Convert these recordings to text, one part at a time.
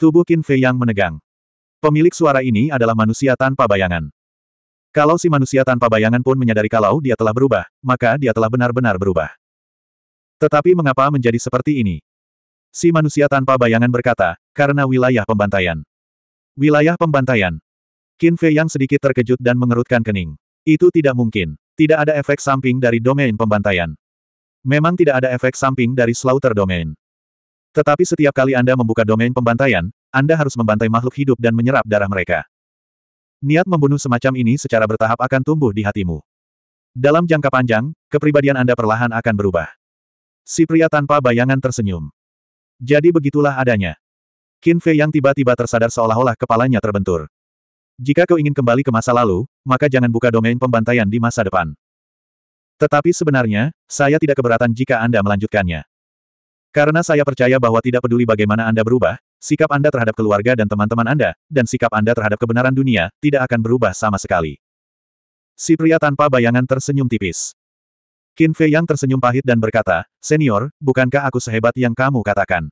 Tubuh Qin Fei yang menegang. Pemilik suara ini adalah manusia tanpa bayangan. Kalau si manusia tanpa bayangan pun menyadari kalau dia telah berubah, maka dia telah benar-benar berubah. Tetapi mengapa menjadi seperti ini? Si manusia tanpa bayangan berkata, karena wilayah pembantaian. Wilayah pembantaian. Qin Fei yang sedikit terkejut dan mengerutkan kening. Itu tidak mungkin. Tidak ada efek samping dari domain pembantaian. Memang tidak ada efek samping dari slaughter domain. Tetapi setiap kali Anda membuka domain pembantaian, Anda harus membantai makhluk hidup dan menyerap darah mereka. Niat membunuh semacam ini secara bertahap akan tumbuh di hatimu. Dalam jangka panjang, kepribadian Anda perlahan akan berubah. Si pria tanpa bayangan tersenyum. Jadi begitulah adanya. Qin Fei yang tiba-tiba tersadar seolah-olah kepalanya terbentur. Jika kau ingin kembali ke masa lalu, maka jangan buka domain pembantaian di masa depan. Tetapi sebenarnya, saya tidak keberatan jika Anda melanjutkannya. Karena saya percaya bahwa tidak peduli bagaimana Anda berubah, sikap Anda terhadap keluarga dan teman-teman Anda, dan sikap Anda terhadap kebenaran dunia, tidak akan berubah sama sekali. Si pria tanpa bayangan tersenyum tipis. Qin Fei yang tersenyum pahit dan berkata, Senior, bukankah aku sehebat yang kamu katakan?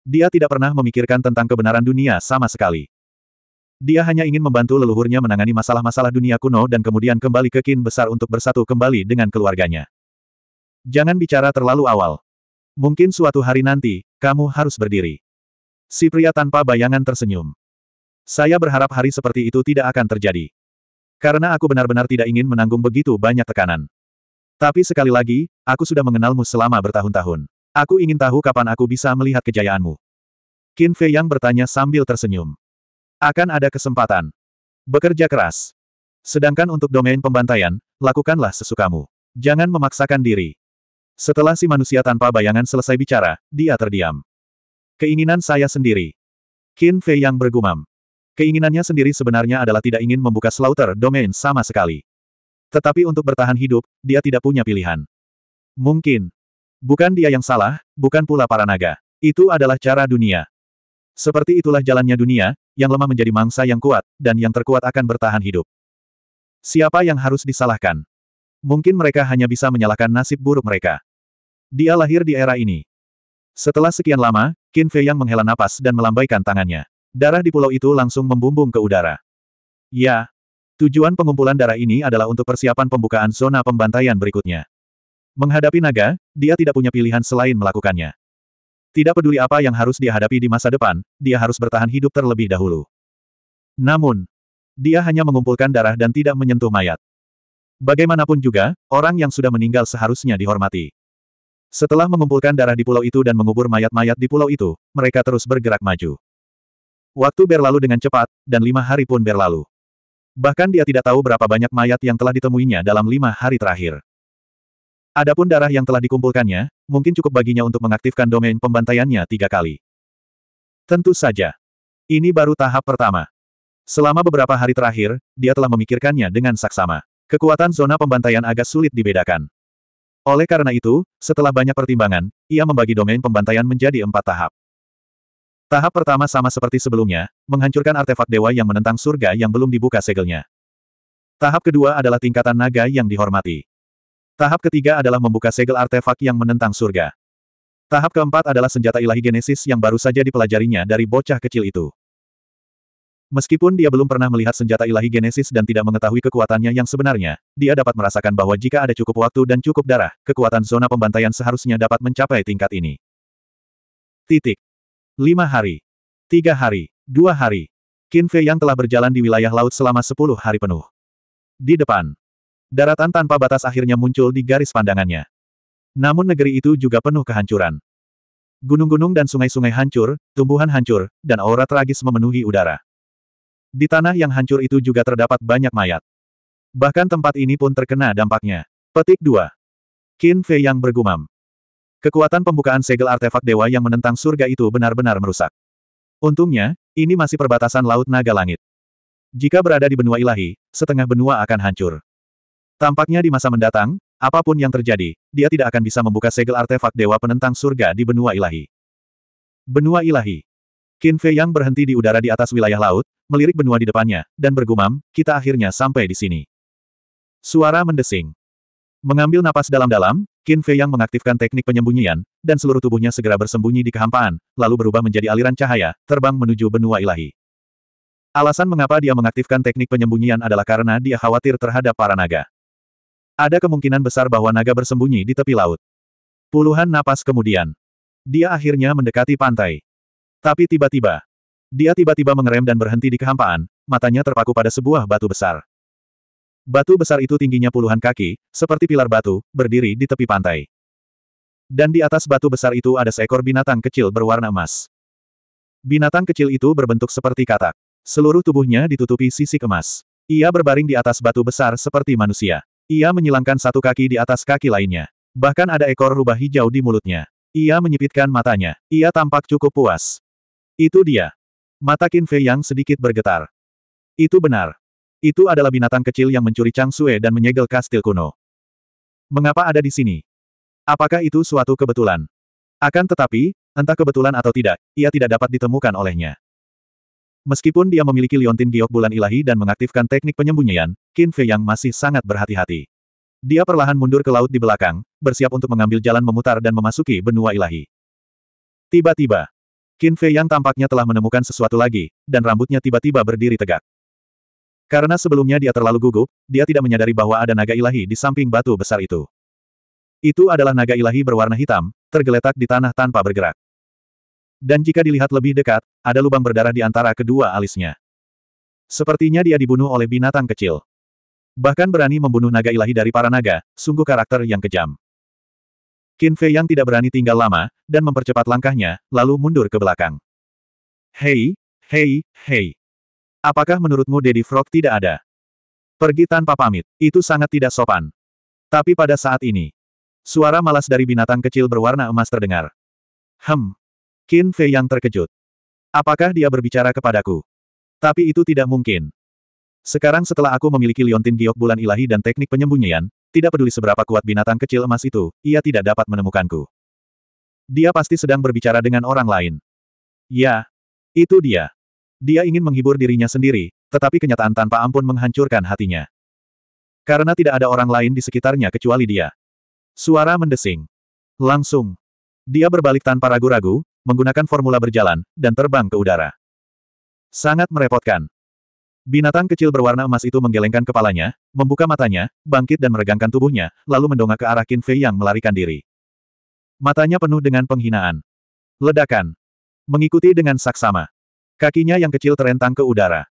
Dia tidak pernah memikirkan tentang kebenaran dunia sama sekali. Dia hanya ingin membantu leluhurnya menangani masalah-masalah dunia kuno dan kemudian kembali ke Qin besar untuk bersatu kembali dengan keluarganya. Jangan bicara terlalu awal. Mungkin suatu hari nanti, kamu harus berdiri. Si pria tanpa bayangan tersenyum. Saya berharap hari seperti itu tidak akan terjadi. Karena aku benar-benar tidak ingin menanggung begitu banyak tekanan. Tapi sekali lagi, aku sudah mengenalmu selama bertahun-tahun. Aku ingin tahu kapan aku bisa melihat kejayaanmu. Qin Fei Yang bertanya sambil tersenyum. Akan ada kesempatan. Bekerja keras. Sedangkan untuk domain pembantaian, lakukanlah sesukamu. Jangan memaksakan diri. Setelah si manusia tanpa bayangan selesai bicara, dia terdiam. Keinginan saya sendiri. Qin Fei yang bergumam. Keinginannya sendiri sebenarnya adalah tidak ingin membuka slaughter domain sama sekali. Tetapi untuk bertahan hidup, dia tidak punya pilihan. Mungkin. Bukan dia yang salah, bukan pula para naga. Itu adalah cara dunia. Seperti itulah jalannya dunia, yang lemah menjadi mangsa yang kuat, dan yang terkuat akan bertahan hidup. Siapa yang harus disalahkan? Mungkin mereka hanya bisa menyalahkan nasib buruk mereka. Dia lahir di era ini. Setelah sekian lama, Qin Fei yang menghela napas dan melambaikan tangannya. Darah di pulau itu langsung membumbung ke udara. Ya. Tujuan pengumpulan darah ini adalah untuk persiapan pembukaan zona pembantaian berikutnya. Menghadapi naga, dia tidak punya pilihan selain melakukannya. Tidak peduli apa yang harus dihadapi di masa depan, dia harus bertahan hidup terlebih dahulu. Namun, dia hanya mengumpulkan darah dan tidak menyentuh mayat. Bagaimanapun juga, orang yang sudah meninggal seharusnya dihormati. Setelah mengumpulkan darah di pulau itu dan mengubur mayat-mayat di pulau itu, mereka terus bergerak maju. Waktu berlalu dengan cepat, dan lima hari pun berlalu. Bahkan dia tidak tahu berapa banyak mayat yang telah ditemuinya dalam lima hari terakhir. Adapun darah yang telah dikumpulkannya, mungkin cukup baginya untuk mengaktifkan domain pembantaiannya tiga kali. Tentu saja. Ini baru tahap pertama. Selama beberapa hari terakhir, dia telah memikirkannya dengan saksama. Kekuatan zona pembantaian agak sulit dibedakan. Oleh karena itu, setelah banyak pertimbangan, ia membagi domain pembantaian menjadi empat tahap. Tahap pertama sama seperti sebelumnya, menghancurkan artefak dewa yang menentang surga yang belum dibuka segelnya. Tahap kedua adalah tingkatan naga yang dihormati. Tahap ketiga adalah membuka segel artefak yang menentang surga. Tahap keempat adalah senjata ilahi genesis yang baru saja dipelajarinya dari bocah kecil itu. Meskipun dia belum pernah melihat senjata ilahi Genesis dan tidak mengetahui kekuatannya yang sebenarnya, dia dapat merasakan bahwa jika ada cukup waktu dan cukup darah, kekuatan zona pembantaian seharusnya dapat mencapai tingkat ini. Titik. Lima hari. Tiga hari. Dua hari. Fei yang telah berjalan di wilayah laut selama sepuluh hari penuh. Di depan. Daratan tanpa batas akhirnya muncul di garis pandangannya. Namun negeri itu juga penuh kehancuran. Gunung-gunung dan sungai-sungai hancur, tumbuhan hancur, dan aura tragis memenuhi udara. Di tanah yang hancur itu juga terdapat banyak mayat. Bahkan tempat ini pun terkena dampaknya. Petik 2. Qin Fei yang bergumam. Kekuatan pembukaan segel artefak dewa yang menentang surga itu benar-benar merusak. Untungnya, ini masih perbatasan Laut Naga Langit. Jika berada di benua ilahi, setengah benua akan hancur. Tampaknya di masa mendatang, apapun yang terjadi, dia tidak akan bisa membuka segel artefak dewa penentang surga di benua ilahi. Benua ilahi. Qin Fei Yang berhenti di udara di atas wilayah laut, melirik benua di depannya, dan bergumam, kita akhirnya sampai di sini. Suara mendesing. Mengambil napas dalam-dalam, Qin Fei yang mengaktifkan teknik penyembunyian, dan seluruh tubuhnya segera bersembunyi di kehampaan, lalu berubah menjadi aliran cahaya, terbang menuju benua ilahi. Alasan mengapa dia mengaktifkan teknik penyembunyian adalah karena dia khawatir terhadap para naga. Ada kemungkinan besar bahwa naga bersembunyi di tepi laut. Puluhan napas kemudian, dia akhirnya mendekati pantai. Tapi tiba-tiba, dia tiba-tiba mengerem dan berhenti di kehampaan, matanya terpaku pada sebuah batu besar. Batu besar itu tingginya puluhan kaki, seperti pilar batu, berdiri di tepi pantai. Dan di atas batu besar itu ada seekor binatang kecil berwarna emas. Binatang kecil itu berbentuk seperti katak. Seluruh tubuhnya ditutupi sisi emas. Ia berbaring di atas batu besar seperti manusia. Ia menyilangkan satu kaki di atas kaki lainnya. Bahkan ada ekor rubah hijau di mulutnya. Ia menyipitkan matanya. Ia tampak cukup puas. Itu dia. Mata Qin Fei yang sedikit bergetar. Itu benar. Itu adalah binatang kecil yang mencuri Chang Sue dan menyegel kastil kuno. Mengapa ada di sini? Apakah itu suatu kebetulan? Akan tetapi, entah kebetulan atau tidak, ia tidak dapat ditemukan olehnya. Meskipun dia memiliki liontin giok bulan ilahi dan mengaktifkan teknik penyembunyian, Qin Fei yang masih sangat berhati-hati. Dia perlahan mundur ke laut di belakang, bersiap untuk mengambil jalan memutar dan memasuki benua ilahi. Tiba-tiba, Qin Fei Yang tampaknya telah menemukan sesuatu lagi, dan rambutnya tiba-tiba berdiri tegak. Karena sebelumnya dia terlalu gugup, dia tidak menyadari bahwa ada naga ilahi di samping batu besar itu. Itu adalah naga ilahi berwarna hitam, tergeletak di tanah tanpa bergerak. Dan jika dilihat lebih dekat, ada lubang berdarah di antara kedua alisnya. Sepertinya dia dibunuh oleh binatang kecil. Bahkan berani membunuh naga ilahi dari para naga, sungguh karakter yang kejam. Qin Fei yang tidak berani tinggal lama, dan mempercepat langkahnya, lalu mundur ke belakang. Hei, hei, hei. Apakah menurutmu Daddy Frog tidak ada? Pergi tanpa pamit, itu sangat tidak sopan. Tapi pada saat ini, suara malas dari binatang kecil berwarna emas terdengar. Hem. Qin Fei yang terkejut. Apakah dia berbicara kepadaku? Tapi itu tidak mungkin. Sekarang setelah aku memiliki liontin giok bulan ilahi dan teknik penyembunyian, tidak peduli seberapa kuat binatang kecil emas itu, ia tidak dapat menemukanku. Dia pasti sedang berbicara dengan orang lain. Ya, itu dia. Dia ingin menghibur dirinya sendiri, tetapi kenyataan tanpa ampun menghancurkan hatinya. Karena tidak ada orang lain di sekitarnya kecuali dia. Suara mendesing. Langsung. Dia berbalik tanpa ragu-ragu, menggunakan formula berjalan, dan terbang ke udara. Sangat merepotkan. Binatang kecil berwarna emas itu menggelengkan kepalanya, membuka matanya, bangkit dan meregangkan tubuhnya, lalu mendongak ke arah Qin Fei yang melarikan diri. Matanya penuh dengan penghinaan. Ledakan. Mengikuti dengan saksama. Kakinya yang kecil terentang ke udara.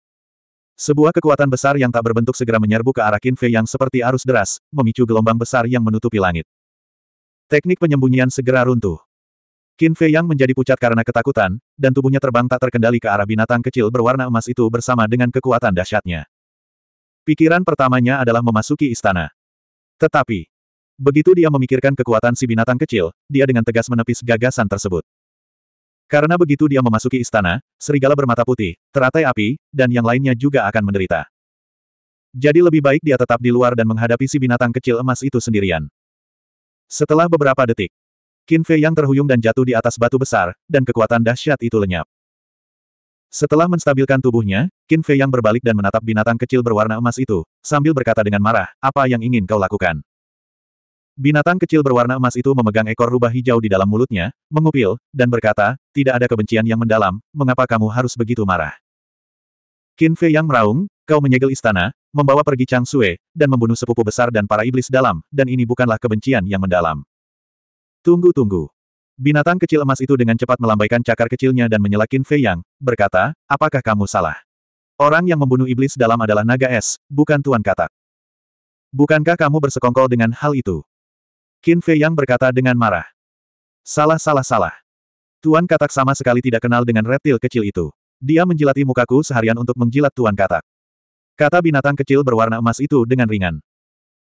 Sebuah kekuatan besar yang tak berbentuk segera menyerbu ke arah Qin Fei yang seperti arus deras, memicu gelombang besar yang menutupi langit. Teknik penyembunyian segera runtuh. Qin Fei Yang menjadi pucat karena ketakutan, dan tubuhnya terbang tak terkendali ke arah binatang kecil berwarna emas itu bersama dengan kekuatan dahsyatnya. Pikiran pertamanya adalah memasuki istana. Tetapi, begitu dia memikirkan kekuatan si binatang kecil, dia dengan tegas menepis gagasan tersebut. Karena begitu dia memasuki istana, serigala bermata putih, teratai api, dan yang lainnya juga akan menderita. Jadi lebih baik dia tetap di luar dan menghadapi si binatang kecil emas itu sendirian. Setelah beberapa detik, Qin Fei yang terhuyung dan jatuh di atas batu besar, dan kekuatan dahsyat itu lenyap. Setelah menstabilkan tubuhnya, Qin Fei yang berbalik dan menatap binatang kecil berwarna emas itu, sambil berkata dengan marah, apa yang ingin kau lakukan? Binatang kecil berwarna emas itu memegang ekor rubah hijau di dalam mulutnya, mengupil, dan berkata, tidak ada kebencian yang mendalam, mengapa kamu harus begitu marah? Qin Fei yang meraung, kau menyegel istana, membawa pergi Chang Sue, dan membunuh sepupu besar dan para iblis dalam, dan ini bukanlah kebencian yang mendalam. Tunggu tunggu. Binatang kecil emas itu dengan cepat melambaikan cakar kecilnya dan menyelakin Fei Yang, berkata, apakah kamu salah? Orang yang membunuh iblis dalam adalah naga es, bukan Tuan Katak. Bukankah kamu bersekongkol dengan hal itu? Qin Fei Yang berkata dengan marah. Salah salah salah. Tuan Katak sama sekali tidak kenal dengan reptil kecil itu. Dia menjilati mukaku seharian untuk menjilat Tuan Katak. Kata binatang kecil berwarna emas itu dengan ringan.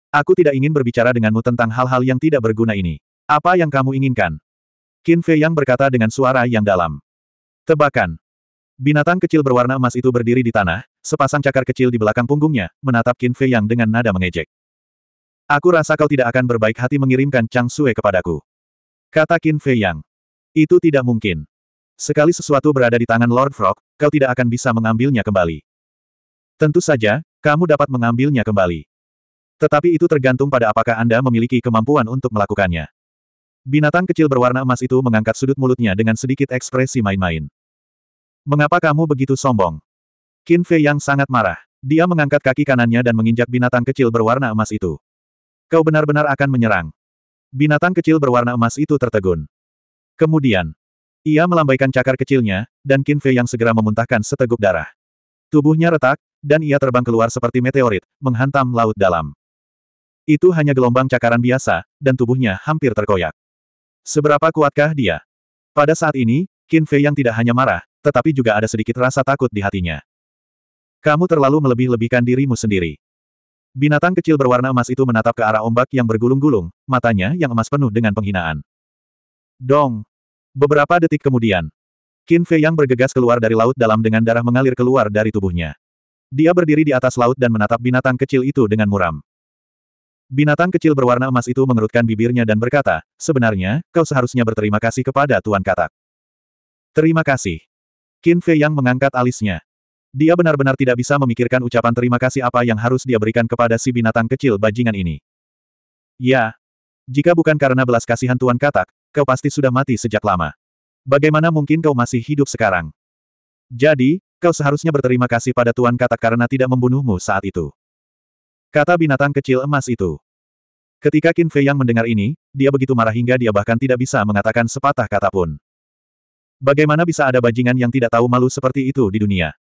Aku tidak ingin berbicara denganmu tentang hal-hal yang tidak berguna ini. Apa yang kamu inginkan? Qin Fei Yang berkata dengan suara yang dalam. Tebakan. Binatang kecil berwarna emas itu berdiri di tanah, sepasang cakar kecil di belakang punggungnya, menatap Qin Fei Yang dengan nada mengejek. Aku rasa kau tidak akan berbaik hati mengirimkan Chang Sue kepadaku. Kata Qin Fei Yang. Itu tidak mungkin. Sekali sesuatu berada di tangan Lord Frog, kau tidak akan bisa mengambilnya kembali. Tentu saja, kamu dapat mengambilnya kembali. Tetapi itu tergantung pada apakah Anda memiliki kemampuan untuk melakukannya. Binatang kecil berwarna emas itu mengangkat sudut mulutnya dengan sedikit ekspresi main-main. Mengapa kamu begitu sombong? Qin Fei yang sangat marah. Dia mengangkat kaki kanannya dan menginjak binatang kecil berwarna emas itu. Kau benar-benar akan menyerang. Binatang kecil berwarna emas itu tertegun. Kemudian, ia melambaikan cakar kecilnya, dan Qin Fei yang segera memuntahkan seteguk darah. Tubuhnya retak, dan ia terbang keluar seperti meteorit, menghantam laut dalam. Itu hanya gelombang cakaran biasa, dan tubuhnya hampir terkoyak. Seberapa kuatkah dia? Pada saat ini, Qin Fei yang tidak hanya marah, tetapi juga ada sedikit rasa takut di hatinya. Kamu terlalu melebih-lebihkan dirimu sendiri. Binatang kecil berwarna emas itu menatap ke arah ombak yang bergulung-gulung, matanya yang emas penuh dengan penghinaan. Dong! Beberapa detik kemudian, Qin Fei yang bergegas keluar dari laut dalam dengan darah mengalir keluar dari tubuhnya. Dia berdiri di atas laut dan menatap binatang kecil itu dengan muram. Binatang kecil berwarna emas itu mengerutkan bibirnya dan berkata, sebenarnya, kau seharusnya berterima kasih kepada Tuan Katak. Terima kasih. Qin Fei yang mengangkat alisnya. Dia benar-benar tidak bisa memikirkan ucapan terima kasih apa yang harus dia berikan kepada si binatang kecil bajingan ini. Ya. Jika bukan karena belas kasihan Tuan Katak, kau pasti sudah mati sejak lama. Bagaimana mungkin kau masih hidup sekarang? Jadi, kau seharusnya berterima kasih pada Tuan Katak karena tidak membunuhmu saat itu. Kata binatang kecil emas itu. Ketika Qin Fei yang mendengar ini, dia begitu marah hingga dia bahkan tidak bisa mengatakan sepatah kata pun. Bagaimana bisa ada bajingan yang tidak tahu malu seperti itu di dunia?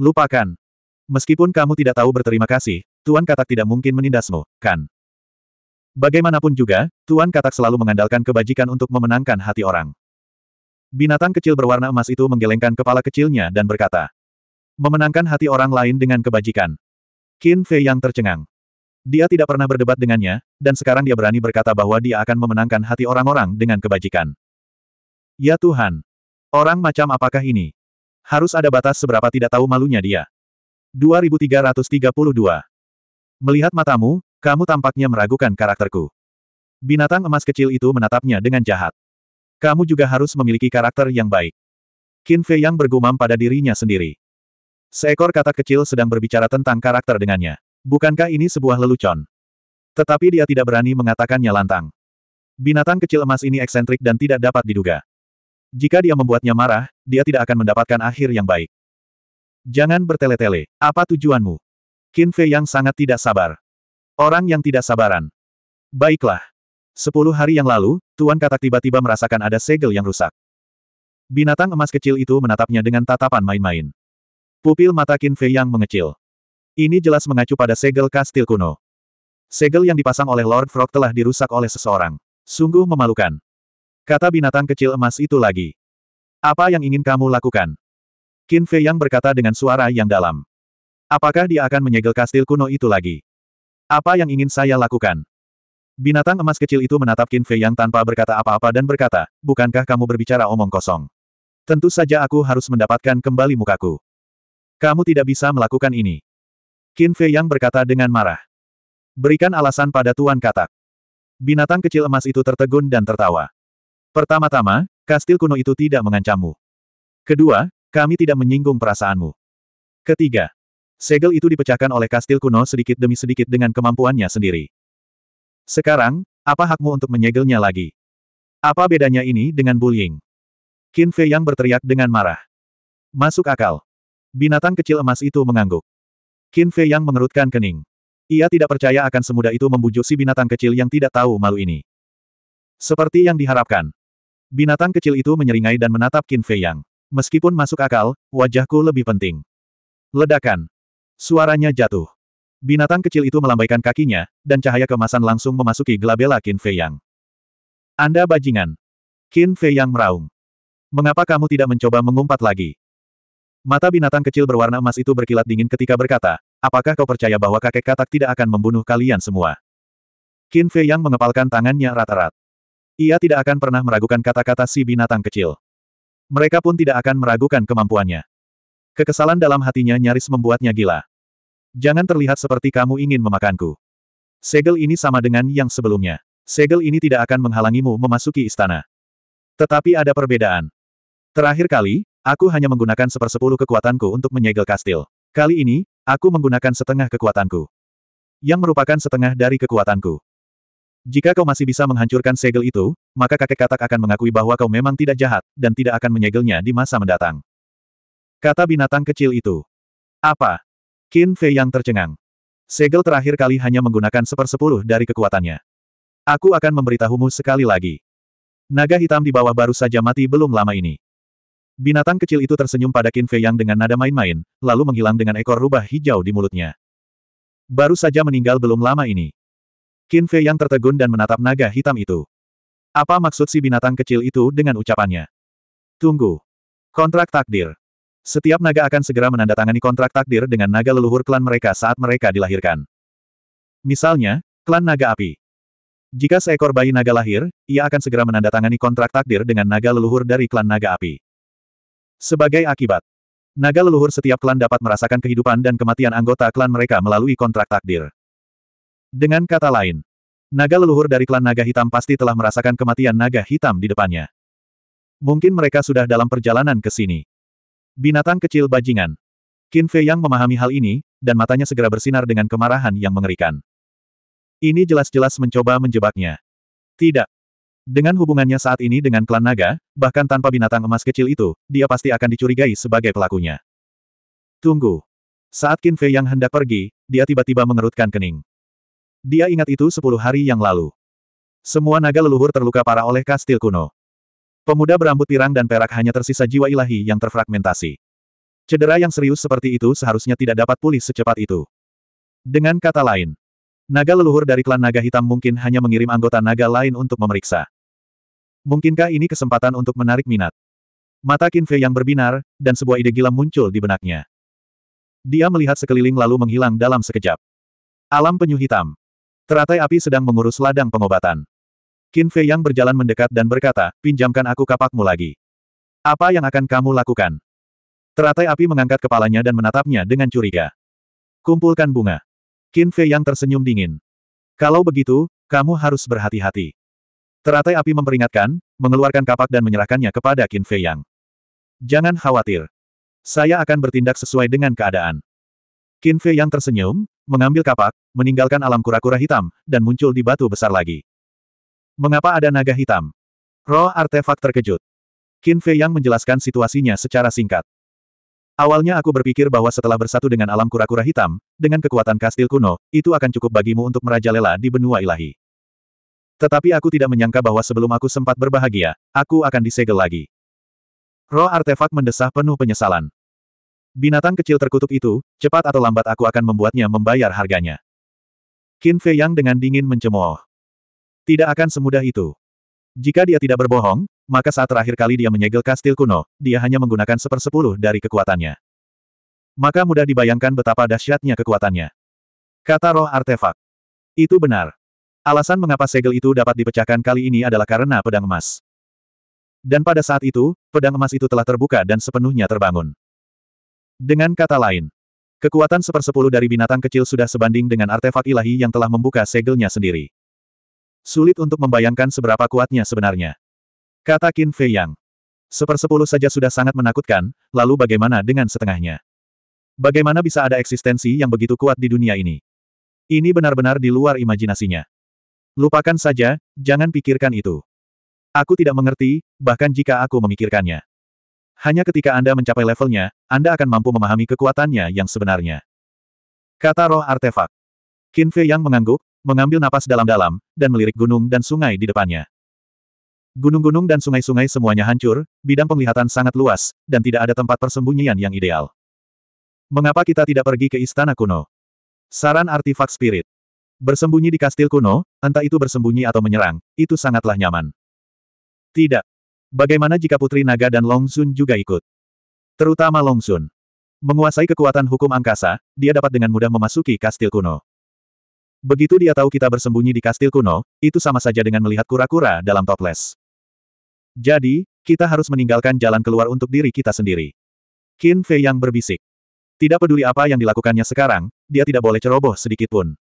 Lupakan. Meskipun kamu tidak tahu berterima kasih, Tuan Katak tidak mungkin menindasmu, kan? Bagaimanapun juga, Tuan Katak selalu mengandalkan kebajikan untuk memenangkan hati orang. Binatang kecil berwarna emas itu menggelengkan kepala kecilnya dan berkata, Memenangkan hati orang lain dengan kebajikan. Qin Fei yang tercengang. Dia tidak pernah berdebat dengannya, dan sekarang dia berani berkata bahwa dia akan memenangkan hati orang-orang dengan kebajikan. Ya Tuhan! Orang macam apakah ini? Harus ada batas seberapa tidak tahu malunya dia. 2332 Melihat matamu, kamu tampaknya meragukan karakterku. Binatang emas kecil itu menatapnya dengan jahat. Kamu juga harus memiliki karakter yang baik. Qin Fei yang bergumam pada dirinya sendiri. Seekor kata kecil sedang berbicara tentang karakter dengannya. Bukankah ini sebuah lelucon? Tetapi dia tidak berani mengatakannya lantang. Binatang kecil emas ini eksentrik dan tidak dapat diduga. Jika dia membuatnya marah, dia tidak akan mendapatkan akhir yang baik. Jangan bertele-tele. Apa tujuanmu? Qin Fei yang sangat tidak sabar. Orang yang tidak sabaran. Baiklah. Sepuluh hari yang lalu, Tuan Katak tiba-tiba merasakan ada segel yang rusak. Binatang emas kecil itu menatapnya dengan tatapan main-main. Pupil mata Qin Fei yang mengecil. Ini jelas mengacu pada segel kastil kuno. Segel yang dipasang oleh Lord Frog telah dirusak oleh seseorang. Sungguh memalukan. Kata binatang kecil emas itu lagi. Apa yang ingin kamu lakukan? Qin Fei yang berkata dengan suara yang dalam. Apakah dia akan menyegel kastil kuno itu lagi? Apa yang ingin saya lakukan? Binatang emas kecil itu menatap Qin Fei yang tanpa berkata apa-apa dan berkata, bukankah kamu berbicara omong kosong? Tentu saja aku harus mendapatkan kembali mukaku. Kamu tidak bisa melakukan ini. Qin Fei Yang berkata dengan marah. Berikan alasan pada Tuan Katak. Binatang kecil emas itu tertegun dan tertawa. Pertama-tama, kastil kuno itu tidak mengancammu. Kedua, kami tidak menyinggung perasaanmu. Ketiga, segel itu dipecahkan oleh kastil kuno sedikit demi sedikit dengan kemampuannya sendiri. Sekarang, apa hakmu untuk menyegelnya lagi? Apa bedanya ini dengan bullying? Qin Fei Yang berteriak dengan marah. Masuk akal. Binatang kecil emas itu mengangguk. Qin Fei yang mengerutkan kening. Ia tidak percaya akan semudah itu membujuk si binatang kecil yang tidak tahu malu ini. Seperti yang diharapkan. Binatang kecil itu menyeringai dan menatap Qin Fei Yang. Meskipun masuk akal, wajahku lebih penting. Ledakan. Suaranya jatuh. Binatang kecil itu melambaikan kakinya, dan cahaya kemasan langsung memasuki gelabela Qin Fei Yang. Anda bajingan. Qin Fei Yang meraung. Mengapa kamu tidak mencoba mengumpat lagi? Mata binatang kecil berwarna emas itu berkilat dingin ketika berkata, apakah kau percaya bahwa kakek katak tidak akan membunuh kalian semua? Qin Fei yang mengepalkan tangannya rata-rat. Ia tidak akan pernah meragukan kata-kata si binatang kecil. Mereka pun tidak akan meragukan kemampuannya. Kekesalan dalam hatinya nyaris membuatnya gila. Jangan terlihat seperti kamu ingin memakanku. Segel ini sama dengan yang sebelumnya. Segel ini tidak akan menghalangimu memasuki istana. Tetapi ada perbedaan. Terakhir kali, Aku hanya menggunakan sepersepuluh kekuatanku untuk menyegel kastil. Kali ini, aku menggunakan setengah kekuatanku. Yang merupakan setengah dari kekuatanku. Jika kau masih bisa menghancurkan segel itu, maka kakek katak akan mengakui bahwa kau memang tidak jahat, dan tidak akan menyegelnya di masa mendatang. Kata binatang kecil itu. Apa? Qin Fei yang tercengang. Segel terakhir kali hanya menggunakan sepersepuluh dari kekuatannya. Aku akan memberitahumu sekali lagi. Naga hitam di bawah baru saja mati belum lama ini. Binatang kecil itu tersenyum pada Qin Fei Yang dengan nada main-main, lalu menghilang dengan ekor rubah hijau di mulutnya. Baru saja meninggal belum lama ini. Qin Fei Yang tertegun dan menatap naga hitam itu. Apa maksud si binatang kecil itu dengan ucapannya? Tunggu. Kontrak takdir. Setiap naga akan segera menandatangani kontrak takdir dengan naga leluhur klan mereka saat mereka dilahirkan. Misalnya, klan naga api. Jika seekor bayi naga lahir, ia akan segera menandatangani kontrak takdir dengan naga leluhur dari klan naga api. Sebagai akibat, naga leluhur setiap klan dapat merasakan kehidupan dan kematian anggota klan mereka melalui kontrak takdir. Dengan kata lain, naga leluhur dari klan naga hitam pasti telah merasakan kematian naga hitam di depannya. Mungkin mereka sudah dalam perjalanan ke sini. Binatang kecil bajingan. Qin Fei yang memahami hal ini, dan matanya segera bersinar dengan kemarahan yang mengerikan. Ini jelas-jelas mencoba menjebaknya. Tidak. Dengan hubungannya saat ini dengan klan naga, bahkan tanpa binatang emas kecil itu, dia pasti akan dicurigai sebagai pelakunya. Tunggu. Saat Qin Fei yang hendak pergi, dia tiba-tiba mengerutkan kening. Dia ingat itu sepuluh hari yang lalu. Semua naga leluhur terluka parah oleh kastil kuno. Pemuda berambut pirang dan perak hanya tersisa jiwa ilahi yang terfragmentasi. Cedera yang serius seperti itu seharusnya tidak dapat pulih secepat itu. Dengan kata lain, naga leluhur dari klan naga hitam mungkin hanya mengirim anggota naga lain untuk memeriksa. Mungkinkah ini kesempatan untuk menarik minat? Mata Kinfe yang berbinar, dan sebuah ide gila muncul di benaknya. Dia melihat sekeliling lalu menghilang dalam sekejap. Alam penyu hitam. Teratai api sedang mengurus ladang pengobatan. Kinfe yang berjalan mendekat dan berkata, pinjamkan aku kapakmu lagi. Apa yang akan kamu lakukan? Teratai api mengangkat kepalanya dan menatapnya dengan curiga. Kumpulkan bunga. Kinfe yang tersenyum dingin. Kalau begitu, kamu harus berhati-hati. Teratai api memperingatkan, mengeluarkan kapak dan menyerahkannya kepada Qin Fei Yang. Jangan khawatir. Saya akan bertindak sesuai dengan keadaan. Qin Fei Yang tersenyum, mengambil kapak, meninggalkan alam kura-kura hitam, dan muncul di batu besar lagi. Mengapa ada naga hitam? Roh artefak terkejut. Qin Fei Yang menjelaskan situasinya secara singkat. Awalnya aku berpikir bahwa setelah bersatu dengan alam kura-kura hitam, dengan kekuatan kastil kuno, itu akan cukup bagimu untuk merajalela di benua ilahi. Tetapi aku tidak menyangka bahwa sebelum aku sempat berbahagia, aku akan disegel lagi. Roh artefak mendesah penuh penyesalan. Binatang kecil terkutuk itu, cepat atau lambat aku akan membuatnya membayar harganya. Qin Fei Yang dengan dingin mencemooh. Tidak akan semudah itu. Jika dia tidak berbohong, maka saat terakhir kali dia menyegel kastil kuno, dia hanya menggunakan sepersepuluh dari kekuatannya. Maka mudah dibayangkan betapa dahsyatnya kekuatannya. Kata roh artefak. Itu benar. Alasan mengapa segel itu dapat dipecahkan kali ini adalah karena pedang emas. Dan pada saat itu, pedang emas itu telah terbuka dan sepenuhnya terbangun. Dengan kata lain, kekuatan sepersepuluh dari binatang kecil sudah sebanding dengan artefak ilahi yang telah membuka segelnya sendiri. Sulit untuk membayangkan seberapa kuatnya sebenarnya. Kata Qin Fei Yang. Sepersepuluh saja sudah sangat menakutkan, lalu bagaimana dengan setengahnya? Bagaimana bisa ada eksistensi yang begitu kuat di dunia ini? Ini benar-benar di luar imajinasinya. Lupakan saja, jangan pikirkan itu. Aku tidak mengerti, bahkan jika aku memikirkannya. Hanya ketika Anda mencapai levelnya, Anda akan mampu memahami kekuatannya yang sebenarnya. Kata roh artefak. Qin Fei yang mengangguk, mengambil napas dalam-dalam, dan melirik gunung dan sungai di depannya. Gunung-gunung dan sungai-sungai semuanya hancur, bidang penglihatan sangat luas, dan tidak ada tempat persembunyian yang ideal. Mengapa kita tidak pergi ke istana kuno? Saran artefak spirit. Bersembunyi di kastil kuno, entah itu bersembunyi atau menyerang, itu sangatlah nyaman. Tidak. Bagaimana jika Putri Naga dan Long Sun juga ikut? Terutama Long Sun. Menguasai kekuatan hukum angkasa, dia dapat dengan mudah memasuki kastil kuno. Begitu dia tahu kita bersembunyi di kastil kuno, itu sama saja dengan melihat kura-kura dalam toples. Jadi, kita harus meninggalkan jalan keluar untuk diri kita sendiri. Qin Fei yang berbisik. Tidak peduli apa yang dilakukannya sekarang, dia tidak boleh ceroboh sedikitpun.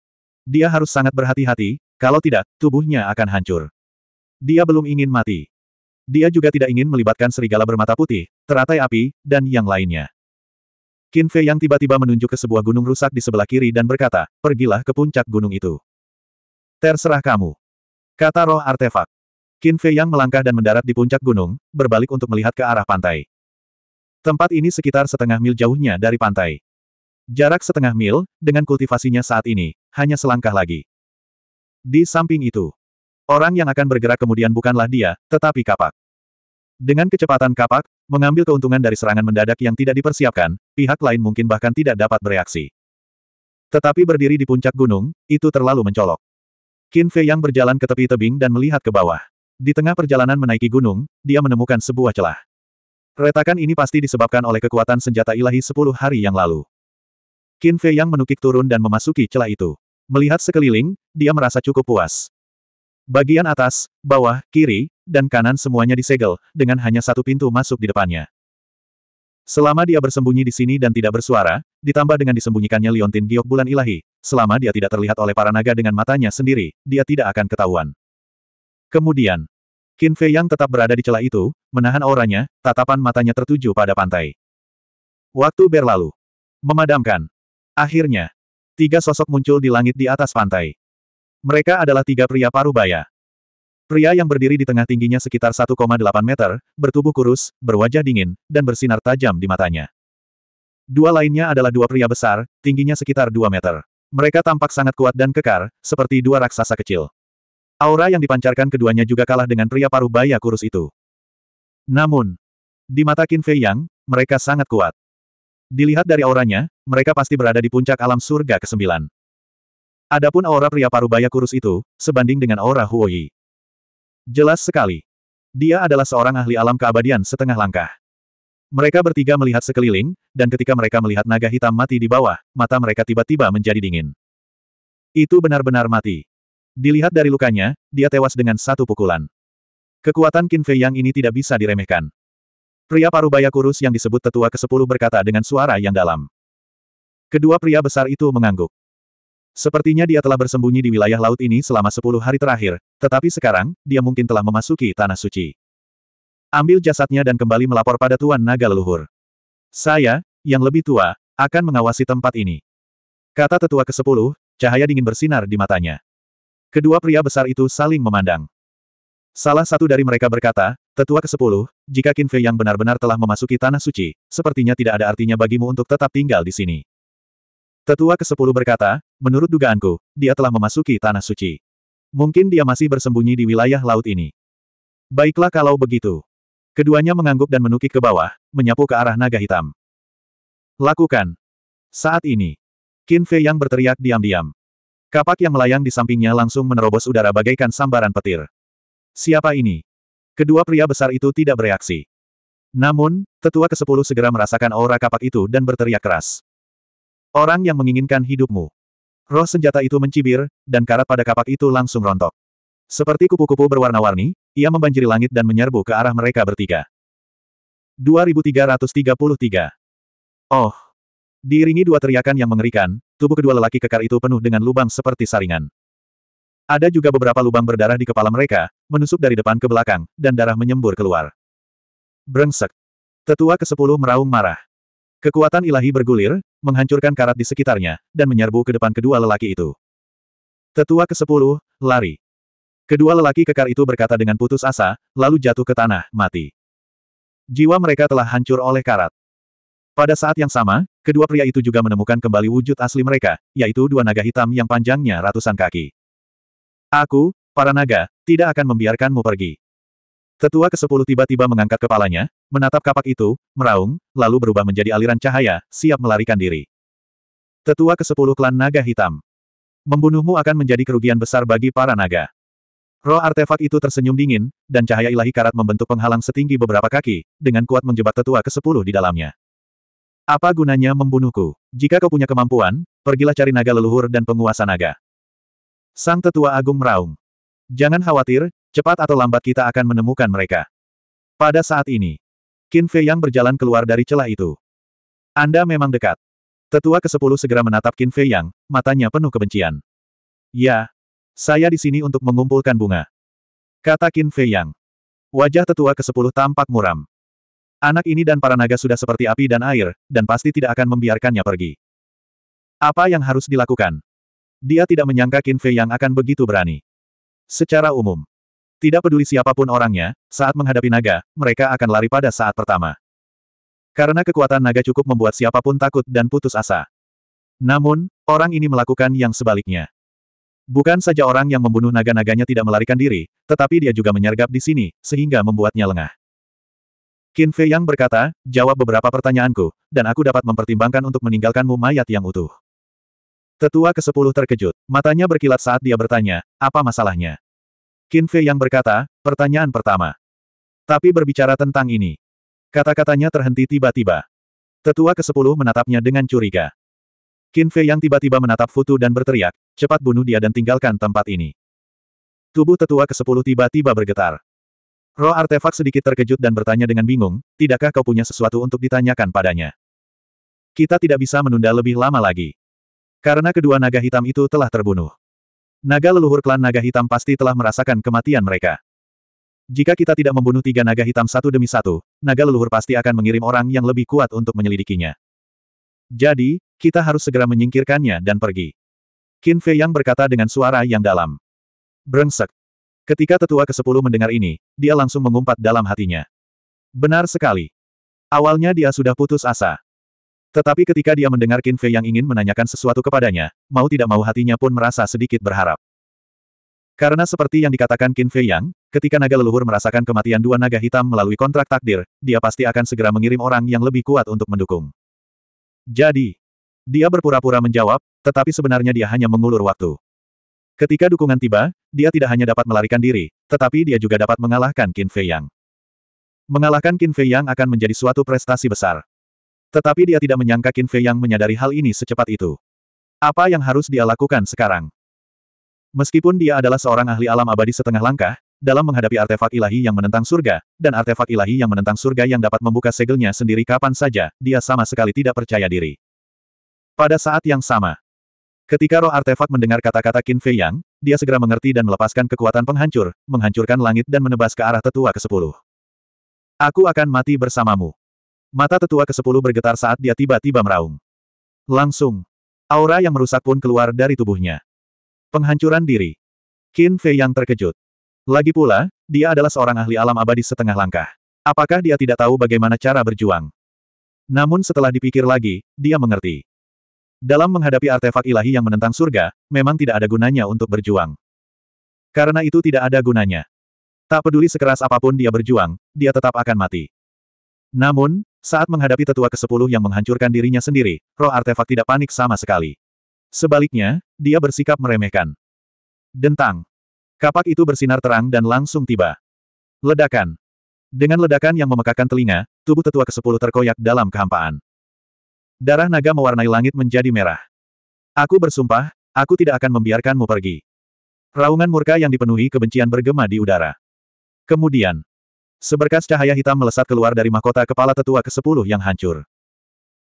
Dia harus sangat berhati-hati, kalau tidak, tubuhnya akan hancur. Dia belum ingin mati. Dia juga tidak ingin melibatkan serigala bermata putih, teratai api, dan yang lainnya. Qin Fei yang tiba-tiba menunjuk ke sebuah gunung rusak di sebelah kiri dan berkata, pergilah ke puncak gunung itu. Terserah kamu. Kata roh artefak. Qin Fei yang melangkah dan mendarat di puncak gunung, berbalik untuk melihat ke arah pantai. Tempat ini sekitar setengah mil jauhnya dari pantai. Jarak setengah mil, dengan kultivasinya saat ini, hanya selangkah lagi. Di samping itu, orang yang akan bergerak kemudian bukanlah dia, tetapi kapak. Dengan kecepatan kapak, mengambil keuntungan dari serangan mendadak yang tidak dipersiapkan, pihak lain mungkin bahkan tidak dapat bereaksi. Tetapi berdiri di puncak gunung, itu terlalu mencolok. Qin Fei yang berjalan ke tepi tebing dan melihat ke bawah. Di tengah perjalanan menaiki gunung, dia menemukan sebuah celah. Retakan ini pasti disebabkan oleh kekuatan senjata ilahi sepuluh hari yang lalu. Qin Fei yang menukik turun dan memasuki celah itu. Melihat sekeliling, dia merasa cukup puas. Bagian atas, bawah, kiri, dan kanan semuanya disegel, dengan hanya satu pintu masuk di depannya. Selama dia bersembunyi di sini dan tidak bersuara, ditambah dengan disembunyikannya liontin giok bulan ilahi, selama dia tidak terlihat oleh para naga dengan matanya sendiri, dia tidak akan ketahuan. Kemudian, Qin Fei yang tetap berada di celah itu, menahan auranya, tatapan matanya tertuju pada pantai. Waktu berlalu. Memadamkan. Akhirnya, Tiga sosok muncul di langit di atas pantai. Mereka adalah tiga pria parubaya. Pria yang berdiri di tengah tingginya sekitar 1,8 meter, bertubuh kurus, berwajah dingin, dan bersinar tajam di matanya. Dua lainnya adalah dua pria besar, tingginya sekitar 2 meter. Mereka tampak sangat kuat dan kekar, seperti dua raksasa kecil. Aura yang dipancarkan keduanya juga kalah dengan pria parubaya kurus itu. Namun, di mata Qin Fei Yang, mereka sangat kuat. Dilihat dari auranya, mereka pasti berada di puncak alam surga ke-9. Adapun aura pria parubaya kurus itu, sebanding dengan aura Huoyi. Jelas sekali. Dia adalah seorang ahli alam keabadian setengah langkah. Mereka bertiga melihat sekeliling, dan ketika mereka melihat naga hitam mati di bawah, mata mereka tiba-tiba menjadi dingin. Itu benar-benar mati. Dilihat dari lukanya, dia tewas dengan satu pukulan. Kekuatan Qin Fei Yang ini tidak bisa diremehkan. Pria parubaya kurus yang disebut tetua ke-10 berkata dengan suara yang dalam. Kedua pria besar itu mengangguk. Sepertinya dia telah bersembunyi di wilayah laut ini selama 10 hari terakhir, tetapi sekarang, dia mungkin telah memasuki Tanah Suci. Ambil jasadnya dan kembali melapor pada Tuan Naga Leluhur. Saya, yang lebih tua, akan mengawasi tempat ini. Kata tetua ke-10, cahaya dingin bersinar di matanya. Kedua pria besar itu saling memandang. Salah satu dari mereka berkata, Tetua ke-10, jika Qin Fei yang benar-benar telah memasuki Tanah Suci, sepertinya tidak ada artinya bagimu untuk tetap tinggal di sini. Tetua ke-10 berkata, menurut dugaanku, dia telah memasuki Tanah Suci. Mungkin dia masih bersembunyi di wilayah laut ini. Baiklah kalau begitu. Keduanya mengangguk dan menukik ke bawah, menyapu ke arah naga hitam. Lakukan. Saat ini. Qin Fei yang berteriak diam-diam. Kapak yang melayang di sampingnya langsung menerobos udara bagaikan sambaran petir. Siapa ini? Kedua pria besar itu tidak bereaksi. Namun, tetua ke-10 segera merasakan aura kapak itu dan berteriak keras. Orang yang menginginkan hidupmu. Roh senjata itu mencibir, dan karat pada kapak itu langsung rontok. Seperti kupu-kupu berwarna-warni, ia membanjiri langit dan menyerbu ke arah mereka bertiga. 2333 Oh! Diiringi dua teriakan yang mengerikan, tubuh kedua lelaki kekar itu penuh dengan lubang seperti saringan. Ada juga beberapa lubang berdarah di kepala mereka, menusuk dari depan ke belakang, dan darah menyembur keluar. Brengsek. Tetua ke-10 meraung marah. Kekuatan ilahi bergulir, menghancurkan karat di sekitarnya, dan menyerbu ke depan kedua lelaki itu. Tetua ke-10, lari. Kedua lelaki kekar itu berkata dengan putus asa, lalu jatuh ke tanah, mati. Jiwa mereka telah hancur oleh karat. Pada saat yang sama, kedua pria itu juga menemukan kembali wujud asli mereka, yaitu dua naga hitam yang panjangnya ratusan kaki. Aku, para naga, tidak akan membiarkanmu pergi. Tetua ke ke-10 tiba-tiba mengangkat kepalanya, menatap kapak itu, meraung, lalu berubah menjadi aliran cahaya, siap melarikan diri. Tetua ke ke-10 klan naga hitam. Membunuhmu akan menjadi kerugian besar bagi para naga. Roh artefak itu tersenyum dingin, dan cahaya ilahi karat membentuk penghalang setinggi beberapa kaki, dengan kuat menjebak tetua ke ke-10 di dalamnya. Apa gunanya membunuhku? Jika kau punya kemampuan, pergilah cari naga leluhur dan penguasa naga. Sang Tetua Agung meraung. Jangan khawatir, cepat atau lambat kita akan menemukan mereka. Pada saat ini, Qin Fei Yang berjalan keluar dari celah itu. Anda memang dekat. Tetua ke-10 segera menatap Qin Fei Yang, matanya penuh kebencian. Ya, saya di sini untuk mengumpulkan bunga. Kata Qin Fei Yang. Wajah tetua ke-10 tampak muram. Anak ini dan para naga sudah seperti api dan air, dan pasti tidak akan membiarkannya pergi. Apa yang harus dilakukan? Dia tidak menyangka Qin Fei yang akan begitu berani. Secara umum, tidak peduli siapapun orangnya, saat menghadapi naga, mereka akan lari pada saat pertama. Karena kekuatan naga cukup membuat siapapun takut dan putus asa. Namun, orang ini melakukan yang sebaliknya. Bukan saja orang yang membunuh naga-naganya tidak melarikan diri, tetapi dia juga menyergap di sini, sehingga membuatnya lengah. Qin Fei Yang berkata, jawab beberapa pertanyaanku, dan aku dapat mempertimbangkan untuk meninggalkanmu mayat yang utuh. Tetua ke-10 terkejut, matanya berkilat saat dia bertanya, apa masalahnya? Qin Fei yang berkata, pertanyaan pertama. Tapi berbicara tentang ini. Kata-katanya terhenti tiba-tiba. Tetua ke-10 menatapnya dengan curiga. Qin Fei yang tiba-tiba menatap Futu dan berteriak, cepat bunuh dia dan tinggalkan tempat ini. Tubuh tetua ke-10 tiba-tiba bergetar. Roh artefak sedikit terkejut dan bertanya dengan bingung, tidakkah kau punya sesuatu untuk ditanyakan padanya? Kita tidak bisa menunda lebih lama lagi. Karena kedua naga hitam itu telah terbunuh. Naga leluhur klan naga hitam pasti telah merasakan kematian mereka. Jika kita tidak membunuh tiga naga hitam satu demi satu, naga leluhur pasti akan mengirim orang yang lebih kuat untuk menyelidikinya. Jadi, kita harus segera menyingkirkannya dan pergi. Qin Fei Yang berkata dengan suara yang dalam. Brengsek. Ketika tetua ke-10 mendengar ini, dia langsung mengumpat dalam hatinya. Benar sekali. Awalnya dia sudah putus asa. Tetapi ketika dia mendengar Qin Fei yang ingin menanyakan sesuatu kepadanya, mau tidak mau hatinya pun merasa sedikit berharap. Karena seperti yang dikatakan Qin Fei Yang, ketika naga leluhur merasakan kematian dua naga hitam melalui kontrak takdir, dia pasti akan segera mengirim orang yang lebih kuat untuk mendukung. Jadi, dia berpura-pura menjawab, tetapi sebenarnya dia hanya mengulur waktu. Ketika dukungan tiba, dia tidak hanya dapat melarikan diri, tetapi dia juga dapat mengalahkan Qin Fei Yang. Mengalahkan Qin Fei Yang akan menjadi suatu prestasi besar. Tetapi dia tidak menyangka Qin Fei yang menyadari hal ini secepat itu. Apa yang harus dia lakukan sekarang? Meskipun dia adalah seorang ahli alam abadi setengah langkah, dalam menghadapi artefak ilahi yang menentang surga, dan artefak ilahi yang menentang surga yang dapat membuka segelnya sendiri kapan saja, dia sama sekali tidak percaya diri. Pada saat yang sama, ketika roh artefak mendengar kata-kata Qin Fei Yang, dia segera mengerti dan melepaskan kekuatan penghancur, menghancurkan langit dan menebas ke arah tetua ke-10. Aku akan mati bersamamu. Mata tetua ke-10 bergetar saat dia tiba-tiba meraung. Langsung. Aura yang merusak pun keluar dari tubuhnya. Penghancuran diri. Qin Fei yang terkejut. Lagi pula, dia adalah seorang ahli alam abadi setengah langkah. Apakah dia tidak tahu bagaimana cara berjuang? Namun setelah dipikir lagi, dia mengerti. Dalam menghadapi artefak ilahi yang menentang surga, memang tidak ada gunanya untuk berjuang. Karena itu tidak ada gunanya. Tak peduli sekeras apapun dia berjuang, dia tetap akan mati. Namun, saat menghadapi tetua ke-10 yang menghancurkan dirinya sendiri, roh artefak tidak panik sama sekali. Sebaliknya, dia bersikap meremehkan. Dentang. Kapak itu bersinar terang dan langsung tiba. Ledakan. Dengan ledakan yang memekakan telinga, tubuh tetua ke-10 terkoyak dalam kehampaan. Darah naga mewarnai langit menjadi merah. Aku bersumpah, aku tidak akan membiarkanmu pergi. Raungan murka yang dipenuhi kebencian bergema di udara. Kemudian, Seberkas cahaya hitam melesat keluar dari mahkota kepala tetua ke-10 yang hancur.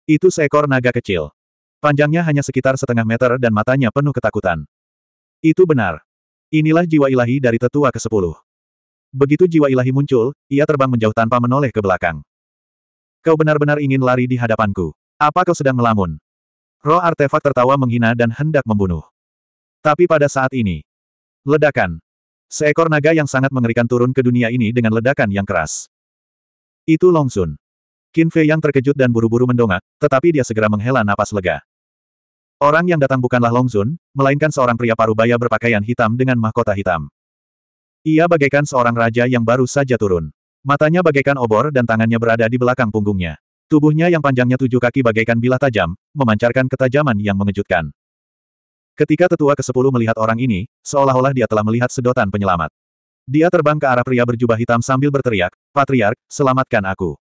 Itu seekor naga kecil. Panjangnya hanya sekitar setengah meter dan matanya penuh ketakutan. Itu benar. Inilah jiwa ilahi dari tetua ke-10. Begitu jiwa ilahi muncul, ia terbang menjauh tanpa menoleh ke belakang. Kau benar-benar ingin lari di hadapanku. Apa kau sedang melamun? Roh artefak tertawa menghina dan hendak membunuh. Tapi pada saat ini, ledakan, Seekor naga yang sangat mengerikan turun ke dunia ini dengan ledakan yang keras. Itu Long Sun. Qin Fei yang terkejut dan buru-buru mendongak, tetapi dia segera menghela napas lega. Orang yang datang bukanlah Long Sun, melainkan seorang pria parubaya berpakaian hitam dengan mahkota hitam. Ia bagaikan seorang raja yang baru saja turun. Matanya bagaikan obor dan tangannya berada di belakang punggungnya. Tubuhnya yang panjangnya tujuh kaki bagaikan bilah tajam, memancarkan ketajaman yang mengejutkan. Ketika tetua ke-10 melihat orang ini, seolah-olah dia telah melihat sedotan penyelamat. Dia terbang ke arah pria berjubah hitam sambil berteriak, Patriark, selamatkan aku.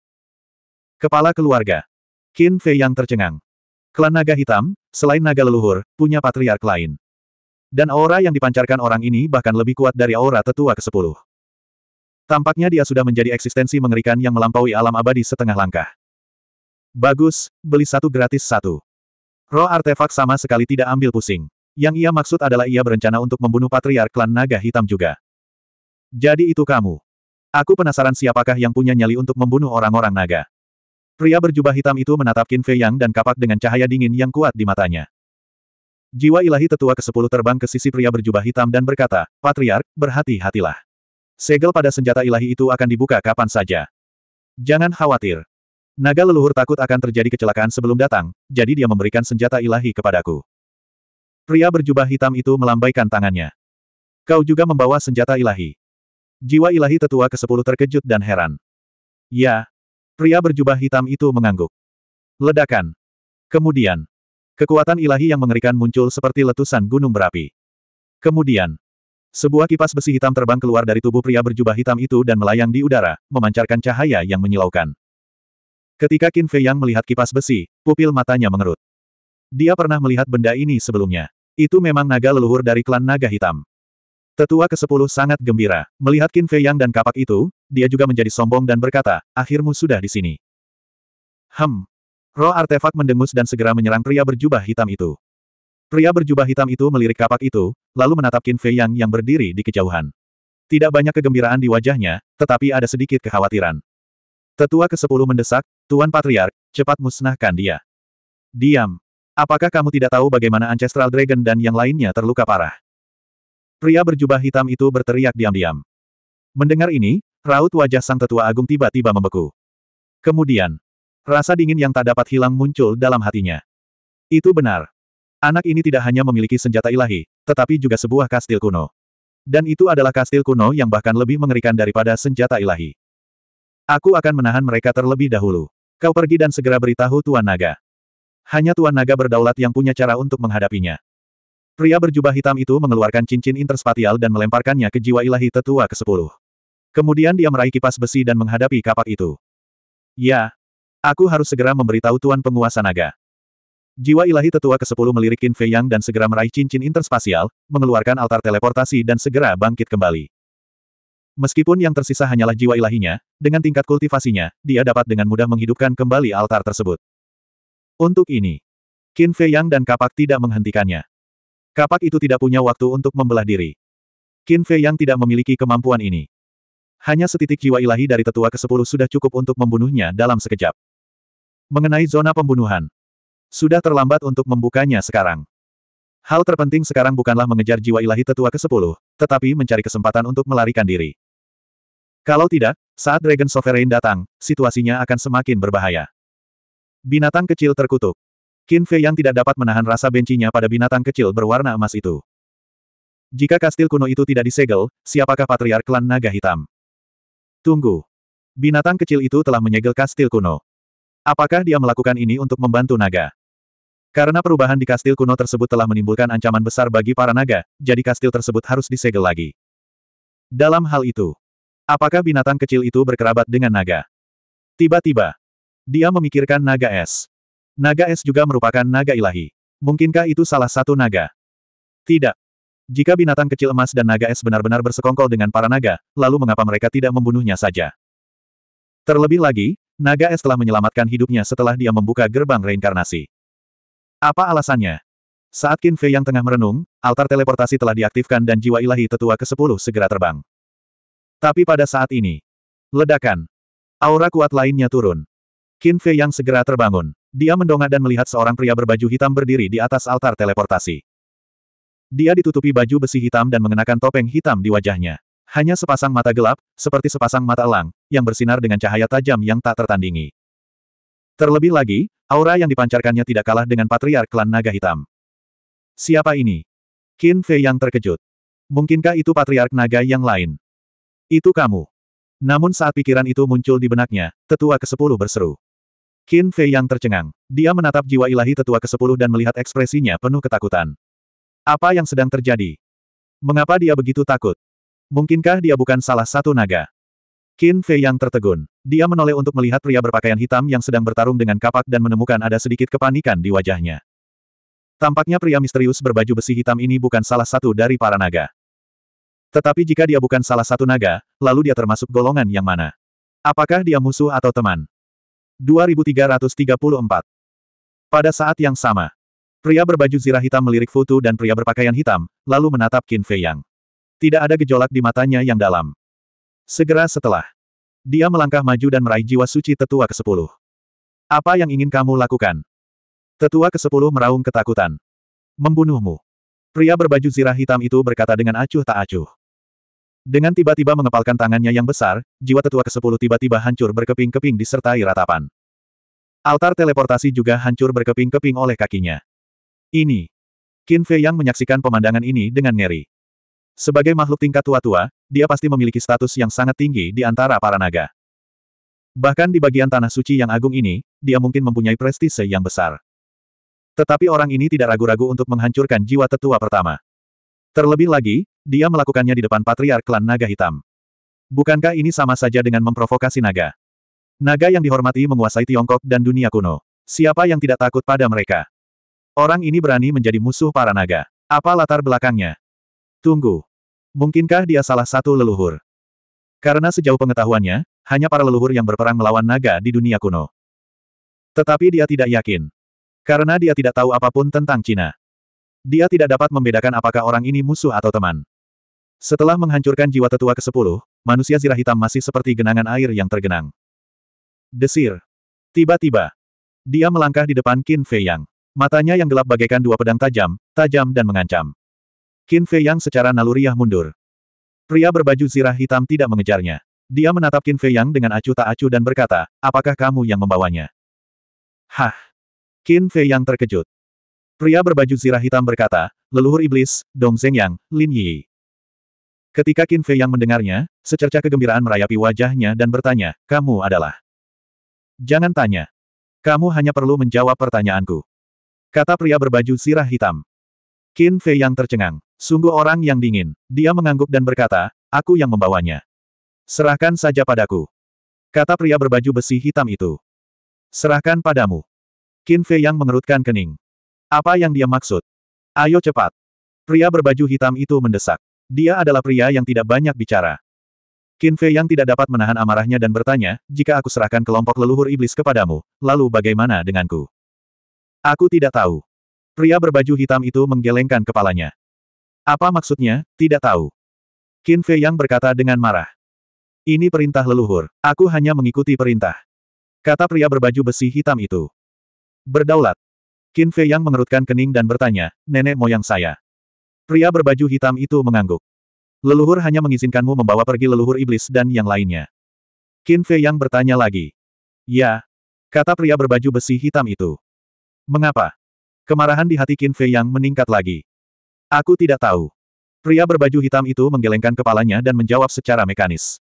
Kepala keluarga. Qin Fei yang tercengang. Klan naga hitam, selain naga leluhur, punya patriark lain. Dan aura yang dipancarkan orang ini bahkan lebih kuat dari aura tetua ke-10. Tampaknya dia sudah menjadi eksistensi mengerikan yang melampaui alam abadi setengah langkah. Bagus, beli satu gratis satu. Roh artefak sama sekali tidak ambil pusing. Yang ia maksud adalah ia berencana untuk membunuh patriark klan naga hitam juga. Jadi itu kamu. Aku penasaran siapakah yang punya nyali untuk membunuh orang-orang naga. Pria berjubah hitam itu menatap Qin Fei Yang dan kapak dengan cahaya dingin yang kuat di matanya. Jiwa ilahi tetua ke-10 terbang ke sisi pria berjubah hitam dan berkata, Patriark, berhati-hatilah. Segel pada senjata ilahi itu akan dibuka kapan saja. Jangan khawatir. Naga leluhur takut akan terjadi kecelakaan sebelum datang, jadi dia memberikan senjata ilahi kepadaku. Pria berjubah hitam itu melambaikan tangannya. Kau juga membawa senjata ilahi. Jiwa ilahi tetua ke-10 terkejut dan heran. Ya. Pria berjubah hitam itu mengangguk. Ledakan. Kemudian. Kekuatan ilahi yang mengerikan muncul seperti letusan gunung berapi. Kemudian. Sebuah kipas besi hitam terbang keluar dari tubuh pria berjubah hitam itu dan melayang di udara, memancarkan cahaya yang menyilaukan. Ketika Qin Fei Yang melihat kipas besi, pupil matanya mengerut. Dia pernah melihat benda ini sebelumnya. Itu memang naga leluhur dari klan naga hitam. Tetua ke-10 sangat gembira. Melihat Qin Fei Yang dan kapak itu, dia juga menjadi sombong dan berkata, akhirmu sudah di sini. Hem. Roh artefak mendengus dan segera menyerang pria berjubah hitam itu. Pria berjubah hitam itu melirik kapak itu, lalu menatap Qin Fei Yang yang berdiri di kejauhan. Tidak banyak kegembiraan di wajahnya, tetapi ada sedikit kekhawatiran. Tetua ke-10 mendesak, Tuan Patriark, cepat musnahkan dia. Diam. Apakah kamu tidak tahu bagaimana Ancestral Dragon dan yang lainnya terluka parah? Pria berjubah hitam itu berteriak diam-diam. Mendengar ini, raut wajah sang tetua agung tiba-tiba membeku. Kemudian, rasa dingin yang tak dapat hilang muncul dalam hatinya. Itu benar. Anak ini tidak hanya memiliki senjata ilahi, tetapi juga sebuah kastil kuno. Dan itu adalah kastil kuno yang bahkan lebih mengerikan daripada senjata ilahi. Aku akan menahan mereka terlebih dahulu. Kau pergi dan segera beritahu Tuan Naga. Hanya Tuan Naga berdaulat yang punya cara untuk menghadapinya. Pria berjubah hitam itu mengeluarkan cincin interspatial dan melemparkannya ke jiwa ilahi tetua ke-10. Kemudian dia meraih kipas besi dan menghadapi kapak itu. Ya, aku harus segera memberitahu Tuan Penguasa Naga. Jiwa ilahi tetua ke-10 melirik Qin Fei Yang dan segera meraih cincin interspasial, mengeluarkan altar teleportasi dan segera bangkit kembali. Meskipun yang tersisa hanyalah jiwa ilahinya, dengan tingkat kultivasinya, dia dapat dengan mudah menghidupkan kembali altar tersebut. Untuk ini, Qin Fei Yang dan kapak tidak menghentikannya. Kapak itu tidak punya waktu untuk membelah diri. Qin Fei Yang tidak memiliki kemampuan ini. Hanya setitik jiwa ilahi dari tetua ke-10 sudah cukup untuk membunuhnya dalam sekejap. Mengenai zona pembunuhan. Sudah terlambat untuk membukanya sekarang. Hal terpenting sekarang bukanlah mengejar jiwa ilahi tetua ke-10, tetapi mencari kesempatan untuk melarikan diri. Kalau tidak, saat Dragon Sovereign datang, situasinya akan semakin berbahaya. Binatang kecil terkutuk. Qin Fei yang tidak dapat menahan rasa bencinya pada binatang kecil berwarna emas itu. Jika kastil kuno itu tidak disegel, siapakah patriark klan naga hitam? Tunggu. Binatang kecil itu telah menyegel kastil kuno. Apakah dia melakukan ini untuk membantu naga? Karena perubahan di kastil kuno tersebut telah menimbulkan ancaman besar bagi para naga, jadi kastil tersebut harus disegel lagi. Dalam hal itu, apakah binatang kecil itu berkerabat dengan naga? Tiba-tiba, dia memikirkan naga es. Naga es juga merupakan naga ilahi. Mungkinkah itu salah satu naga? Tidak. Jika binatang kecil emas dan naga es benar-benar bersekongkol dengan para naga, lalu mengapa mereka tidak membunuhnya saja? Terlebih lagi, naga es telah menyelamatkan hidupnya setelah dia membuka gerbang reinkarnasi. Apa alasannya? Saat Qin Fei yang tengah merenung, altar teleportasi telah diaktifkan dan jiwa ilahi tetua ke-10 segera terbang. Tapi pada saat ini, ledakan. Aura kuat lainnya turun. Qin Fei yang segera terbangun. Dia mendongak dan melihat seorang pria berbaju hitam berdiri di atas altar teleportasi. Dia ditutupi baju besi hitam dan mengenakan topeng hitam di wajahnya. Hanya sepasang mata gelap, seperti sepasang mata elang, yang bersinar dengan cahaya tajam yang tak tertandingi. Terlebih lagi, aura yang dipancarkannya tidak kalah dengan patriark klan naga hitam. Siapa ini? Qin Fei yang terkejut. Mungkinkah itu patriark naga yang lain? Itu kamu. Namun saat pikiran itu muncul di benaknya, tetua ke-10 berseru. Qin Fei yang tercengang. Dia menatap jiwa ilahi tetua ke-10 dan melihat ekspresinya penuh ketakutan. Apa yang sedang terjadi? Mengapa dia begitu takut? Mungkinkah dia bukan salah satu naga? Qin Fei yang tertegun. Dia menoleh untuk melihat pria berpakaian hitam yang sedang bertarung dengan kapak dan menemukan ada sedikit kepanikan di wajahnya. Tampaknya pria misterius berbaju besi hitam ini bukan salah satu dari para naga. Tetapi jika dia bukan salah satu naga, lalu dia termasuk golongan yang mana? Apakah dia musuh atau teman? 2334. Pada saat yang sama, pria berbaju zirah hitam melirik Futu dan pria berpakaian hitam, lalu menatap Qin Fei Yang. Tidak ada gejolak di matanya yang dalam. Segera setelah, dia melangkah maju dan meraih jiwa suci tetua ke-10. Apa yang ingin kamu lakukan? Tetua ke-10 meraung ketakutan. Membunuhmu. Pria berbaju zirah hitam itu berkata dengan acuh tak acuh. Dengan tiba-tiba mengepalkan tangannya yang besar, jiwa tetua ke-10 tiba-tiba hancur berkeping-keping disertai ratapan. Altar teleportasi juga hancur berkeping-keping oleh kakinya. Ini. Qin Fei yang menyaksikan pemandangan ini dengan ngeri. Sebagai makhluk tingkat tua-tua, dia pasti memiliki status yang sangat tinggi di antara para naga. Bahkan di bagian tanah suci yang agung ini, dia mungkin mempunyai prestise yang besar. Tetapi orang ini tidak ragu-ragu untuk menghancurkan jiwa tetua pertama. Terlebih lagi, dia melakukannya di depan patriark klan naga hitam. Bukankah ini sama saja dengan memprovokasi naga? Naga yang dihormati menguasai Tiongkok dan dunia kuno. Siapa yang tidak takut pada mereka? Orang ini berani menjadi musuh para naga. Apa latar belakangnya? Tunggu. Mungkinkah dia salah satu leluhur? Karena sejauh pengetahuannya, hanya para leluhur yang berperang melawan naga di dunia kuno. Tetapi dia tidak yakin. Karena dia tidak tahu apapun tentang Cina. Dia tidak dapat membedakan apakah orang ini musuh atau teman. Setelah menghancurkan jiwa tetua ke-10, manusia zirah hitam masih seperti genangan air yang tergenang. Desir. Tiba-tiba. Dia melangkah di depan Qin Fei Yang. Matanya yang gelap bagaikan dua pedang tajam, tajam dan mengancam. Qin Fei Yang secara naluriah mundur. Pria berbaju zirah hitam tidak mengejarnya. Dia menatap Qin Fei Yang dengan acuh tak acuh dan berkata, apakah kamu yang membawanya? Hah! Qin Fei Yang terkejut. Pria berbaju zirah hitam berkata, leluhur iblis, Dong Zeng Yang, Lin Yi. Ketika Qin Fei Yang mendengarnya, secerca kegembiraan merayapi wajahnya dan bertanya, kamu adalah Jangan tanya. Kamu hanya perlu menjawab pertanyaanku. Kata pria berbaju sirah hitam. Qin Fei yang tercengang. Sungguh orang yang dingin. Dia mengangguk dan berkata, aku yang membawanya. Serahkan saja padaku. Kata pria berbaju besi hitam itu. Serahkan padamu. Qin Fei yang mengerutkan kening. Apa yang dia maksud? Ayo cepat. Pria berbaju hitam itu mendesak. Dia adalah pria yang tidak banyak bicara. Qin Fei yang tidak dapat menahan amarahnya dan bertanya, jika aku serahkan kelompok leluhur iblis kepadamu, lalu bagaimana denganku? Aku tidak tahu. Pria berbaju hitam itu menggelengkan kepalanya. Apa maksudnya, tidak tahu. Qin Fei yang berkata dengan marah. Ini perintah leluhur, aku hanya mengikuti perintah. Kata pria berbaju besi hitam itu. Berdaulat. Qin Fei yang mengerutkan kening dan bertanya, nenek moyang saya. Pria berbaju hitam itu mengangguk. Leluhur hanya mengizinkanmu membawa pergi leluhur iblis dan yang lainnya. Qin Fei yang bertanya lagi. Ya, kata pria berbaju besi hitam itu. Mengapa? Kemarahan di hati Qin Fei yang meningkat lagi. Aku tidak tahu. Pria berbaju hitam itu menggelengkan kepalanya dan menjawab secara mekanis.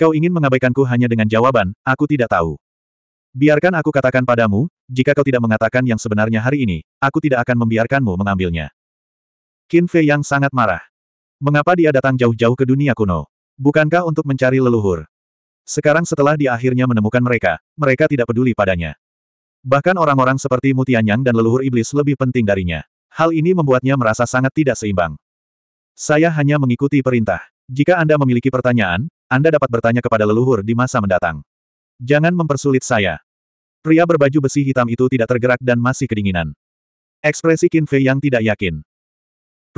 Kau ingin mengabaikanku hanya dengan jawaban, aku tidak tahu. Biarkan aku katakan padamu, jika kau tidak mengatakan yang sebenarnya hari ini, aku tidak akan membiarkanmu mengambilnya. Qin Fei yang sangat marah. Mengapa dia datang jauh-jauh ke dunia kuno? Bukankah untuk mencari leluhur? Sekarang setelah dia akhirnya menemukan mereka, mereka tidak peduli padanya. Bahkan orang-orang seperti Mutianyang dan leluhur iblis lebih penting darinya. Hal ini membuatnya merasa sangat tidak seimbang. Saya hanya mengikuti perintah. Jika Anda memiliki pertanyaan, Anda dapat bertanya kepada leluhur di masa mendatang. Jangan mempersulit saya. Pria berbaju besi hitam itu tidak tergerak dan masih kedinginan. Ekspresi Qin Fei yang tidak yakin.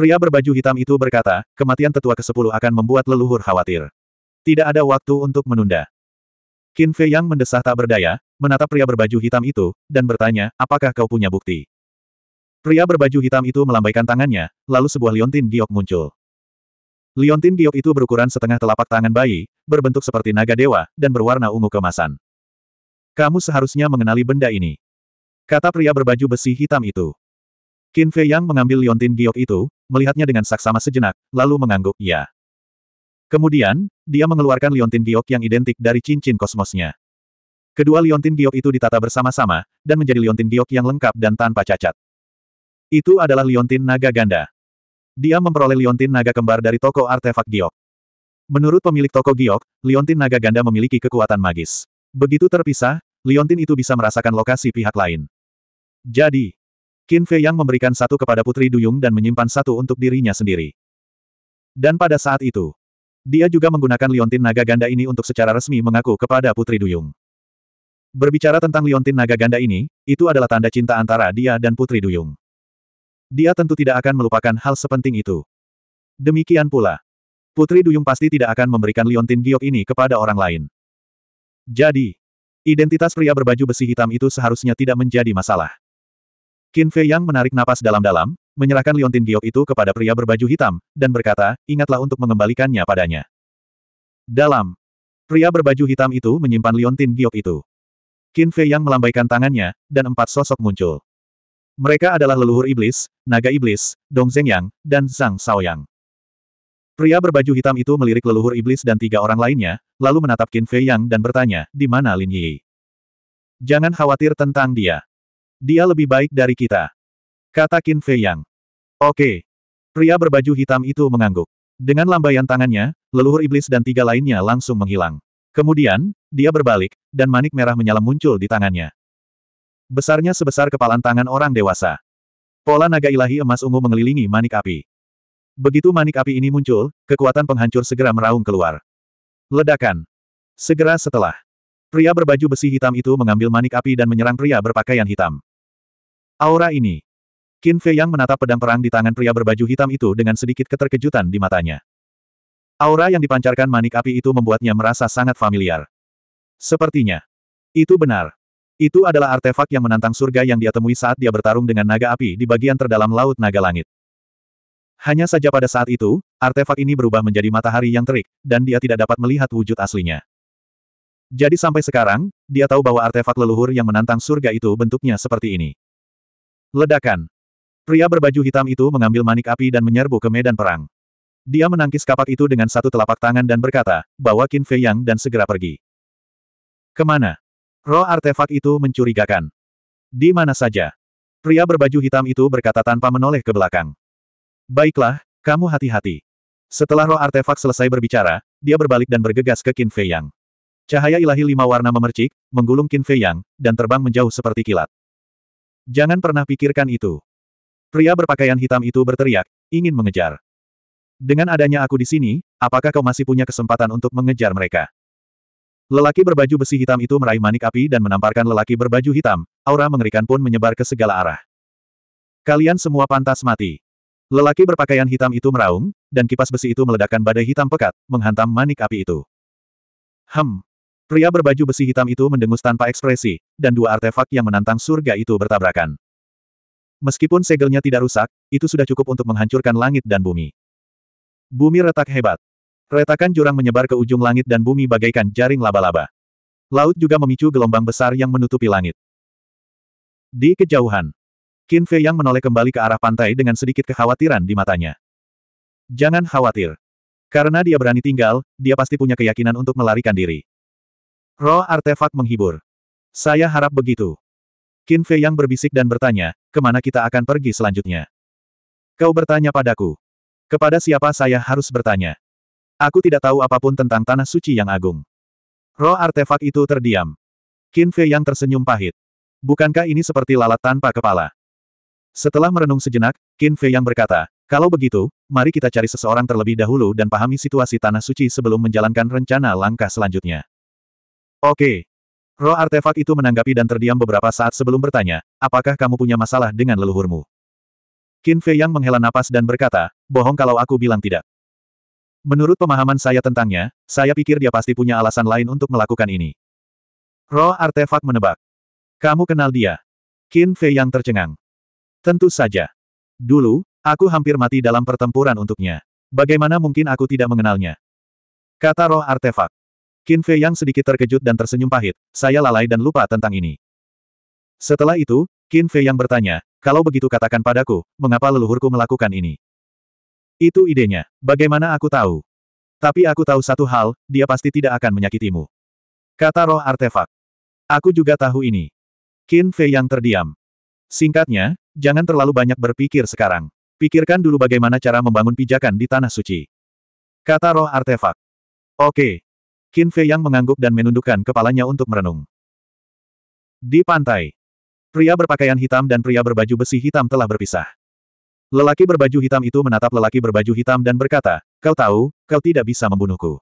Pria berbaju hitam itu berkata, kematian tetua ke-10 akan membuat leluhur khawatir. Tidak ada waktu untuk menunda. Qin Fei yang mendesah tak berdaya, menatap pria berbaju hitam itu, dan bertanya, apakah kau punya bukti? Pria berbaju hitam itu melambaikan tangannya, lalu sebuah liontin giok muncul. Liontin giok itu berukuran setengah telapak tangan bayi, berbentuk seperti naga dewa, dan berwarna ungu kemasan. Kamu seharusnya mengenali benda ini. Kata pria berbaju besi hitam itu. Qin Fei Yang mengambil liontin giok itu, melihatnya dengan saksama sejenak, lalu mengangguk "ya." Kemudian, dia mengeluarkan liontin giok yang identik dari cincin kosmosnya. Kedua liontin giok itu ditata bersama-sama, dan menjadi liontin giok yang lengkap dan tanpa cacat. Itu adalah liontin naga ganda. Dia memperoleh liontin naga kembar dari toko artefak giok. Menurut pemilik toko giok, liontin naga ganda memiliki kekuatan magis. Begitu terpisah, liontin itu bisa merasakan lokasi pihak lain. Jadi, Qin Fei Yang memberikan satu kepada Putri Duyung dan menyimpan satu untuk dirinya sendiri. Dan pada saat itu, dia juga menggunakan liontin naga ganda ini untuk secara resmi mengaku kepada Putri Duyung. Berbicara tentang liontin naga ganda ini, itu adalah tanda cinta antara dia dan Putri Duyung. Dia tentu tidak akan melupakan hal sepenting itu. Demikian pula, Putri Duyung pasti tidak akan memberikan liontin giok ini kepada orang lain. Jadi, identitas pria berbaju besi hitam itu seharusnya tidak menjadi masalah. Qin Fei Yang menarik napas dalam-dalam, menyerahkan liontin giok itu kepada pria berbaju hitam, dan berkata, ingatlah untuk mengembalikannya padanya. Dalam. Pria berbaju hitam itu menyimpan liontin giok itu. Qin Fei Yang melambaikan tangannya, dan empat sosok muncul. Mereka adalah leluhur iblis, naga iblis, Dong Zeng Yang, dan Zhang Yang. Pria berbaju hitam itu melirik leluhur iblis dan tiga orang lainnya, lalu menatap Qin Fei Yang dan bertanya, di mana Lin Yi? Jangan khawatir tentang dia. Dia lebih baik dari kita. Kata Qin Fei Yang. Oke. Pria berbaju hitam itu mengangguk. Dengan lambaian tangannya, leluhur iblis dan tiga lainnya langsung menghilang. Kemudian, dia berbalik, dan manik merah menyala muncul di tangannya. Besarnya sebesar kepalan tangan orang dewasa. Pola naga ilahi emas ungu mengelilingi manik api. Begitu manik api ini muncul, kekuatan penghancur segera meraung keluar. Ledakan. Segera setelah. Pria berbaju besi hitam itu mengambil manik api dan menyerang pria berpakaian hitam. Aura ini. Qin Fei yang menatap pedang perang di tangan pria berbaju hitam itu dengan sedikit keterkejutan di matanya. Aura yang dipancarkan manik api itu membuatnya merasa sangat familiar. Sepertinya. Itu benar. Itu adalah artefak yang menantang surga yang dia temui saat dia bertarung dengan naga api di bagian terdalam Laut Naga Langit. Hanya saja pada saat itu, artefak ini berubah menjadi matahari yang terik, dan dia tidak dapat melihat wujud aslinya. Jadi sampai sekarang, dia tahu bahwa artefak leluhur yang menantang surga itu bentuknya seperti ini. Ledakan. Pria berbaju hitam itu mengambil manik api dan menyerbu ke medan perang. Dia menangkis kapak itu dengan satu telapak tangan dan berkata, bawa Qin Fei Yang dan segera pergi. Kemana? Roh artefak itu mencurigakan. Di mana saja? Pria berbaju hitam itu berkata tanpa menoleh ke belakang. Baiklah, kamu hati-hati. Setelah roh artefak selesai berbicara, dia berbalik dan bergegas ke Qin Fei Yang. Cahaya ilahi lima warna memercik, menggulung Qin Fei Yang, dan terbang menjauh seperti kilat. Jangan pernah pikirkan itu. Pria berpakaian hitam itu berteriak, ingin mengejar. Dengan adanya aku di sini, apakah kau masih punya kesempatan untuk mengejar mereka? Lelaki berbaju besi hitam itu meraih manik api dan menamparkan lelaki berbaju hitam, aura mengerikan pun menyebar ke segala arah. Kalian semua pantas mati. Lelaki berpakaian hitam itu meraung, dan kipas besi itu meledakkan badai hitam pekat, menghantam manik api itu. Hem, Pria berbaju besi hitam itu mendengus tanpa ekspresi, dan dua artefak yang menantang surga itu bertabrakan. Meskipun segelnya tidak rusak, itu sudah cukup untuk menghancurkan langit dan bumi. Bumi retak hebat. Retakan jurang menyebar ke ujung langit dan bumi bagaikan jaring laba-laba. Laut juga memicu gelombang besar yang menutupi langit. Di kejauhan, Qin Fei Yang menoleh kembali ke arah pantai dengan sedikit kekhawatiran di matanya. Jangan khawatir. Karena dia berani tinggal, dia pasti punya keyakinan untuk melarikan diri. Roh artefak menghibur. Saya harap begitu. Qin Fei yang berbisik dan bertanya, kemana kita akan pergi selanjutnya? Kau bertanya padaku. Kepada siapa saya harus bertanya? Aku tidak tahu apapun tentang tanah suci yang agung. Roh artefak itu terdiam. Qin Fei yang tersenyum pahit. Bukankah ini seperti lalat tanpa kepala? Setelah merenung sejenak, Qin Fei yang berkata, kalau begitu, mari kita cari seseorang terlebih dahulu dan pahami situasi tanah suci sebelum menjalankan rencana langkah selanjutnya. Oke. Roh artefak itu menanggapi dan terdiam beberapa saat sebelum bertanya, apakah kamu punya masalah dengan leluhurmu? Qin Fei Yang menghela napas dan berkata, bohong kalau aku bilang tidak. Menurut pemahaman saya tentangnya, saya pikir dia pasti punya alasan lain untuk melakukan ini. Roh artefak menebak. Kamu kenal dia. Qin Fei Yang tercengang. Tentu saja. Dulu, aku hampir mati dalam pertempuran untuknya. Bagaimana mungkin aku tidak mengenalnya? Kata roh artefak. Qin Fei yang sedikit terkejut dan tersenyum pahit, saya lalai dan lupa tentang ini. Setelah itu, Qin Fei yang bertanya, kalau begitu katakan padaku, mengapa leluhurku melakukan ini? Itu idenya, bagaimana aku tahu? Tapi aku tahu satu hal, dia pasti tidak akan menyakitimu. Kata roh artefak. Aku juga tahu ini. Qin Fei yang terdiam. Singkatnya, jangan terlalu banyak berpikir sekarang. Pikirkan dulu bagaimana cara membangun pijakan di Tanah Suci. Kata roh artefak. Oke, Qin Fei Yang mengangguk dan menundukkan kepalanya untuk merenung. Di pantai. Pria berpakaian hitam dan pria berbaju besi hitam telah berpisah. Lelaki berbaju hitam itu menatap lelaki berbaju hitam dan berkata, Kau tahu, kau tidak bisa membunuhku.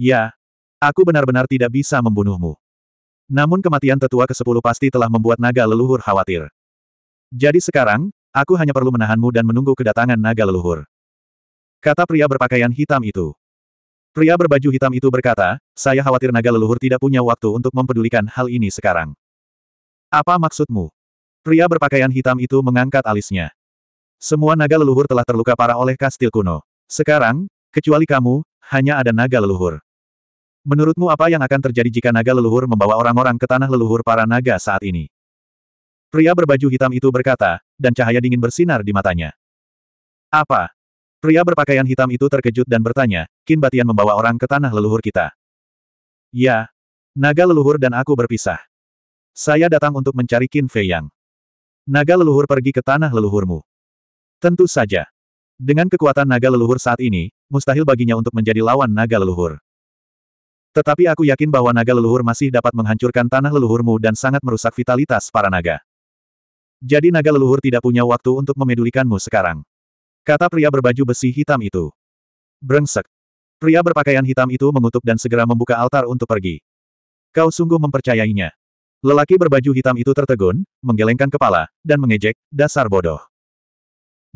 Ya, aku benar-benar tidak bisa membunuhmu. Namun kematian tetua ke-10 pasti telah membuat naga leluhur khawatir. Jadi sekarang, aku hanya perlu menahanmu dan menunggu kedatangan naga leluhur. Kata pria berpakaian hitam itu. Pria berbaju hitam itu berkata, saya khawatir naga leluhur tidak punya waktu untuk mempedulikan hal ini sekarang. Apa maksudmu? Pria berpakaian hitam itu mengangkat alisnya. Semua naga leluhur telah terluka parah oleh kastil kuno. Sekarang, kecuali kamu, hanya ada naga leluhur. Menurutmu apa yang akan terjadi jika naga leluhur membawa orang-orang ke tanah leluhur para naga saat ini? Pria berbaju hitam itu berkata, dan cahaya dingin bersinar di matanya. Apa? Pria berpakaian hitam itu terkejut dan bertanya, Kin Batian membawa orang ke tanah leluhur kita. Ya. Naga leluhur dan aku berpisah. Saya datang untuk mencari Kin Fei Yang. Naga leluhur pergi ke tanah leluhurmu. Tentu saja. Dengan kekuatan naga leluhur saat ini, mustahil baginya untuk menjadi lawan naga leluhur. Tetapi aku yakin bahwa naga leluhur masih dapat menghancurkan tanah leluhurmu dan sangat merusak vitalitas para naga. Jadi naga leluhur tidak punya waktu untuk memedulikanmu sekarang. Kata pria berbaju besi hitam itu. Brengsek. Pria berpakaian hitam itu mengutuk dan segera membuka altar untuk pergi. Kau sungguh mempercayainya. Lelaki berbaju hitam itu tertegun, menggelengkan kepala, dan mengejek, dasar bodoh.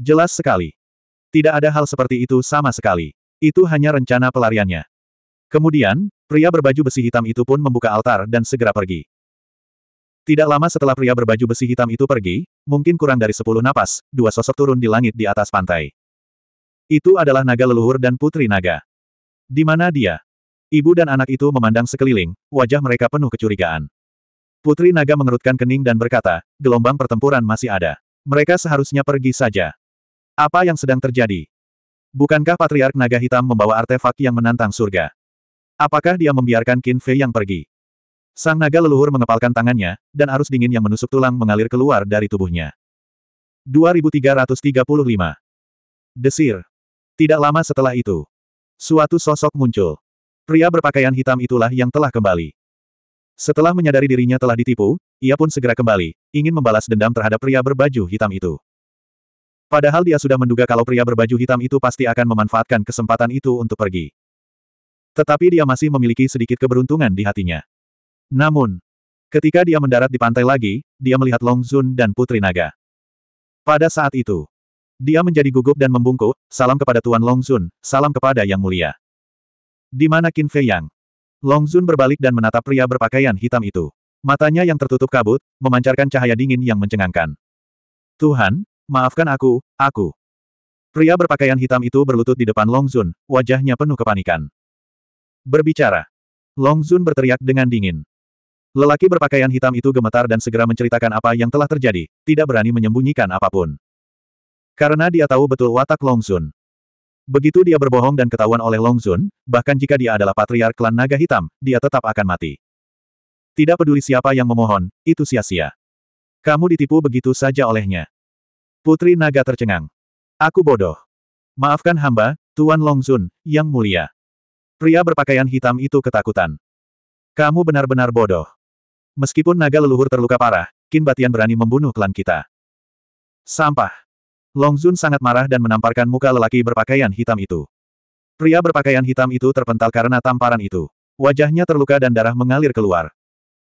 Jelas sekali. Tidak ada hal seperti itu sama sekali. Itu hanya rencana pelariannya. Kemudian, pria berbaju besi hitam itu pun membuka altar dan segera pergi. Tidak lama setelah pria berbaju besi hitam itu pergi, Mungkin kurang dari sepuluh napas, dua sosok turun di langit di atas pantai. Itu adalah naga leluhur dan putri naga. Di mana dia? Ibu dan anak itu memandang sekeliling, wajah mereka penuh kecurigaan. Putri naga mengerutkan kening dan berkata, gelombang pertempuran masih ada. Mereka seharusnya pergi saja. Apa yang sedang terjadi? Bukankah Patriark Naga Hitam membawa artefak yang menantang surga? Apakah dia membiarkan Qin yang pergi? Sang naga leluhur mengepalkan tangannya, dan arus dingin yang menusuk tulang mengalir keluar dari tubuhnya. 2335. Desir. Tidak lama setelah itu, suatu sosok muncul. Pria berpakaian hitam itulah yang telah kembali. Setelah menyadari dirinya telah ditipu, ia pun segera kembali, ingin membalas dendam terhadap pria berbaju hitam itu. Padahal dia sudah menduga kalau pria berbaju hitam itu pasti akan memanfaatkan kesempatan itu untuk pergi. Tetapi dia masih memiliki sedikit keberuntungan di hatinya. Namun, ketika dia mendarat di pantai lagi, dia melihat Long Zun dan Putri Naga. Pada saat itu, dia menjadi gugup dan membungkuk, salam kepada Tuan Long Zun, salam kepada Yang Mulia. Di mana Qin Fei Yang? Long Zun berbalik dan menatap pria berpakaian hitam itu. Matanya yang tertutup kabut, memancarkan cahaya dingin yang mencengangkan. Tuhan, maafkan aku, aku. Pria berpakaian hitam itu berlutut di depan Long Zun, wajahnya penuh kepanikan. Berbicara. Long Zun berteriak dengan dingin. Lelaki berpakaian hitam itu gemetar dan segera menceritakan apa yang telah terjadi, tidak berani menyembunyikan apapun. Karena dia tahu betul watak Longzun. Begitu dia berbohong dan ketahuan oleh Longzun, bahkan jika dia adalah patriar klan naga hitam, dia tetap akan mati. Tidak peduli siapa yang memohon, itu sia-sia. Kamu ditipu begitu saja olehnya. Putri naga tercengang. Aku bodoh. Maafkan hamba, Tuan Longzun, yang mulia. Pria berpakaian hitam itu ketakutan. Kamu benar-benar bodoh. Meskipun naga leluhur terluka parah, Qin Batian berani membunuh klan kita. Sampah. Long Zun sangat marah dan menamparkan muka lelaki berpakaian hitam itu. Pria berpakaian hitam itu terpental karena tamparan itu. Wajahnya terluka dan darah mengalir keluar.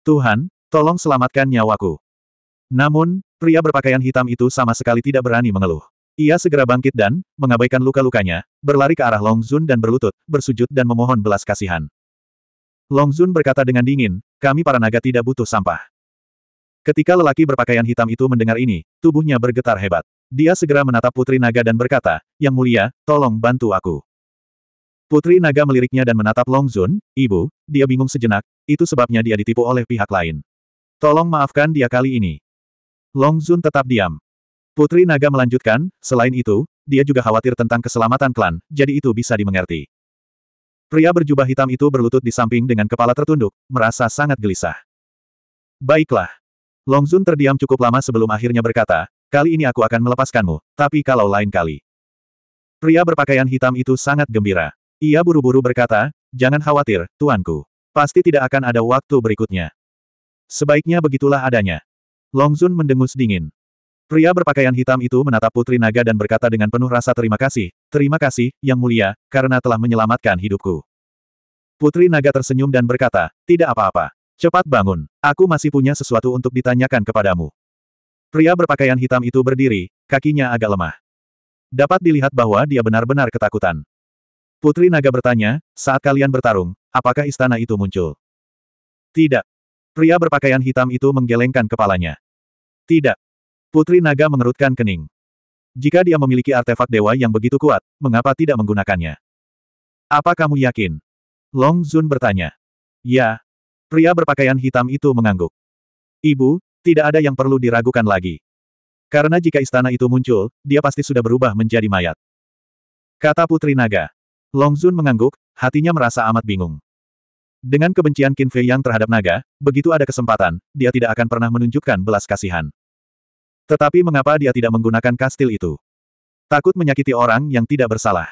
Tuhan, tolong selamatkan nyawaku. Namun, pria berpakaian hitam itu sama sekali tidak berani mengeluh. Ia segera bangkit dan, mengabaikan luka-lukanya, berlari ke arah Long Zun dan berlutut, bersujud dan memohon belas kasihan. Long Zun berkata dengan dingin, kami para naga tidak butuh sampah. Ketika lelaki berpakaian hitam itu mendengar ini, tubuhnya bergetar hebat. Dia segera menatap Putri Naga dan berkata, Yang mulia, tolong bantu aku. Putri Naga meliriknya dan menatap Long Zun, Ibu, dia bingung sejenak, itu sebabnya dia ditipu oleh pihak lain. Tolong maafkan dia kali ini. Long Zun tetap diam. Putri Naga melanjutkan, selain itu, dia juga khawatir tentang keselamatan klan, jadi itu bisa dimengerti. Pria berjubah hitam itu berlutut di samping dengan kepala tertunduk, merasa sangat gelisah. Baiklah. Longzun terdiam cukup lama sebelum akhirnya berkata, kali ini aku akan melepaskanmu, tapi kalau lain kali. Pria berpakaian hitam itu sangat gembira. Ia buru-buru berkata, jangan khawatir, tuanku. Pasti tidak akan ada waktu berikutnya. Sebaiknya begitulah adanya. Longzun mendengus dingin. Pria berpakaian hitam itu menatap Putri Naga dan berkata dengan penuh rasa terima kasih, terima kasih, Yang Mulia, karena telah menyelamatkan hidupku. Putri Naga tersenyum dan berkata, tidak apa-apa. Cepat bangun, aku masih punya sesuatu untuk ditanyakan kepadamu. Pria berpakaian hitam itu berdiri, kakinya agak lemah. Dapat dilihat bahwa dia benar-benar ketakutan. Putri Naga bertanya, saat kalian bertarung, apakah istana itu muncul? Tidak. Pria berpakaian hitam itu menggelengkan kepalanya. Tidak. Putri Naga mengerutkan kening. Jika dia memiliki artefak dewa yang begitu kuat, mengapa tidak menggunakannya? Apa kamu yakin? Long Zun bertanya. Ya. Pria berpakaian hitam itu mengangguk. Ibu, tidak ada yang perlu diragukan lagi. Karena jika istana itu muncul, dia pasti sudah berubah menjadi mayat. Kata Putri Naga. Long Zun mengangguk, hatinya merasa amat bingung. Dengan kebencian Qin Fei yang terhadap naga, begitu ada kesempatan, dia tidak akan pernah menunjukkan belas kasihan. Tetapi mengapa dia tidak menggunakan kastil itu? Takut menyakiti orang yang tidak bersalah.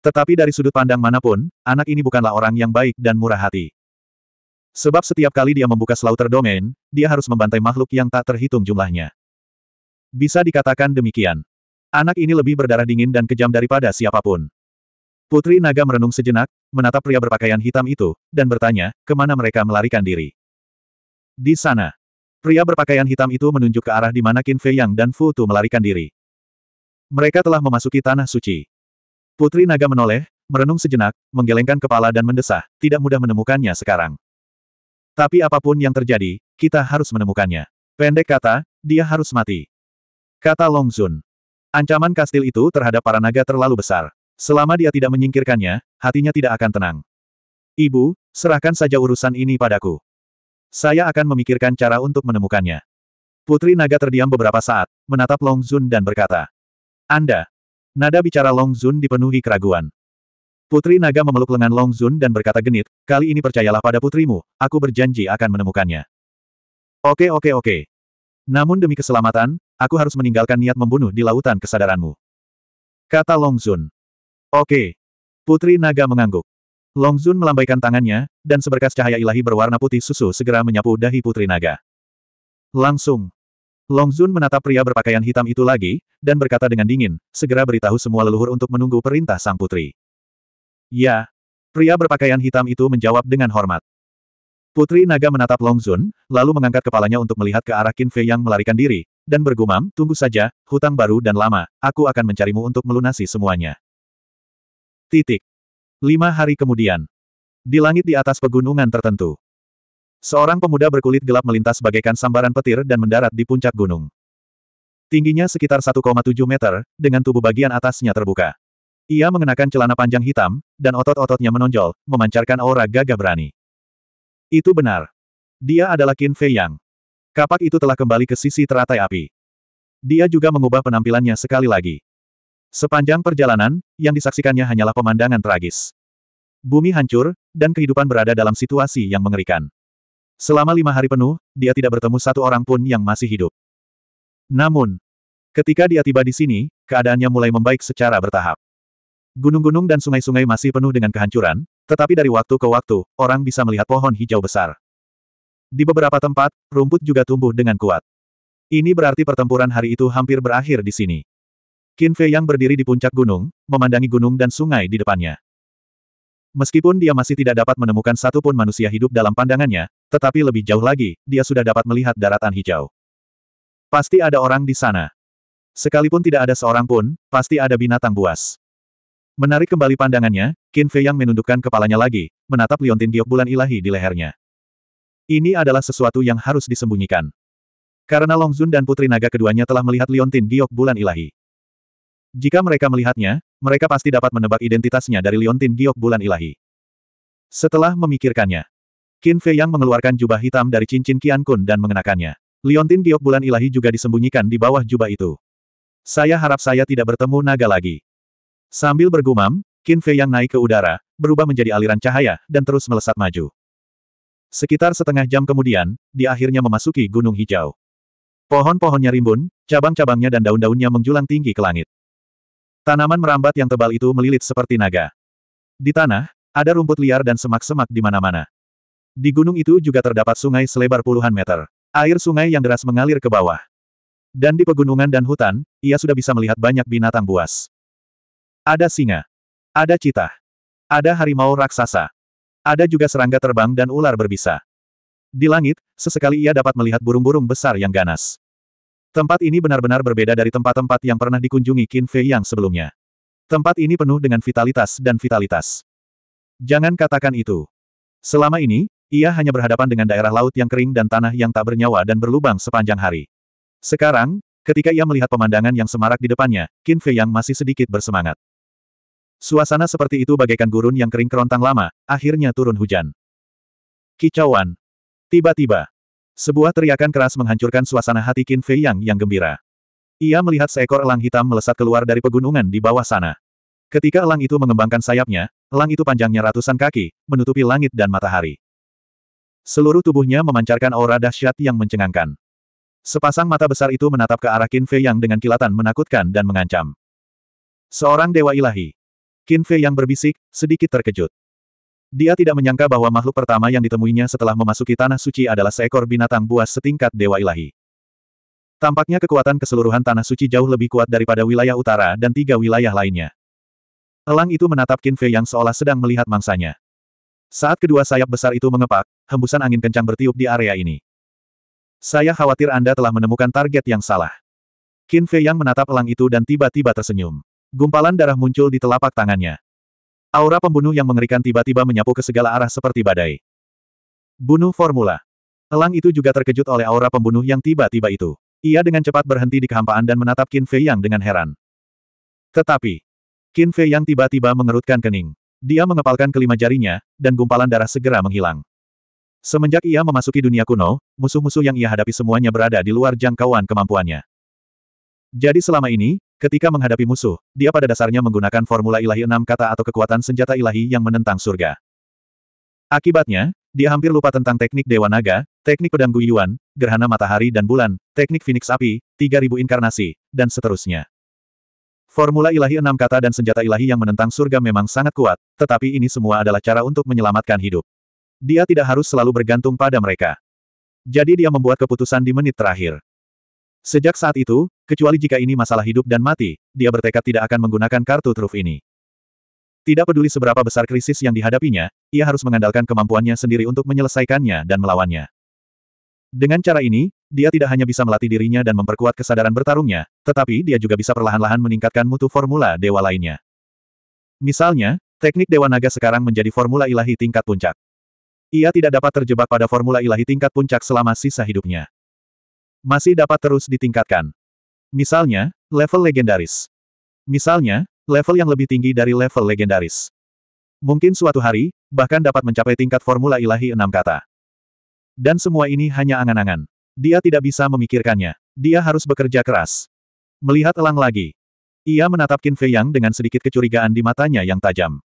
Tetapi dari sudut pandang manapun, anak ini bukanlah orang yang baik dan murah hati. Sebab setiap kali dia membuka slaughter domain, dia harus membantai makhluk yang tak terhitung jumlahnya. Bisa dikatakan demikian. Anak ini lebih berdarah dingin dan kejam daripada siapapun. Putri Naga merenung sejenak, menatap pria berpakaian hitam itu, dan bertanya, kemana mereka melarikan diri. Di sana. Pria berpakaian hitam itu menunjuk ke arah di mana Qin Fei Yang dan Fu Tu melarikan diri. Mereka telah memasuki tanah suci. Putri naga menoleh, merenung sejenak, menggelengkan kepala dan mendesah, tidak mudah menemukannya sekarang. Tapi apapun yang terjadi, kita harus menemukannya. Pendek kata, dia harus mati. Kata Long Zun. Ancaman kastil itu terhadap para naga terlalu besar. Selama dia tidak menyingkirkannya, hatinya tidak akan tenang. Ibu, serahkan saja urusan ini padaku. Saya akan memikirkan cara untuk menemukannya. Putri naga terdiam beberapa saat, menatap Long Zun dan berkata. Anda. Nada bicara Long Zun dipenuhi keraguan. Putri naga memeluk lengan Long Zun dan berkata genit, kali ini percayalah pada putrimu, aku berjanji akan menemukannya. Oke oke oke. Namun demi keselamatan, aku harus meninggalkan niat membunuh di lautan kesadaranmu. Kata Long Zun. Oke. Putri naga mengangguk. Long Zun melambaikan tangannya, dan seberkas cahaya ilahi berwarna putih susu segera menyapu dahi putri naga. Langsung. Long Zun menatap pria berpakaian hitam itu lagi, dan berkata dengan dingin, segera beritahu semua leluhur untuk menunggu perintah sang putri. Ya. Pria berpakaian hitam itu menjawab dengan hormat. Putri naga menatap Long Zun, lalu mengangkat kepalanya untuk melihat ke arah Qin Fei yang melarikan diri, dan bergumam, tunggu saja, hutang baru dan lama, aku akan mencarimu untuk melunasi semuanya. Titik. Lima hari kemudian. Di langit di atas pegunungan tertentu. Seorang pemuda berkulit gelap melintas bagaikan sambaran petir dan mendarat di puncak gunung. Tingginya sekitar 1,7 meter, dengan tubuh bagian atasnya terbuka. Ia mengenakan celana panjang hitam, dan otot-ototnya menonjol, memancarkan aura gagah berani. Itu benar. Dia adalah Qin Fei Yang. Kapak itu telah kembali ke sisi teratai api. Dia juga mengubah penampilannya sekali lagi. Sepanjang perjalanan, yang disaksikannya hanyalah pemandangan tragis. Bumi hancur, dan kehidupan berada dalam situasi yang mengerikan. Selama lima hari penuh, dia tidak bertemu satu orang pun yang masih hidup. Namun, ketika dia tiba di sini, keadaannya mulai membaik secara bertahap. Gunung-gunung dan sungai-sungai masih penuh dengan kehancuran, tetapi dari waktu ke waktu, orang bisa melihat pohon hijau besar. Di beberapa tempat, rumput juga tumbuh dengan kuat. Ini berarti pertempuran hari itu hampir berakhir di sini. Qin Fei yang berdiri di puncak gunung, memandangi gunung dan sungai di depannya. Meskipun dia masih tidak dapat menemukan satupun manusia hidup dalam pandangannya, tetapi lebih jauh lagi, dia sudah dapat melihat daratan hijau. Pasti ada orang di sana. Sekalipun tidak ada seorang pun, pasti ada binatang buas. Menarik kembali pandangannya, Qin Fei yang menundukkan kepalanya lagi, menatap liontin giok bulan ilahi di lehernya. Ini adalah sesuatu yang harus disembunyikan. Karena Long Zun dan Putri Naga keduanya telah melihat liontin giok bulan ilahi. Jika mereka melihatnya, mereka pasti dapat menebak identitasnya dari liontin giok bulan ilahi. Setelah memikirkannya, Qin Fei Yang mengeluarkan jubah hitam dari cincin Qian Kun dan mengenakannya. Liontin giok bulan ilahi juga disembunyikan di bawah jubah itu. Saya harap saya tidak bertemu naga lagi. Sambil bergumam, Qin Fei Yang naik ke udara, berubah menjadi aliran cahaya, dan terus melesat maju. Sekitar setengah jam kemudian, dia akhirnya memasuki gunung hijau. Pohon-pohonnya rimbun, cabang-cabangnya dan daun-daunnya menjulang tinggi ke langit. Tanaman merambat yang tebal itu melilit seperti naga. Di tanah, ada rumput liar dan semak-semak di mana-mana. Di gunung itu juga terdapat sungai selebar puluhan meter. Air sungai yang deras mengalir ke bawah. Dan di pegunungan dan hutan, ia sudah bisa melihat banyak binatang buas. Ada singa. Ada citah. Ada harimau raksasa. Ada juga serangga terbang dan ular berbisa. Di langit, sesekali ia dapat melihat burung-burung besar yang ganas. Tempat ini benar-benar berbeda dari tempat-tempat yang pernah dikunjungi Qin Fei yang sebelumnya. Tempat ini penuh dengan vitalitas dan vitalitas. Jangan katakan itu. Selama ini, ia hanya berhadapan dengan daerah laut yang kering dan tanah yang tak bernyawa dan berlubang sepanjang hari. Sekarang, ketika ia melihat pemandangan yang semarak di depannya, Qin Fei yang masih sedikit bersemangat. Suasana seperti itu bagaikan gurun yang kering kerontang lama, akhirnya turun hujan. Kicauan. Tiba-tiba, sebuah teriakan keras menghancurkan suasana hati Qin Fei Yang yang gembira. Ia melihat seekor elang hitam melesat keluar dari pegunungan di bawah sana. Ketika elang itu mengembangkan sayapnya, elang itu panjangnya ratusan kaki, menutupi langit dan matahari. Seluruh tubuhnya memancarkan aura dahsyat yang mencengangkan. Sepasang mata besar itu menatap ke arah Qin Fei Yang dengan kilatan menakutkan dan mengancam. Seorang dewa ilahi. Qin Fei Yang berbisik, sedikit terkejut. Dia tidak menyangka bahwa makhluk pertama yang ditemuinya setelah memasuki tanah suci adalah seekor binatang buas setingkat dewa ilahi. Tampaknya kekuatan keseluruhan tanah suci jauh lebih kuat daripada wilayah utara dan tiga wilayah lainnya. Elang itu menatap Qin Fei yang seolah sedang melihat mangsanya. Saat kedua sayap besar itu mengepak, hembusan angin kencang bertiup di area ini. Saya khawatir Anda telah menemukan target yang salah. Qin Fei yang menatap elang itu dan tiba-tiba tersenyum. Gumpalan darah muncul di telapak tangannya. Aura pembunuh yang mengerikan tiba-tiba menyapu ke segala arah seperti badai. Bunuh formula. Elang itu juga terkejut oleh aura pembunuh yang tiba-tiba itu. Ia dengan cepat berhenti di kehampaan dan menatap Qin Fei Yang dengan heran. Tetapi, Qin Fei Yang tiba-tiba mengerutkan kening. Dia mengepalkan kelima jarinya, dan gumpalan darah segera menghilang. Semenjak ia memasuki dunia kuno, musuh-musuh yang ia hadapi semuanya berada di luar jangkauan kemampuannya. Jadi selama ini, Ketika menghadapi musuh, dia pada dasarnya menggunakan formula ilahi enam kata atau kekuatan senjata ilahi yang menentang surga. Akibatnya, dia hampir lupa tentang teknik Dewa Naga, teknik pedang Guiyuan, gerhana matahari dan bulan, teknik Phoenix api, 3000 inkarnasi, dan seterusnya. Formula ilahi enam kata dan senjata ilahi yang menentang surga memang sangat kuat, tetapi ini semua adalah cara untuk menyelamatkan hidup. Dia tidak harus selalu bergantung pada mereka. Jadi dia membuat keputusan di menit terakhir. Sejak saat itu, kecuali jika ini masalah hidup dan mati, dia bertekad tidak akan menggunakan kartu truf ini. Tidak peduli seberapa besar krisis yang dihadapinya, ia harus mengandalkan kemampuannya sendiri untuk menyelesaikannya dan melawannya. Dengan cara ini, dia tidak hanya bisa melatih dirinya dan memperkuat kesadaran bertarungnya, tetapi dia juga bisa perlahan-lahan meningkatkan mutu formula dewa lainnya. Misalnya, teknik dewa naga sekarang menjadi formula ilahi tingkat puncak. Ia tidak dapat terjebak pada formula ilahi tingkat puncak selama sisa hidupnya masih dapat terus ditingkatkan. Misalnya, level legendaris. Misalnya, level yang lebih tinggi dari level legendaris. Mungkin suatu hari, bahkan dapat mencapai tingkat formula ilahi enam kata. Dan semua ini hanya angan-angan. Dia tidak bisa memikirkannya. Dia harus bekerja keras. Melihat elang lagi. Ia menatap Qin Fei Yang dengan sedikit kecurigaan di matanya yang tajam.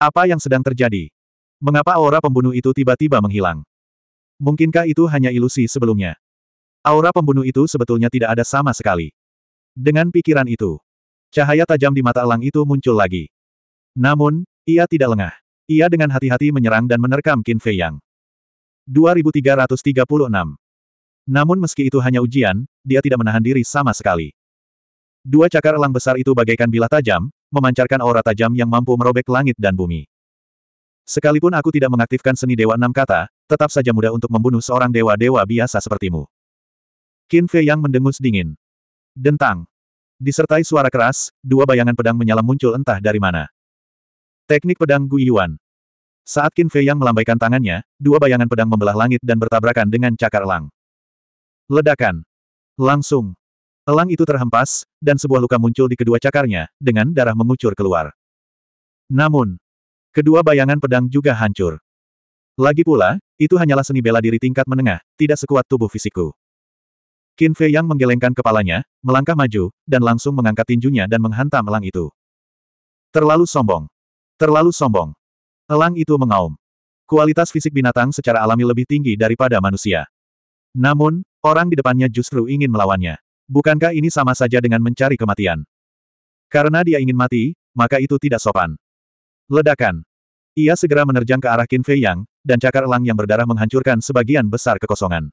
Apa yang sedang terjadi? Mengapa aura pembunuh itu tiba-tiba menghilang? Mungkinkah itu hanya ilusi sebelumnya? Aura pembunuh itu sebetulnya tidak ada sama sekali. Dengan pikiran itu, cahaya tajam di mata elang itu muncul lagi. Namun, ia tidak lengah. Ia dengan hati-hati menyerang dan menerkam Qin Fei Yang. 2336 Namun meski itu hanya ujian, dia tidak menahan diri sama sekali. Dua cakar elang besar itu bagaikan bilah tajam, memancarkan aura tajam yang mampu merobek langit dan bumi. Sekalipun aku tidak mengaktifkan seni Dewa Enam Kata, tetap saja mudah untuk membunuh seorang dewa-dewa biasa sepertimu. Qin Fei yang mendengus dingin. Dentang. Disertai suara keras, dua bayangan pedang menyala muncul entah dari mana. Teknik pedang Gui Yuan. Saat Qin Fei yang melambaikan tangannya, dua bayangan pedang membelah langit dan bertabrakan dengan cakar elang. Ledakan. Langsung. Elang itu terhempas, dan sebuah luka muncul di kedua cakarnya, dengan darah mengucur keluar. Namun, kedua bayangan pedang juga hancur. Lagi pula, itu hanyalah seni bela diri tingkat menengah, tidak sekuat tubuh fisikku. Qin Fei yang menggelengkan kepalanya, melangkah maju, dan langsung mengangkat tinjunya dan menghantam elang itu. Terlalu sombong. Terlalu sombong. Elang itu mengaum. Kualitas fisik binatang secara alami lebih tinggi daripada manusia. Namun, orang di depannya justru ingin melawannya. Bukankah ini sama saja dengan mencari kematian? Karena dia ingin mati, maka itu tidak sopan. Ledakan. Ia segera menerjang ke arah Qin Fei Yang, dan cakar elang yang berdarah menghancurkan sebagian besar kekosongan.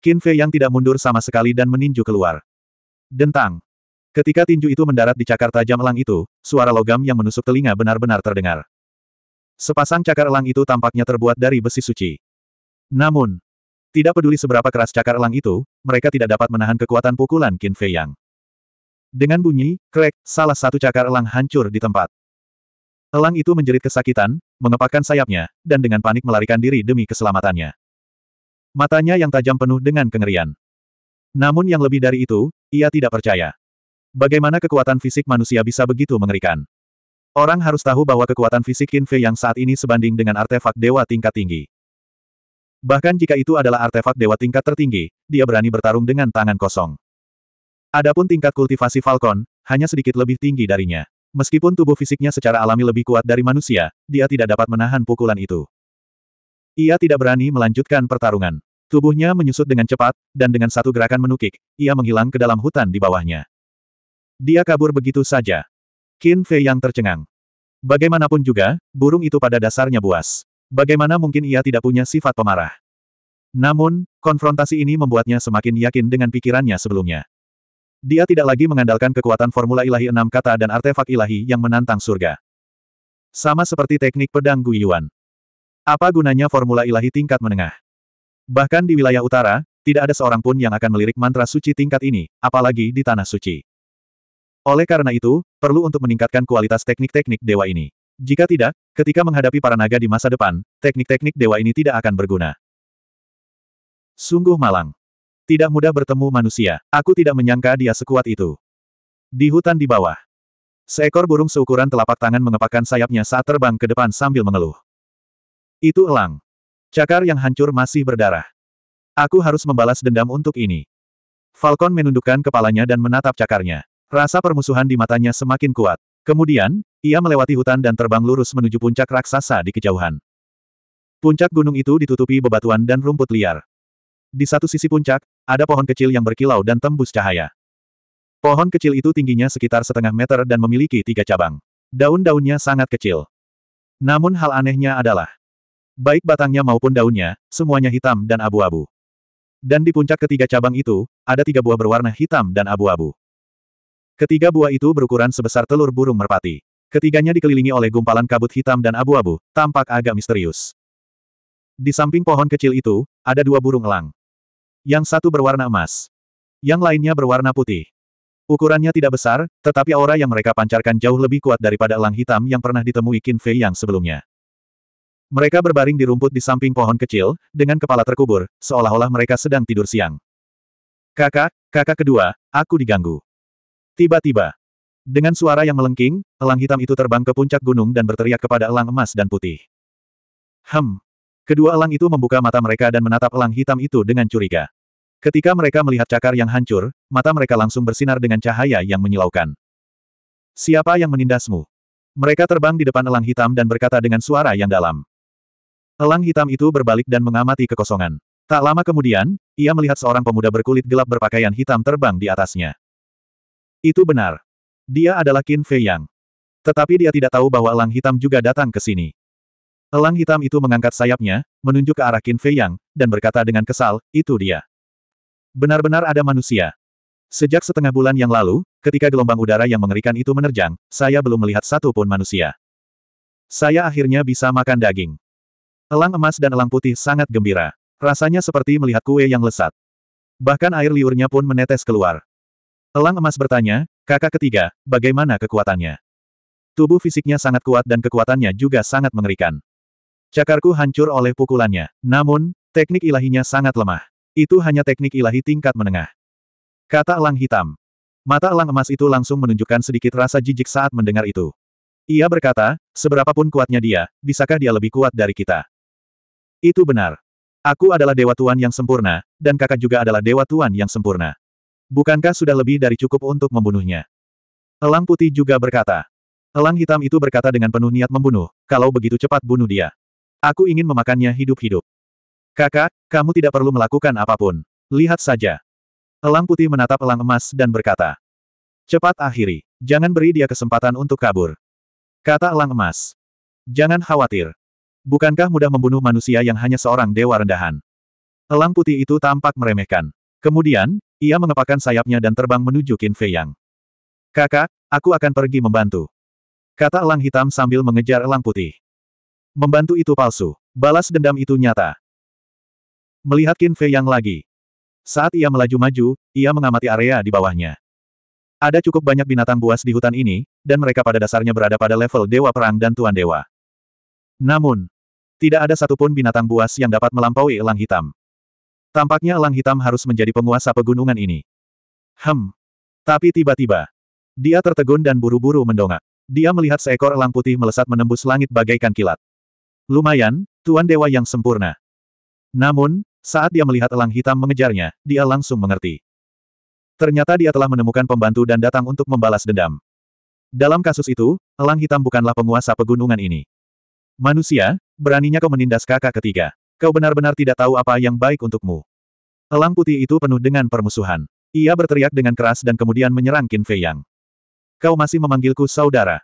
Qin Fei yang tidak mundur sama sekali dan meninju keluar. Dentang. Ketika tinju itu mendarat di cakar tajam elang itu, suara logam yang menusuk telinga benar-benar terdengar. Sepasang cakar elang itu tampaknya terbuat dari besi suci. Namun, tidak peduli seberapa keras cakar elang itu, mereka tidak dapat menahan kekuatan pukulan Qin Fei Yang. Dengan bunyi, krek, salah satu cakar elang hancur di tempat. Elang itu menjerit kesakitan, mengepakkan sayapnya, dan dengan panik melarikan diri demi keselamatannya. Matanya yang tajam penuh dengan kengerian. Namun yang lebih dari itu, ia tidak percaya. Bagaimana kekuatan fisik manusia bisa begitu mengerikan? Orang harus tahu bahwa kekuatan fisik Qin Fei yang saat ini sebanding dengan artefak dewa tingkat tinggi. Bahkan jika itu adalah artefak dewa tingkat tertinggi, dia berani bertarung dengan tangan kosong. Adapun tingkat kultivasi Falcon, hanya sedikit lebih tinggi darinya. Meskipun tubuh fisiknya secara alami lebih kuat dari manusia, dia tidak dapat menahan pukulan itu. Ia tidak berani melanjutkan pertarungan. Tubuhnya menyusut dengan cepat, dan dengan satu gerakan menukik, ia menghilang ke dalam hutan di bawahnya. Dia kabur begitu saja. Qin Fei yang tercengang. Bagaimanapun juga, burung itu pada dasarnya buas. Bagaimana mungkin ia tidak punya sifat pemarah? Namun, konfrontasi ini membuatnya semakin yakin dengan pikirannya sebelumnya. Dia tidak lagi mengandalkan kekuatan formula ilahi enam kata dan artefak ilahi yang menantang surga. Sama seperti teknik pedang Guiyuan. Apa gunanya formula ilahi tingkat menengah? Bahkan di wilayah utara, tidak ada seorang pun yang akan melirik mantra suci tingkat ini, apalagi di tanah suci. Oleh karena itu, perlu untuk meningkatkan kualitas teknik-teknik dewa ini. Jika tidak, ketika menghadapi para naga di masa depan, teknik-teknik dewa ini tidak akan berguna. Sungguh malang. Tidak mudah bertemu manusia, aku tidak menyangka dia sekuat itu. Di hutan di bawah. Seekor burung seukuran telapak tangan mengepakkan sayapnya saat terbang ke depan sambil mengeluh. Itu elang. Cakar yang hancur masih berdarah. Aku harus membalas dendam untuk ini. Falcon menundukkan kepalanya dan menatap cakarnya. Rasa permusuhan di matanya semakin kuat. Kemudian, ia melewati hutan dan terbang lurus menuju puncak raksasa di kejauhan. Puncak gunung itu ditutupi bebatuan dan rumput liar. Di satu sisi puncak, ada pohon kecil yang berkilau dan tembus cahaya. Pohon kecil itu tingginya sekitar setengah meter dan memiliki tiga cabang. Daun-daunnya sangat kecil. Namun hal anehnya adalah, Baik batangnya maupun daunnya, semuanya hitam dan abu-abu. Dan di puncak ketiga cabang itu, ada tiga buah berwarna hitam dan abu-abu. Ketiga buah itu berukuran sebesar telur burung merpati. Ketiganya dikelilingi oleh gumpalan kabut hitam dan abu-abu, tampak agak misterius. Di samping pohon kecil itu, ada dua burung elang. Yang satu berwarna emas. Yang lainnya berwarna putih. Ukurannya tidak besar, tetapi aura yang mereka pancarkan jauh lebih kuat daripada elang hitam yang pernah ditemui Qin Fei yang sebelumnya. Mereka berbaring di rumput di samping pohon kecil, dengan kepala terkubur, seolah-olah mereka sedang tidur siang. Kakak, kakak kedua, aku diganggu. Tiba-tiba. Dengan suara yang melengking, elang hitam itu terbang ke puncak gunung dan berteriak kepada elang emas dan putih. Hem. Kedua elang itu membuka mata mereka dan menatap elang hitam itu dengan curiga. Ketika mereka melihat cakar yang hancur, mata mereka langsung bersinar dengan cahaya yang menyilaukan. Siapa yang menindasmu? Mereka terbang di depan elang hitam dan berkata dengan suara yang dalam. Elang hitam itu berbalik dan mengamati kekosongan. Tak lama kemudian, ia melihat seorang pemuda berkulit gelap berpakaian hitam terbang di atasnya. Itu benar. Dia adalah Qin Fei Yang. Tetapi dia tidak tahu bahwa elang hitam juga datang ke sini. Elang hitam itu mengangkat sayapnya, menunjuk ke arah Qin Fei Yang, dan berkata dengan kesal, itu dia. Benar-benar ada manusia. Sejak setengah bulan yang lalu, ketika gelombang udara yang mengerikan itu menerjang, saya belum melihat satu pun manusia. Saya akhirnya bisa makan daging. Elang emas dan elang putih sangat gembira. Rasanya seperti melihat kue yang lesat. Bahkan air liurnya pun menetes keluar. Elang emas bertanya, kakak ketiga, bagaimana kekuatannya? Tubuh fisiknya sangat kuat dan kekuatannya juga sangat mengerikan. Cakarku hancur oleh pukulannya. Namun, teknik ilahinya sangat lemah. Itu hanya teknik ilahi tingkat menengah. Kata elang hitam. Mata elang emas itu langsung menunjukkan sedikit rasa jijik saat mendengar itu. Ia berkata, seberapapun kuatnya dia, bisakah dia lebih kuat dari kita? Itu benar. Aku adalah Dewa Tuan yang sempurna, dan kakak juga adalah Dewa Tuan yang sempurna. Bukankah sudah lebih dari cukup untuk membunuhnya? Elang putih juga berkata. Elang hitam itu berkata dengan penuh niat membunuh, kalau begitu cepat bunuh dia. Aku ingin memakannya hidup-hidup. Kakak, kamu tidak perlu melakukan apapun. Lihat saja. Elang putih menatap elang emas dan berkata. Cepat akhiri. Jangan beri dia kesempatan untuk kabur. Kata elang emas. Jangan khawatir. Bukankah mudah membunuh manusia yang hanya seorang dewa rendahan? Elang putih itu tampak meremehkan. Kemudian, ia mengepakkan sayapnya dan terbang menuju Qin Fei Yang. Kakak, aku akan pergi membantu. Kata elang hitam sambil mengejar elang putih. Membantu itu palsu. Balas dendam itu nyata. Melihat Qin Fei Yang lagi. Saat ia melaju-maju, ia mengamati area di bawahnya. Ada cukup banyak binatang buas di hutan ini, dan mereka pada dasarnya berada pada level dewa perang dan tuan dewa. Namun, tidak ada satupun binatang buas yang dapat melampaui elang hitam. Tampaknya elang hitam harus menjadi penguasa pegunungan ini. Hem. Tapi tiba-tiba, dia tertegun dan buru-buru mendongak. Dia melihat seekor elang putih melesat menembus langit bagaikan kilat. Lumayan, Tuan Dewa yang sempurna. Namun, saat dia melihat elang hitam mengejarnya, dia langsung mengerti. Ternyata dia telah menemukan pembantu dan datang untuk membalas dendam. Dalam kasus itu, elang hitam bukanlah penguasa pegunungan ini. Manusia, beraninya kau menindas kakak ketiga. Kau benar-benar tidak tahu apa yang baik untukmu. Elang putih itu penuh dengan permusuhan. Ia berteriak dengan keras dan kemudian menyerang Qin Fei Yang. Kau masih memanggilku saudara.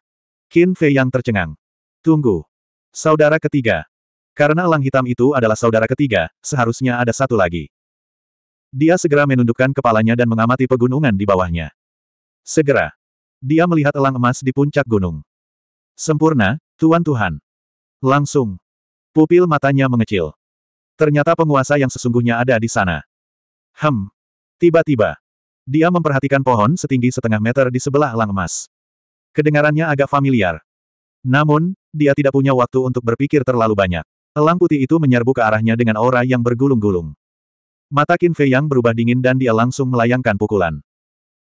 Qin Fei Yang tercengang. Tunggu. Saudara ketiga. Karena elang hitam itu adalah saudara ketiga, seharusnya ada satu lagi. Dia segera menundukkan kepalanya dan mengamati pegunungan di bawahnya. Segera. Dia melihat elang emas di puncak gunung. Sempurna, Tuan Tuhan. Langsung. Pupil matanya mengecil. Ternyata penguasa yang sesungguhnya ada di sana. Hem. Tiba-tiba. Dia memperhatikan pohon setinggi setengah meter di sebelah lang emas. Kedengarannya agak familiar. Namun, dia tidak punya waktu untuk berpikir terlalu banyak. Elang putih itu menyerbu ke arahnya dengan aura yang bergulung-gulung. Mata Qin Fei yang berubah dingin dan dia langsung melayangkan pukulan.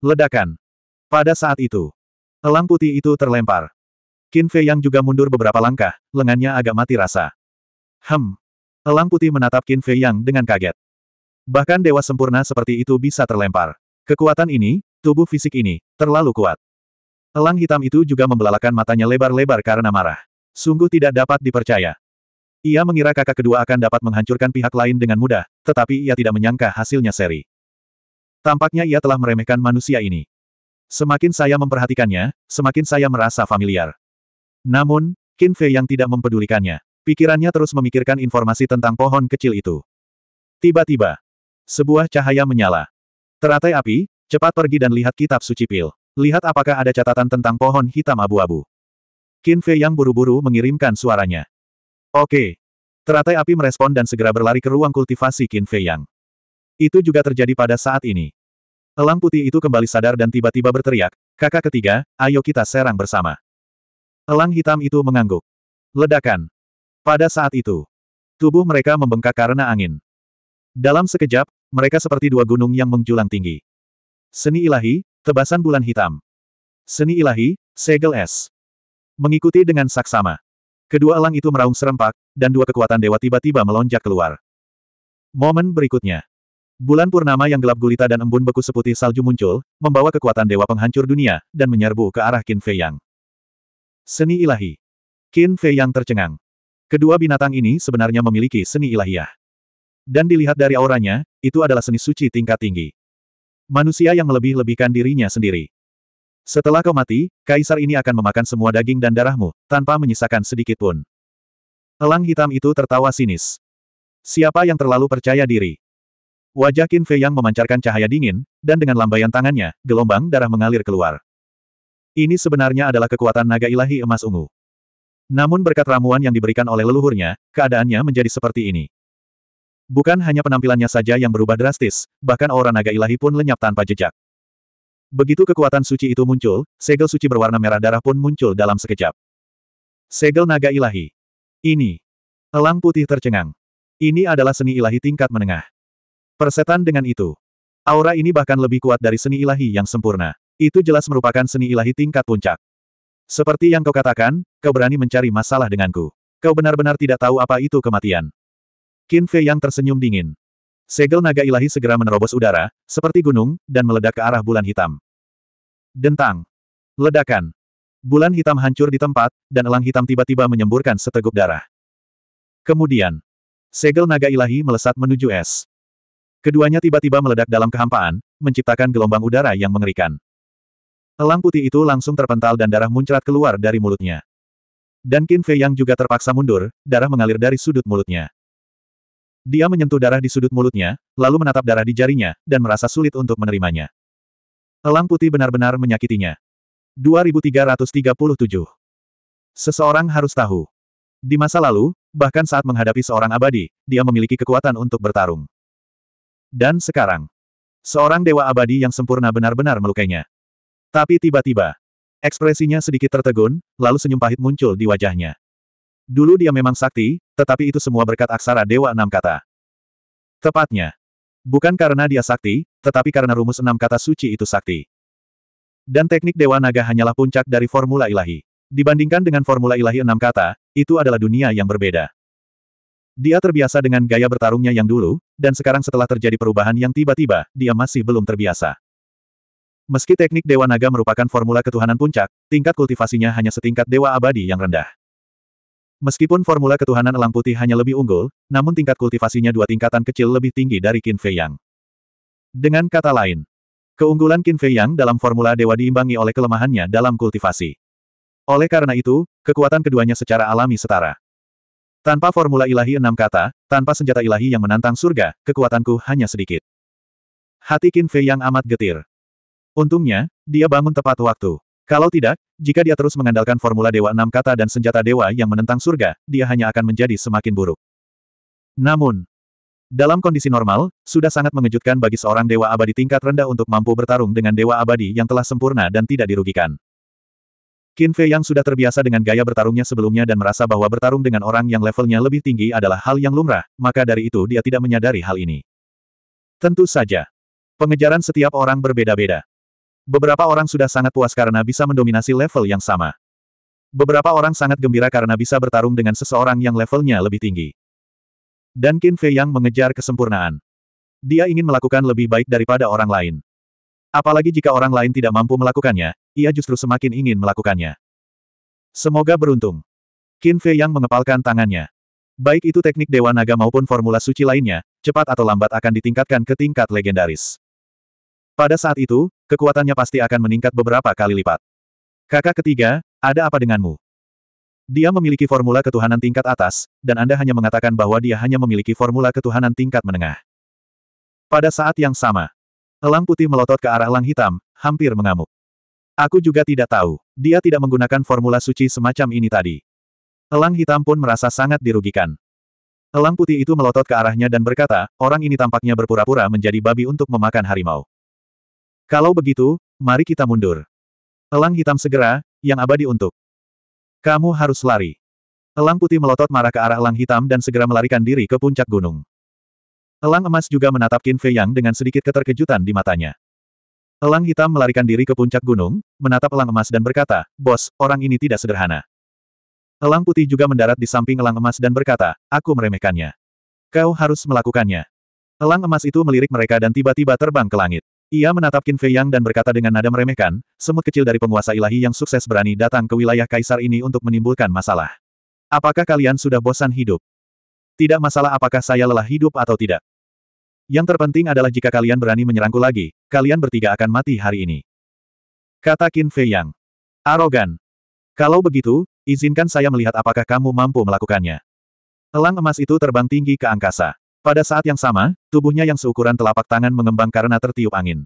Ledakan. Pada saat itu, elang putih itu terlempar. Qin Fei yang juga mundur beberapa langkah, lengannya agak mati rasa. Hem. Elang putih menatap Qin Fei yang dengan kaget. Bahkan dewa sempurna seperti itu bisa terlempar. Kekuatan ini, tubuh fisik ini, terlalu kuat. Elang hitam itu juga membelalakan matanya lebar-lebar karena marah. Sungguh tidak dapat dipercaya. Ia mengira kakak kedua akan dapat menghancurkan pihak lain dengan mudah, tetapi ia tidak menyangka hasilnya seri. Tampaknya ia telah meremehkan manusia ini. Semakin saya memperhatikannya, semakin saya merasa familiar. Namun, Qin Fei yang tidak mempedulikannya. Pikirannya terus memikirkan informasi tentang pohon kecil itu. Tiba-tiba, sebuah cahaya menyala. Teratai api, cepat pergi dan lihat kitab suci pil. Lihat apakah ada catatan tentang pohon hitam abu-abu. Qin Fei yang buru-buru mengirimkan suaranya. Oke. Teratai api merespon dan segera berlari ke ruang kultivasi Qin Fei yang. Itu juga terjadi pada saat ini. Elang putih itu kembali sadar dan tiba-tiba berteriak, kakak ketiga, ayo kita serang bersama. Elang hitam itu mengangguk. Ledakan. Pada saat itu, tubuh mereka membengkak karena angin. Dalam sekejap, mereka seperti dua gunung yang menjulang tinggi. Seni ilahi, tebasan bulan hitam. Seni ilahi, segel es. Mengikuti dengan saksama. Kedua elang itu meraung serempak, dan dua kekuatan dewa tiba-tiba melonjak keluar. Momen berikutnya. Bulan purnama yang gelap gulita dan embun beku seputih salju muncul, membawa kekuatan dewa penghancur dunia, dan menyerbu ke arah Qin Fei Yang. Seni ilahi. Qin Fei yang tercengang. Kedua binatang ini sebenarnya memiliki seni ilahiyah. Dan dilihat dari auranya, itu adalah seni suci tingkat tinggi. Manusia yang melebih-lebihkan dirinya sendiri. Setelah kau mati, kaisar ini akan memakan semua daging dan darahmu, tanpa menyisakan sedikit pun. Elang hitam itu tertawa sinis. Siapa yang terlalu percaya diri? Wajah Qin Fei yang memancarkan cahaya dingin, dan dengan lambaian tangannya, gelombang darah mengalir keluar. Ini sebenarnya adalah kekuatan naga ilahi emas ungu. Namun berkat ramuan yang diberikan oleh leluhurnya, keadaannya menjadi seperti ini. Bukan hanya penampilannya saja yang berubah drastis, bahkan aura naga ilahi pun lenyap tanpa jejak. Begitu kekuatan suci itu muncul, segel suci berwarna merah darah pun muncul dalam sekejap. Segel naga ilahi. Ini. Elang putih tercengang. Ini adalah seni ilahi tingkat menengah. Persetan dengan itu. Aura ini bahkan lebih kuat dari seni ilahi yang sempurna. Itu jelas merupakan seni ilahi tingkat puncak. Seperti yang kau katakan, kau berani mencari masalah denganku. Kau benar-benar tidak tahu apa itu kematian. Qin Fei yang tersenyum dingin. Segel naga ilahi segera menerobos udara, seperti gunung, dan meledak ke arah bulan hitam. Dentang. Ledakan. Bulan hitam hancur di tempat, dan elang hitam tiba-tiba menyemburkan seteguk darah. Kemudian, segel naga ilahi melesat menuju es. Keduanya tiba-tiba meledak dalam kehampaan, menciptakan gelombang udara yang mengerikan. Elang putih itu langsung terpental dan darah muncrat keluar dari mulutnya. Dan Qin Fei yang juga terpaksa mundur, darah mengalir dari sudut mulutnya. Dia menyentuh darah di sudut mulutnya, lalu menatap darah di jarinya, dan merasa sulit untuk menerimanya. Elang putih benar-benar menyakitinya. 2337 Seseorang harus tahu. Di masa lalu, bahkan saat menghadapi seorang abadi, dia memiliki kekuatan untuk bertarung. Dan sekarang, seorang dewa abadi yang sempurna benar-benar melukainya. Tapi tiba-tiba, ekspresinya sedikit tertegun, lalu senyum pahit muncul di wajahnya. Dulu dia memang sakti, tetapi itu semua berkat aksara Dewa Enam Kata. Tepatnya. Bukan karena dia sakti, tetapi karena rumus enam kata suci itu sakti. Dan teknik Dewa Naga hanyalah puncak dari formula ilahi. Dibandingkan dengan formula ilahi enam kata, itu adalah dunia yang berbeda. Dia terbiasa dengan gaya bertarungnya yang dulu, dan sekarang setelah terjadi perubahan yang tiba-tiba, dia masih belum terbiasa. Meski teknik Dewa Naga merupakan formula ketuhanan puncak, tingkat kultivasinya hanya setingkat Dewa Abadi yang rendah. Meskipun formula ketuhanan elang putih hanya lebih unggul, namun tingkat kultivasinya dua tingkatan kecil lebih tinggi dari Qin Fei Yang. Dengan kata lain, keunggulan Qin Fei Yang dalam formula Dewa diimbangi oleh kelemahannya dalam kultivasi. Oleh karena itu, kekuatan keduanya secara alami setara. Tanpa formula ilahi enam kata, tanpa senjata ilahi yang menantang surga, kekuatanku hanya sedikit. Hati Qin Fei Yang amat getir. Untungnya, dia bangun tepat waktu. Kalau tidak, jika dia terus mengandalkan formula Dewa Enam Kata dan senjata Dewa yang menentang surga, dia hanya akan menjadi semakin buruk. Namun, dalam kondisi normal, sudah sangat mengejutkan bagi seorang Dewa Abadi tingkat rendah untuk mampu bertarung dengan Dewa Abadi yang telah sempurna dan tidak dirugikan. Qin Fei yang sudah terbiasa dengan gaya bertarungnya sebelumnya dan merasa bahwa bertarung dengan orang yang levelnya lebih tinggi adalah hal yang lumrah, maka dari itu dia tidak menyadari hal ini. Tentu saja. Pengejaran setiap orang berbeda-beda. Beberapa orang sudah sangat puas karena bisa mendominasi level yang sama. Beberapa orang sangat gembira karena bisa bertarung dengan seseorang yang levelnya lebih tinggi. Dan Qin Fei yang mengejar kesempurnaan. Dia ingin melakukan lebih baik daripada orang lain. Apalagi jika orang lain tidak mampu melakukannya, ia justru semakin ingin melakukannya. Semoga beruntung. Qin Fei yang mengepalkan tangannya. Baik itu teknik Dewa Naga maupun formula suci lainnya, cepat atau lambat akan ditingkatkan ke tingkat legendaris. Pada saat itu, kekuatannya pasti akan meningkat beberapa kali lipat. Kakak ketiga, ada apa denganmu? Dia memiliki formula ketuhanan tingkat atas, dan Anda hanya mengatakan bahwa dia hanya memiliki formula ketuhanan tingkat menengah. Pada saat yang sama, elang putih melotot ke arah elang hitam, hampir mengamuk. Aku juga tidak tahu, dia tidak menggunakan formula suci semacam ini tadi. Elang hitam pun merasa sangat dirugikan. Elang putih itu melotot ke arahnya dan berkata, orang ini tampaknya berpura-pura menjadi babi untuk memakan harimau. Kalau begitu, mari kita mundur. Elang hitam segera, yang abadi untuk. Kamu harus lari. Elang putih melotot marah ke arah elang hitam dan segera melarikan diri ke puncak gunung. Elang emas juga menatap Qin Fei Yang dengan sedikit keterkejutan di matanya. Elang hitam melarikan diri ke puncak gunung, menatap elang emas dan berkata, Bos, orang ini tidak sederhana. Elang putih juga mendarat di samping elang emas dan berkata, Aku meremehkannya. Kau harus melakukannya. Elang emas itu melirik mereka dan tiba-tiba terbang ke langit. Ia menatap Qin Fei Yang dan berkata dengan nada meremehkan, semut kecil dari penguasa ilahi yang sukses berani datang ke wilayah kaisar ini untuk menimbulkan masalah. Apakah kalian sudah bosan hidup? Tidak masalah apakah saya lelah hidup atau tidak. Yang terpenting adalah jika kalian berani menyerangku lagi, kalian bertiga akan mati hari ini. Kata Qin Fei Yang. Arogan. Kalau begitu, izinkan saya melihat apakah kamu mampu melakukannya. Elang emas itu terbang tinggi ke angkasa. Pada saat yang sama, tubuhnya yang seukuran telapak tangan mengembang karena tertiup angin.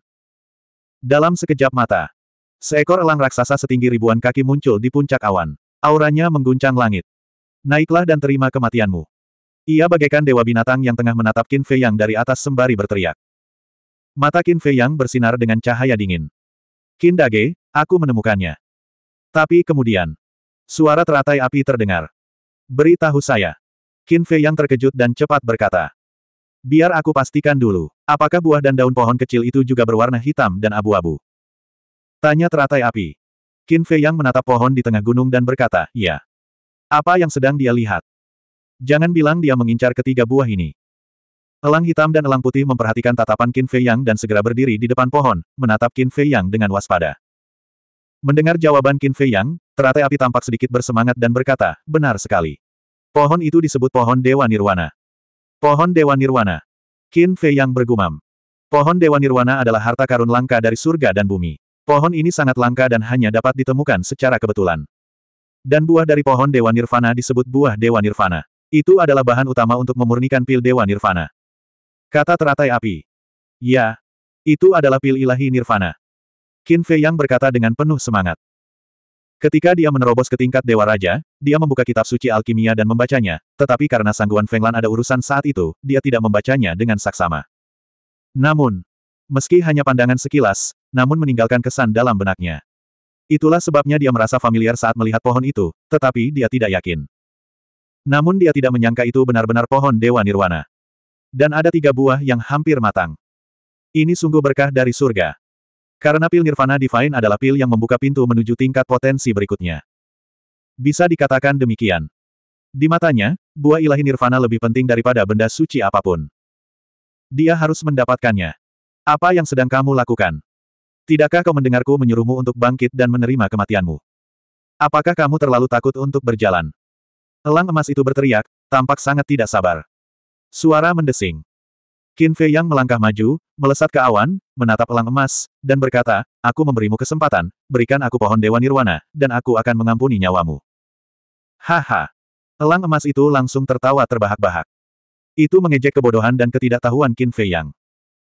Dalam sekejap mata, seekor elang raksasa setinggi ribuan kaki muncul di puncak awan. Auranya mengguncang langit. Naiklah dan terima kematianmu. Ia bagaikan dewa binatang yang tengah menatap Qin Fei Yang dari atas sembari berteriak. Mata Qin Fei Yang bersinar dengan cahaya dingin. Qin Dage, aku menemukannya. Tapi kemudian, suara teratai api terdengar. Beritahu saya. Qin Fei Yang terkejut dan cepat berkata. Biar aku pastikan dulu, apakah buah dan daun pohon kecil itu juga berwarna hitam dan abu-abu? Tanya teratai api. Qin Fei Yang menatap pohon di tengah gunung dan berkata, ya. Apa yang sedang dia lihat? Jangan bilang dia mengincar ketiga buah ini. Elang hitam dan elang putih memperhatikan tatapan Qin Fei Yang dan segera berdiri di depan pohon, menatap Qin Fei Yang dengan waspada. Mendengar jawaban Qin Fei Yang, teratai api tampak sedikit bersemangat dan berkata, benar sekali. Pohon itu disebut pohon Dewa Nirwana. Pohon Dewa Nirwana. Qin Fei yang bergumam. Pohon Dewa Nirwana adalah harta karun langka dari surga dan bumi. Pohon ini sangat langka dan hanya dapat ditemukan secara kebetulan. Dan buah dari pohon Dewa Nirvana disebut buah Dewa Nirvana. Itu adalah bahan utama untuk memurnikan pil Dewa Nirvana. Kata teratai api. Ya, itu adalah pil ilahi Nirvana. Qin Fei yang berkata dengan penuh semangat. Ketika dia menerobos ke tingkat Dewa Raja, dia membuka kitab suci alkimia dan membacanya, tetapi karena sangguan Fenglan ada urusan saat itu, dia tidak membacanya dengan saksama. Namun, meski hanya pandangan sekilas, namun meninggalkan kesan dalam benaknya. Itulah sebabnya dia merasa familiar saat melihat pohon itu, tetapi dia tidak yakin. Namun dia tidak menyangka itu benar-benar pohon Dewa Nirwana. Dan ada tiga buah yang hampir matang. Ini sungguh berkah dari surga. Karena pil Nirvana Divine adalah pil yang membuka pintu menuju tingkat potensi berikutnya. Bisa dikatakan demikian. Di matanya, buah ilahi Nirvana lebih penting daripada benda suci apapun. Dia harus mendapatkannya. Apa yang sedang kamu lakukan? Tidakkah kau mendengarku menyuruhmu untuk bangkit dan menerima kematianmu? Apakah kamu terlalu takut untuk berjalan? Elang emas itu berteriak, tampak sangat tidak sabar. Suara mendesing. Qin Fei Yang melangkah maju, melesat ke awan, menatap elang emas, dan berkata, aku memberimu kesempatan, berikan aku pohon Dewa Nirwana, dan aku akan mengampuni nyawamu. Haha. Elang emas itu langsung tertawa terbahak-bahak. Itu mengejek kebodohan dan ketidaktahuan Qin Fei Yang.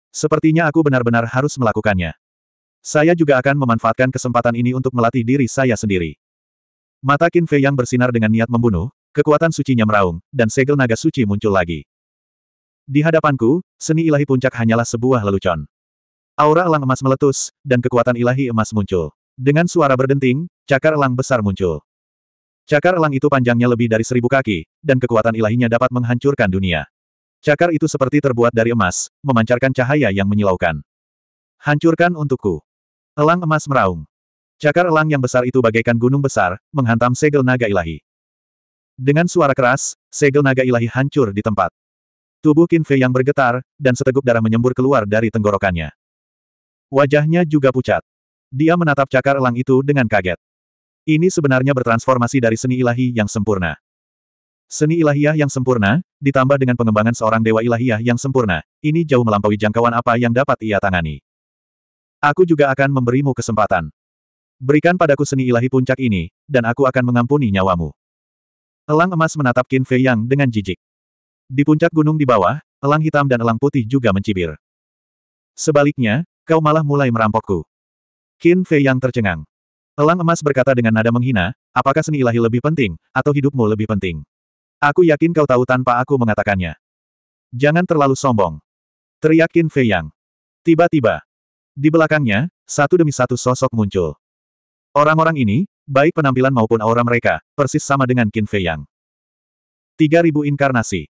Sepertinya aku benar-benar harus melakukannya. Saya juga akan memanfaatkan kesempatan ini untuk melatih diri saya sendiri. Mata Qin Fei Yang bersinar dengan niat membunuh, kekuatan sucinya meraung, dan segel naga suci muncul lagi. Di hadapanku, seni ilahi puncak hanyalah sebuah lelucon. Aura elang emas meletus, dan kekuatan ilahi emas muncul. Dengan suara berdenting, cakar elang besar muncul. Cakar elang itu panjangnya lebih dari seribu kaki, dan kekuatan ilahinya dapat menghancurkan dunia. Cakar itu seperti terbuat dari emas, memancarkan cahaya yang menyilaukan. Hancurkan untukku. Elang emas meraung. Cakar elang yang besar itu bagaikan gunung besar, menghantam segel naga ilahi. Dengan suara keras, segel naga ilahi hancur di tempat. Tubuh Qin Fei yang bergetar, dan seteguk darah menyembur keluar dari tenggorokannya. Wajahnya juga pucat. Dia menatap cakar elang itu dengan kaget. Ini sebenarnya bertransformasi dari seni ilahi yang sempurna. Seni ilahiyah yang sempurna, ditambah dengan pengembangan seorang dewa ilahiyah yang sempurna, ini jauh melampaui jangkauan apa yang dapat ia tangani. Aku juga akan memberimu kesempatan. Berikan padaku seni ilahi puncak ini, dan aku akan mengampuni nyawamu. Elang emas menatap Qin Fei Yang dengan jijik. Di puncak gunung di bawah, elang hitam dan elang putih juga mencibir. Sebaliknya, kau malah mulai merampokku. Qin Fei yang tercengang. Elang emas berkata dengan nada menghina, apakah seni ilahi lebih penting, atau hidupmu lebih penting? Aku yakin kau tahu tanpa aku mengatakannya. Jangan terlalu sombong. Teriak Qin Fei Yang. Tiba-tiba. Di belakangnya, satu demi satu sosok muncul. Orang-orang ini, baik penampilan maupun aura mereka, persis sama dengan Qin Fei Yang. 3000 inkarnasi.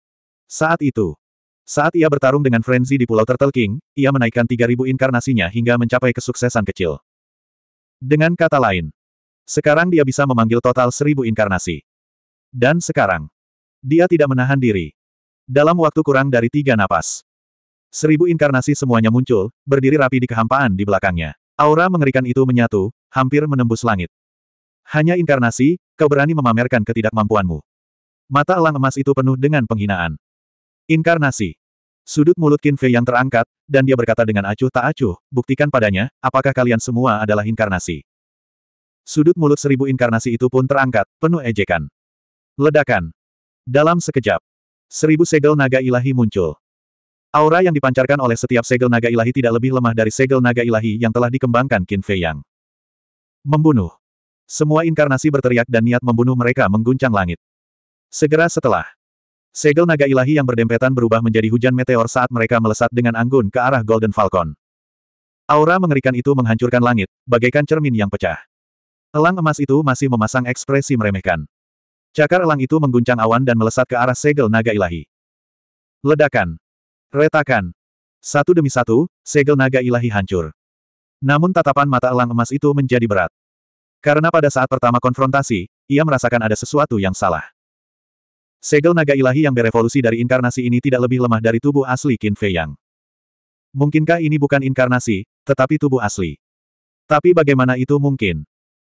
Saat itu, saat ia bertarung dengan Frenzy di Pulau Turtle King, ia menaikkan 3000 inkarnasinya hingga mencapai kesuksesan kecil. Dengan kata lain, sekarang dia bisa memanggil total 1000 inkarnasi. Dan sekarang, dia tidak menahan diri. Dalam waktu kurang dari tiga napas, seribu inkarnasi semuanya muncul, berdiri rapi di kehampaan di belakangnya. Aura mengerikan itu menyatu, hampir menembus langit. Hanya inkarnasi, kau berani memamerkan ketidakmampuanmu. Mata elang emas itu penuh dengan penghinaan. Inkarnasi. Sudut mulut Qin Fei yang terangkat, dan dia berkata dengan acuh tak acuh, buktikan padanya, apakah kalian semua adalah inkarnasi. Sudut mulut seribu inkarnasi itu pun terangkat, penuh ejekan. Ledakan. Dalam sekejap, seribu segel naga ilahi muncul. Aura yang dipancarkan oleh setiap segel naga ilahi tidak lebih lemah dari segel naga ilahi yang telah dikembangkan Qin Fei Yang. Membunuh. Semua inkarnasi berteriak dan niat membunuh mereka mengguncang langit. Segera setelah, Segel naga ilahi yang berdempetan berubah menjadi hujan meteor saat mereka melesat dengan anggun ke arah Golden Falcon. Aura mengerikan itu menghancurkan langit, bagaikan cermin yang pecah. Elang emas itu masih memasang ekspresi meremehkan. Cakar elang itu mengguncang awan dan melesat ke arah segel naga ilahi. Ledakan. Retakan. Satu demi satu, segel naga ilahi hancur. Namun tatapan mata elang emas itu menjadi berat. Karena pada saat pertama konfrontasi, ia merasakan ada sesuatu yang salah. Segel naga ilahi yang berevolusi dari inkarnasi ini tidak lebih lemah dari tubuh asli Qin Fei Yang. Mungkinkah ini bukan inkarnasi, tetapi tubuh asli? Tapi bagaimana itu mungkin?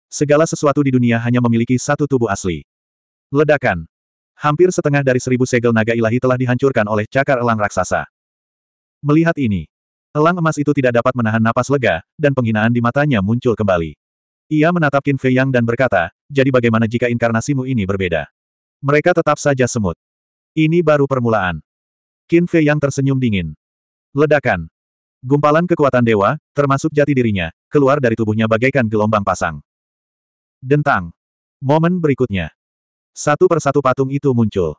Segala sesuatu di dunia hanya memiliki satu tubuh asli. Ledakan. Hampir setengah dari seribu segel naga ilahi telah dihancurkan oleh cakar elang raksasa. Melihat ini, elang emas itu tidak dapat menahan napas lega, dan penghinaan di matanya muncul kembali. Ia menatap Qin Fei Yang dan berkata, jadi bagaimana jika inkarnasimu ini berbeda? Mereka tetap saja semut. Ini baru permulaan. Qin Fei yang tersenyum dingin. Ledakan. Gumpalan kekuatan dewa, termasuk jati dirinya, keluar dari tubuhnya bagaikan gelombang pasang. Dentang. Momen berikutnya. Satu persatu patung itu muncul.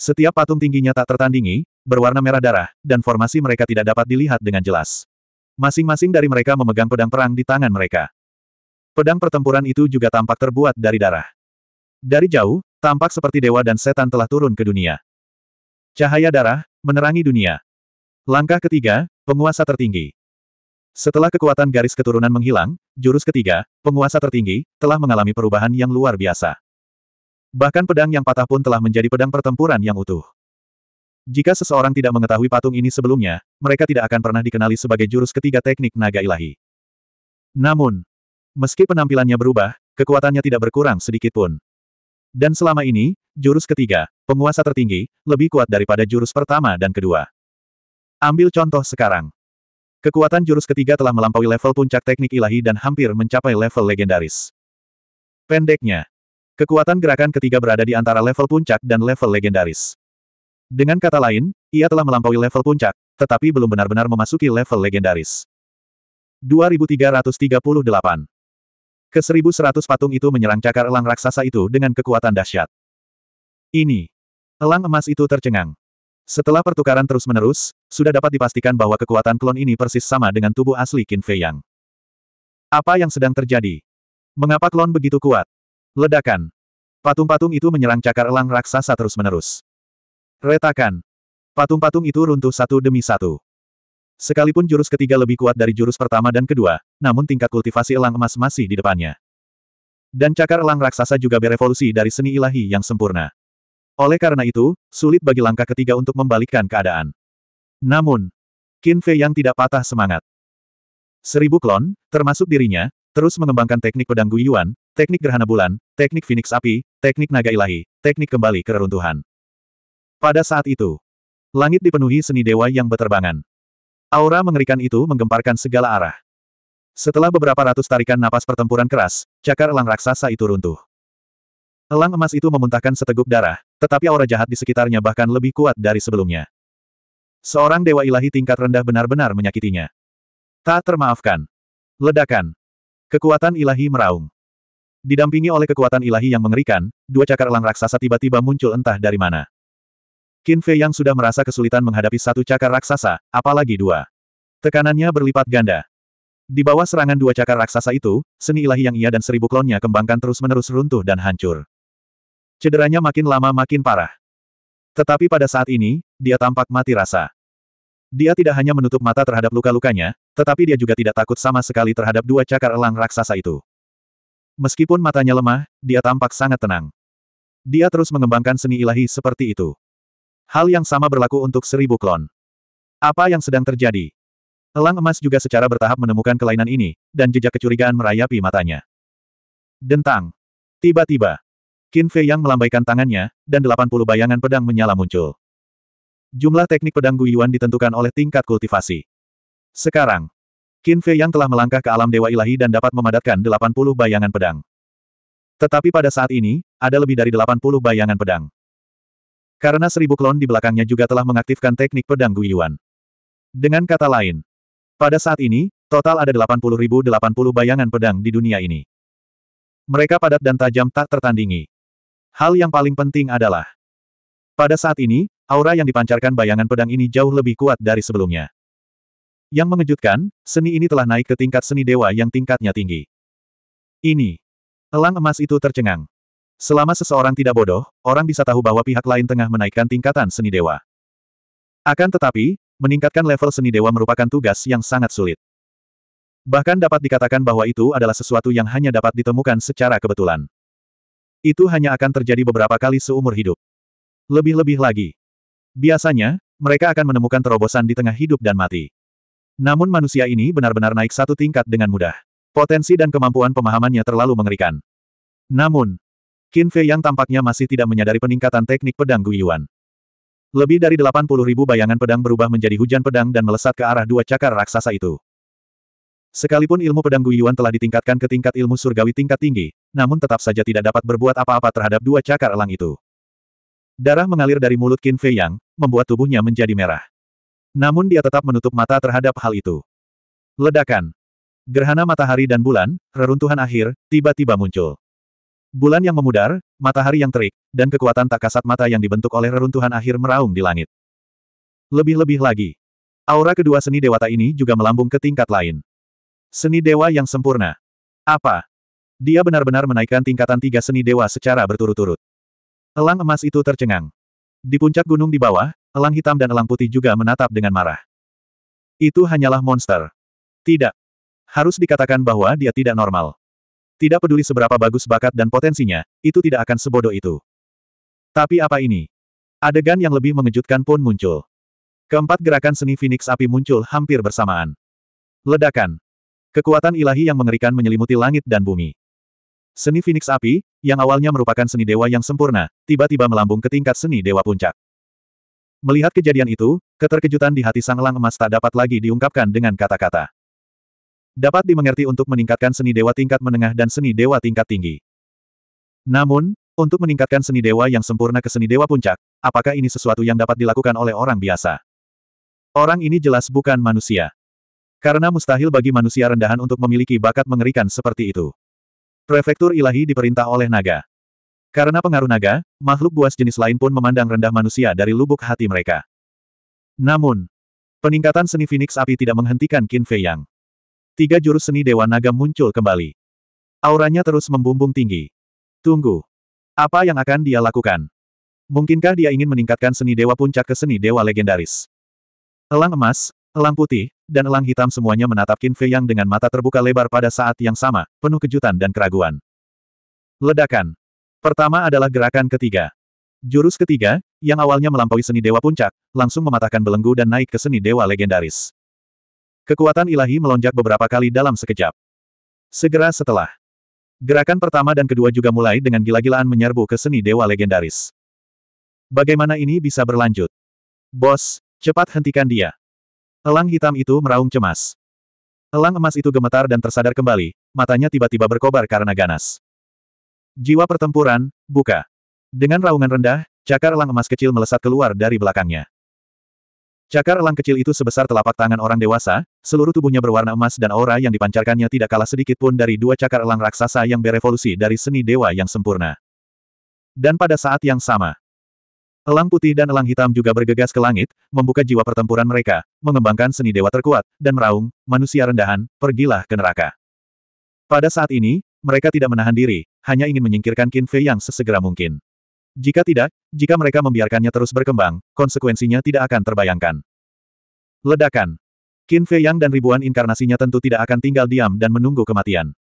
Setiap patung tingginya tak tertandingi, berwarna merah darah, dan formasi mereka tidak dapat dilihat dengan jelas. Masing-masing dari mereka memegang pedang perang di tangan mereka. Pedang pertempuran itu juga tampak terbuat dari darah. Dari jauh, Tampak seperti dewa dan setan telah turun ke dunia. Cahaya darah, menerangi dunia. Langkah ketiga, penguasa tertinggi. Setelah kekuatan garis keturunan menghilang, jurus ketiga, penguasa tertinggi, telah mengalami perubahan yang luar biasa. Bahkan pedang yang patah pun telah menjadi pedang pertempuran yang utuh. Jika seseorang tidak mengetahui patung ini sebelumnya, mereka tidak akan pernah dikenali sebagai jurus ketiga teknik naga ilahi. Namun, meski penampilannya berubah, kekuatannya tidak berkurang sedikit pun. Dan selama ini, jurus ketiga, penguasa tertinggi, lebih kuat daripada jurus pertama dan kedua. Ambil contoh sekarang. Kekuatan jurus ketiga telah melampaui level puncak teknik ilahi dan hampir mencapai level legendaris. Pendeknya, kekuatan gerakan ketiga berada di antara level puncak dan level legendaris. Dengan kata lain, ia telah melampaui level puncak, tetapi belum benar-benar memasuki level legendaris. 2338 ke 1100 patung itu menyerang cakar elang raksasa itu dengan kekuatan dahsyat. Ini. Elang emas itu tercengang. Setelah pertukaran terus-menerus, sudah dapat dipastikan bahwa kekuatan klon ini persis sama dengan tubuh asli Qin Fei Yang. Apa yang sedang terjadi? Mengapa klon begitu kuat? Ledakan. Patung-patung itu menyerang cakar elang raksasa terus-menerus. Retakan. Patung-patung itu runtuh satu demi satu. Sekalipun jurus ketiga lebih kuat dari jurus pertama dan kedua, namun tingkat kultivasi elang emas masih di depannya. Dan cakar elang raksasa juga berevolusi dari seni ilahi yang sempurna. Oleh karena itu, sulit bagi langkah ketiga untuk membalikkan keadaan. Namun, Qin Fei yang tidak patah semangat. Seribu klon, termasuk dirinya, terus mengembangkan teknik pedang Guyuan, teknik gerhana bulan, teknik phoenix api, teknik naga ilahi, teknik kembali ke reruntuhan. Pada saat itu, langit dipenuhi seni dewa yang beterbangan. Aura mengerikan itu menggemparkan segala arah. Setelah beberapa ratus tarikan napas pertempuran keras, cakar elang raksasa itu runtuh. Elang emas itu memuntahkan seteguk darah, tetapi aura jahat di sekitarnya bahkan lebih kuat dari sebelumnya. Seorang dewa ilahi tingkat rendah benar-benar menyakitinya. Tak termaafkan. Ledakan. Kekuatan ilahi meraung. Didampingi oleh kekuatan ilahi yang mengerikan, dua cakar elang raksasa tiba-tiba muncul entah dari mana. Qin Fei yang sudah merasa kesulitan menghadapi satu cakar raksasa, apalagi dua. Tekanannya berlipat ganda. Di bawah serangan dua cakar raksasa itu, seni ilahi yang ia dan seribu klonnya kembangkan terus-menerus runtuh dan hancur. Cederanya makin lama makin parah. Tetapi pada saat ini, dia tampak mati rasa. Dia tidak hanya menutup mata terhadap luka-lukanya, tetapi dia juga tidak takut sama sekali terhadap dua cakar elang raksasa itu. Meskipun matanya lemah, dia tampak sangat tenang. Dia terus mengembangkan seni ilahi seperti itu. Hal yang sama berlaku untuk seribu klon. Apa yang sedang terjadi? Elang emas juga secara bertahap menemukan kelainan ini, dan jejak kecurigaan merayapi matanya. Dentang. Tiba-tiba. Qin Fei yang melambaikan tangannya, dan 80 bayangan pedang menyala muncul. Jumlah teknik pedang Guyuan ditentukan oleh tingkat kultivasi. Sekarang, Qin Fei yang telah melangkah ke alam dewa ilahi dan dapat memadatkan 80 bayangan pedang. Tetapi pada saat ini, ada lebih dari 80 bayangan pedang. Karena seribu klon di belakangnya juga telah mengaktifkan teknik pedang Guiyuan. Dengan kata lain, pada saat ini, total ada 80.080 bayangan pedang di dunia ini. Mereka padat dan tajam tak tertandingi. Hal yang paling penting adalah, pada saat ini, aura yang dipancarkan bayangan pedang ini jauh lebih kuat dari sebelumnya. Yang mengejutkan, seni ini telah naik ke tingkat seni dewa yang tingkatnya tinggi. Ini. Elang emas itu tercengang. Selama seseorang tidak bodoh, orang bisa tahu bahwa pihak lain tengah menaikkan tingkatan seni dewa. Akan tetapi, meningkatkan level seni dewa merupakan tugas yang sangat sulit. Bahkan dapat dikatakan bahwa itu adalah sesuatu yang hanya dapat ditemukan secara kebetulan. Itu hanya akan terjadi beberapa kali seumur hidup. Lebih-lebih lagi. Biasanya, mereka akan menemukan terobosan di tengah hidup dan mati. Namun manusia ini benar-benar naik satu tingkat dengan mudah. Potensi dan kemampuan pemahamannya terlalu mengerikan. Namun, Qin Fei yang tampaknya masih tidak menyadari peningkatan teknik pedang Guiyuan. Lebih dari 80 ribu bayangan pedang berubah menjadi hujan pedang dan melesat ke arah dua cakar raksasa itu. Sekalipun ilmu pedang Guiyuan telah ditingkatkan ke tingkat ilmu surgawi tingkat tinggi, namun tetap saja tidak dapat berbuat apa-apa terhadap dua cakar elang itu. Darah mengalir dari mulut Qin Fei Yang, membuat tubuhnya menjadi merah. Namun dia tetap menutup mata terhadap hal itu. Ledakan. Gerhana matahari dan bulan, reruntuhan akhir, tiba-tiba muncul. Bulan yang memudar, matahari yang terik, dan kekuatan tak kasat mata yang dibentuk oleh reruntuhan akhir meraung di langit. Lebih-lebih lagi, aura kedua seni dewata ini juga melambung ke tingkat lain. Seni dewa yang sempurna. Apa? Dia benar-benar menaikkan tingkatan tiga seni dewa secara berturut-turut. Elang emas itu tercengang. Di puncak gunung di bawah, elang hitam dan elang putih juga menatap dengan marah. Itu hanyalah monster. Tidak. Harus dikatakan bahwa dia tidak normal. Tidak peduli seberapa bagus bakat dan potensinya, itu tidak akan sebodoh itu. Tapi apa ini? Adegan yang lebih mengejutkan pun muncul. Keempat gerakan seni Phoenix api muncul hampir bersamaan. Ledakan. Kekuatan ilahi yang mengerikan menyelimuti langit dan bumi. Seni Phoenix api, yang awalnya merupakan seni dewa yang sempurna, tiba-tiba melambung ke tingkat seni dewa puncak. Melihat kejadian itu, keterkejutan di hati Sang Elang Emas tak dapat lagi diungkapkan dengan kata-kata dapat dimengerti untuk meningkatkan seni dewa tingkat menengah dan seni dewa tingkat tinggi. Namun, untuk meningkatkan seni dewa yang sempurna ke seni dewa puncak, apakah ini sesuatu yang dapat dilakukan oleh orang biasa? Orang ini jelas bukan manusia. Karena mustahil bagi manusia rendahan untuk memiliki bakat mengerikan seperti itu. Prefektur ilahi diperintah oleh naga. Karena pengaruh naga, makhluk buas jenis lain pun memandang rendah manusia dari lubuk hati mereka. Namun, peningkatan seni Phoenix api tidak menghentikan Qin Fei Yang. Tiga jurus seni Dewa Naga muncul kembali. Auranya terus membumbung tinggi. Tunggu. Apa yang akan dia lakukan? Mungkinkah dia ingin meningkatkan seni Dewa Puncak ke seni Dewa Legendaris? Elang emas, elang putih, dan elang hitam semuanya menatap Qin Fei Yang dengan mata terbuka lebar pada saat yang sama, penuh kejutan dan keraguan. Ledakan. Pertama adalah gerakan ketiga. Jurus ketiga, yang awalnya melampaui seni Dewa Puncak, langsung mematahkan belenggu dan naik ke seni Dewa Legendaris. Kekuatan ilahi melonjak beberapa kali dalam sekejap. Segera setelah. Gerakan pertama dan kedua juga mulai dengan gila-gilaan menyerbu ke seni dewa legendaris. Bagaimana ini bisa berlanjut? Bos, cepat hentikan dia. Elang hitam itu meraung cemas. Elang emas itu gemetar dan tersadar kembali, matanya tiba-tiba berkobar karena ganas. Jiwa pertempuran, buka. Dengan raungan rendah, cakar elang emas kecil melesat keluar dari belakangnya. Cakar elang kecil itu sebesar telapak tangan orang dewasa, seluruh tubuhnya berwarna emas dan aura yang dipancarkannya tidak kalah sedikit pun dari dua cakar elang raksasa yang berevolusi dari seni dewa yang sempurna. Dan pada saat yang sama, elang putih dan elang hitam juga bergegas ke langit, membuka jiwa pertempuran mereka, mengembangkan seni dewa terkuat, dan meraung, manusia rendahan, pergilah ke neraka. Pada saat ini, mereka tidak menahan diri, hanya ingin menyingkirkan Qin Fei yang sesegera mungkin. Jika tidak, jika mereka membiarkannya terus berkembang, konsekuensinya tidak akan terbayangkan. Ledakan. Qin Fei Yang dan ribuan inkarnasinya tentu tidak akan tinggal diam dan menunggu kematian.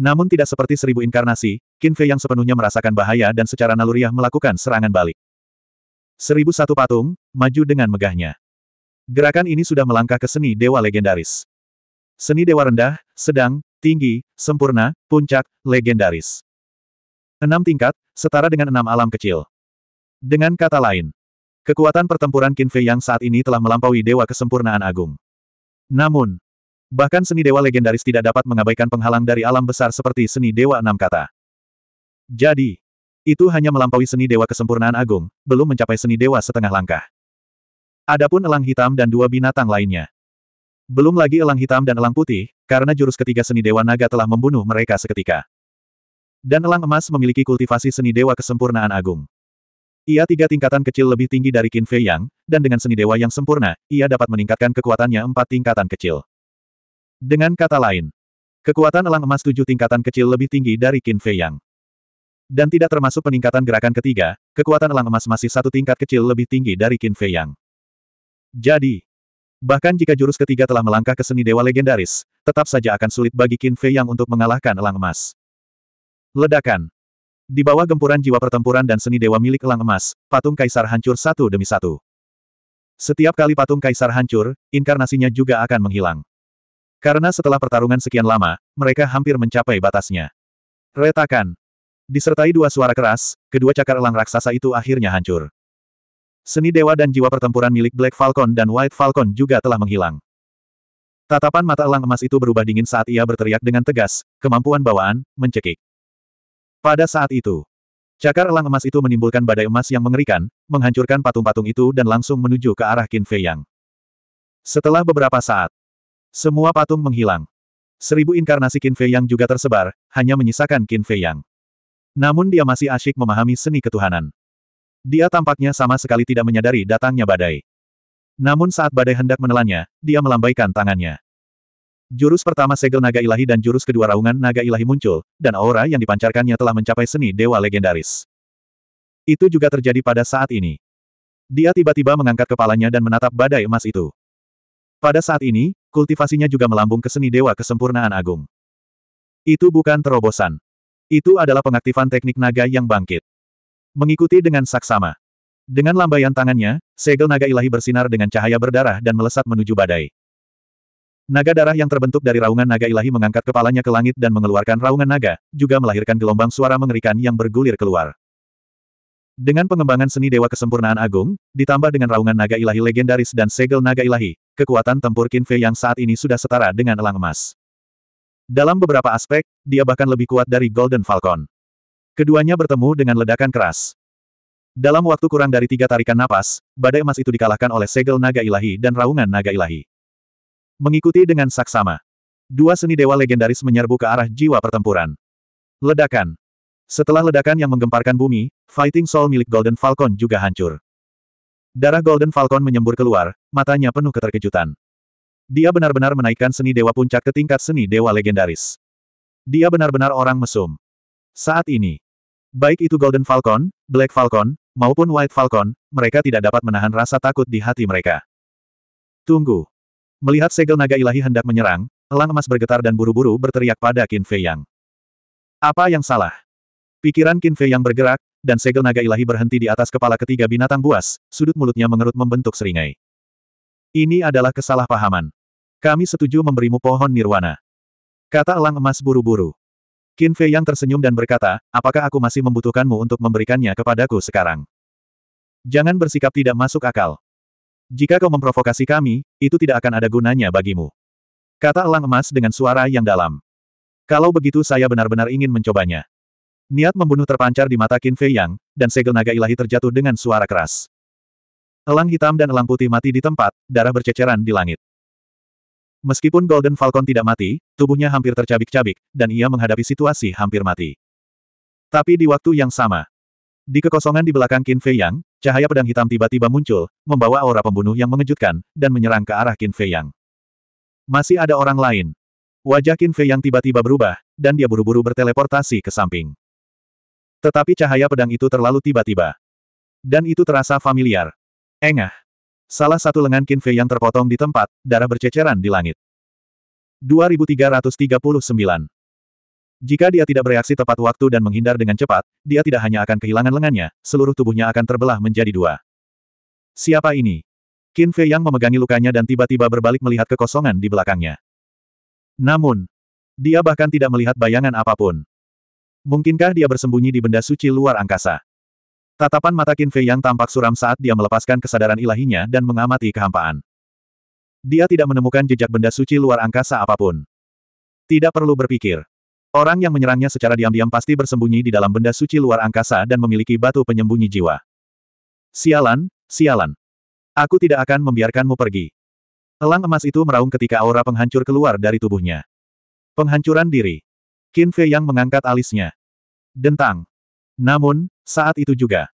Namun tidak seperti seribu inkarnasi, Qin Fei Yang sepenuhnya merasakan bahaya dan secara naluriah melakukan serangan balik. Seribu satu patung, maju dengan megahnya. Gerakan ini sudah melangkah ke seni dewa legendaris. Seni dewa rendah, sedang, tinggi, sempurna, puncak, legendaris. Enam tingkat, setara dengan enam alam kecil. Dengan kata lain, kekuatan pertempuran Qin Fei yang saat ini telah melampaui Dewa Kesempurnaan Agung. Namun, bahkan seni Dewa legendaris tidak dapat mengabaikan penghalang dari alam besar seperti seni Dewa Enam Kata. Jadi, itu hanya melampaui seni Dewa Kesempurnaan Agung, belum mencapai seni Dewa setengah langkah. Adapun elang hitam dan dua binatang lainnya. Belum lagi elang hitam dan elang putih, karena jurus ketiga seni Dewa Naga telah membunuh mereka seketika. Dan elang emas memiliki kultivasi seni dewa kesempurnaan agung. Ia tiga tingkatan kecil lebih tinggi dari Qin Fei Yang, dan dengan seni dewa yang sempurna, ia dapat meningkatkan kekuatannya empat tingkatan kecil. Dengan kata lain, kekuatan elang emas tujuh tingkatan kecil lebih tinggi dari Qin Fei Yang. Dan tidak termasuk peningkatan gerakan ketiga, kekuatan elang emas masih satu tingkat kecil lebih tinggi dari Qin Fei Yang. Jadi, bahkan jika jurus ketiga telah melangkah ke seni dewa legendaris, tetap saja akan sulit bagi Qin Fei Yang untuk mengalahkan elang emas. Ledakan. Di bawah gempuran jiwa pertempuran dan seni dewa milik elang emas, patung kaisar hancur satu demi satu. Setiap kali patung kaisar hancur, inkarnasinya juga akan menghilang. Karena setelah pertarungan sekian lama, mereka hampir mencapai batasnya. Retakan. Disertai dua suara keras, kedua cakar elang raksasa itu akhirnya hancur. Seni dewa dan jiwa pertempuran milik Black Falcon dan White Falcon juga telah menghilang. Tatapan mata elang emas itu berubah dingin saat ia berteriak dengan tegas, kemampuan bawaan, mencekik. Pada saat itu, cakar elang emas itu menimbulkan badai emas yang mengerikan, menghancurkan patung-patung itu dan langsung menuju ke arah Qin Fei Yang. Setelah beberapa saat, semua patung menghilang. Seribu inkarnasi Qin Fei Yang juga tersebar, hanya menyisakan Qin Fei Yang. Namun dia masih asyik memahami seni ketuhanan. Dia tampaknya sama sekali tidak menyadari datangnya badai. Namun saat badai hendak menelannya, dia melambaikan tangannya. Jurus pertama segel naga ilahi dan jurus kedua raungan naga ilahi muncul, dan aura yang dipancarkannya telah mencapai seni dewa legendaris. Itu juga terjadi pada saat ini. Dia tiba-tiba mengangkat kepalanya dan menatap badai emas itu. Pada saat ini, kultivasinya juga melambung ke seni dewa kesempurnaan agung. Itu bukan terobosan. Itu adalah pengaktifan teknik naga yang bangkit. Mengikuti dengan saksama. Dengan lambaian tangannya, segel naga ilahi bersinar dengan cahaya berdarah dan melesat menuju badai. Naga darah yang terbentuk dari raungan naga ilahi mengangkat kepalanya ke langit dan mengeluarkan raungan naga, juga melahirkan gelombang suara mengerikan yang bergulir keluar. Dengan pengembangan seni Dewa Kesempurnaan Agung, ditambah dengan raungan naga ilahi legendaris dan segel naga ilahi, kekuatan tempur Kinfe yang saat ini sudah setara dengan elang emas. Dalam beberapa aspek, dia bahkan lebih kuat dari Golden Falcon. Keduanya bertemu dengan ledakan keras. Dalam waktu kurang dari tiga tarikan napas, badai emas itu dikalahkan oleh segel naga ilahi dan raungan naga ilahi. Mengikuti dengan saksama. Dua seni dewa legendaris menyerbu ke arah jiwa pertempuran. Ledakan. Setelah ledakan yang menggemparkan bumi, fighting soul milik Golden Falcon juga hancur. Darah Golden Falcon menyembur keluar, matanya penuh keterkejutan. Dia benar-benar menaikkan seni dewa puncak ke tingkat seni dewa legendaris. Dia benar-benar orang mesum. Saat ini, baik itu Golden Falcon, Black Falcon, maupun White Falcon, mereka tidak dapat menahan rasa takut di hati mereka. Tunggu, Melihat segel naga ilahi hendak menyerang, elang emas bergetar dan buru-buru berteriak pada Qin Fei Yang. Apa yang salah? Pikiran Qin Fei Yang bergerak, dan segel naga ilahi berhenti di atas kepala ketiga binatang buas, sudut mulutnya mengerut membentuk seringai. Ini adalah kesalahpahaman. Kami setuju memberimu pohon nirwana. Kata elang emas buru-buru. Qin Fei Yang tersenyum dan berkata, apakah aku masih membutuhkanmu untuk memberikannya kepadaku sekarang? Jangan bersikap tidak masuk akal. Jika kau memprovokasi kami, itu tidak akan ada gunanya bagimu. Kata elang emas dengan suara yang dalam. Kalau begitu saya benar-benar ingin mencobanya. Niat membunuh terpancar di mata Qin Fei Yang, dan segel naga ilahi terjatuh dengan suara keras. Elang hitam dan elang putih mati di tempat, darah berceceran di langit. Meskipun Golden Falcon tidak mati, tubuhnya hampir tercabik-cabik, dan ia menghadapi situasi hampir mati. Tapi di waktu yang sama, di kekosongan di belakang Qin Fei Yang, Cahaya pedang hitam tiba-tiba muncul, membawa aura pembunuh yang mengejutkan, dan menyerang ke arah Qin Fei Yang. Masih ada orang lain. Wajah Qin Fei Yang tiba-tiba berubah, dan dia buru-buru berteleportasi ke samping. Tetapi cahaya pedang itu terlalu tiba-tiba. Dan itu terasa familiar. Engah. Salah satu lengan Qin Fei Yang terpotong di tempat, darah berceceran di langit. 2339 jika dia tidak bereaksi tepat waktu dan menghindar dengan cepat, dia tidak hanya akan kehilangan lengannya, seluruh tubuhnya akan terbelah menjadi dua. Siapa ini? Qin Fei Yang memegangi lukanya dan tiba-tiba berbalik melihat kekosongan di belakangnya. Namun, dia bahkan tidak melihat bayangan apapun. Mungkinkah dia bersembunyi di benda suci luar angkasa? Tatapan mata Qin Fei Yang tampak suram saat dia melepaskan kesadaran ilahinya dan mengamati kehampaan. Dia tidak menemukan jejak benda suci luar angkasa apapun. Tidak perlu berpikir. Orang yang menyerangnya secara diam-diam pasti bersembunyi di dalam benda suci luar angkasa dan memiliki batu penyembunyi jiwa. Sialan, sialan. Aku tidak akan membiarkanmu pergi. Elang emas itu meraung ketika aura penghancur keluar dari tubuhnya. Penghancuran diri. Qin Fei yang mengangkat alisnya. Dentang. Namun, saat itu juga.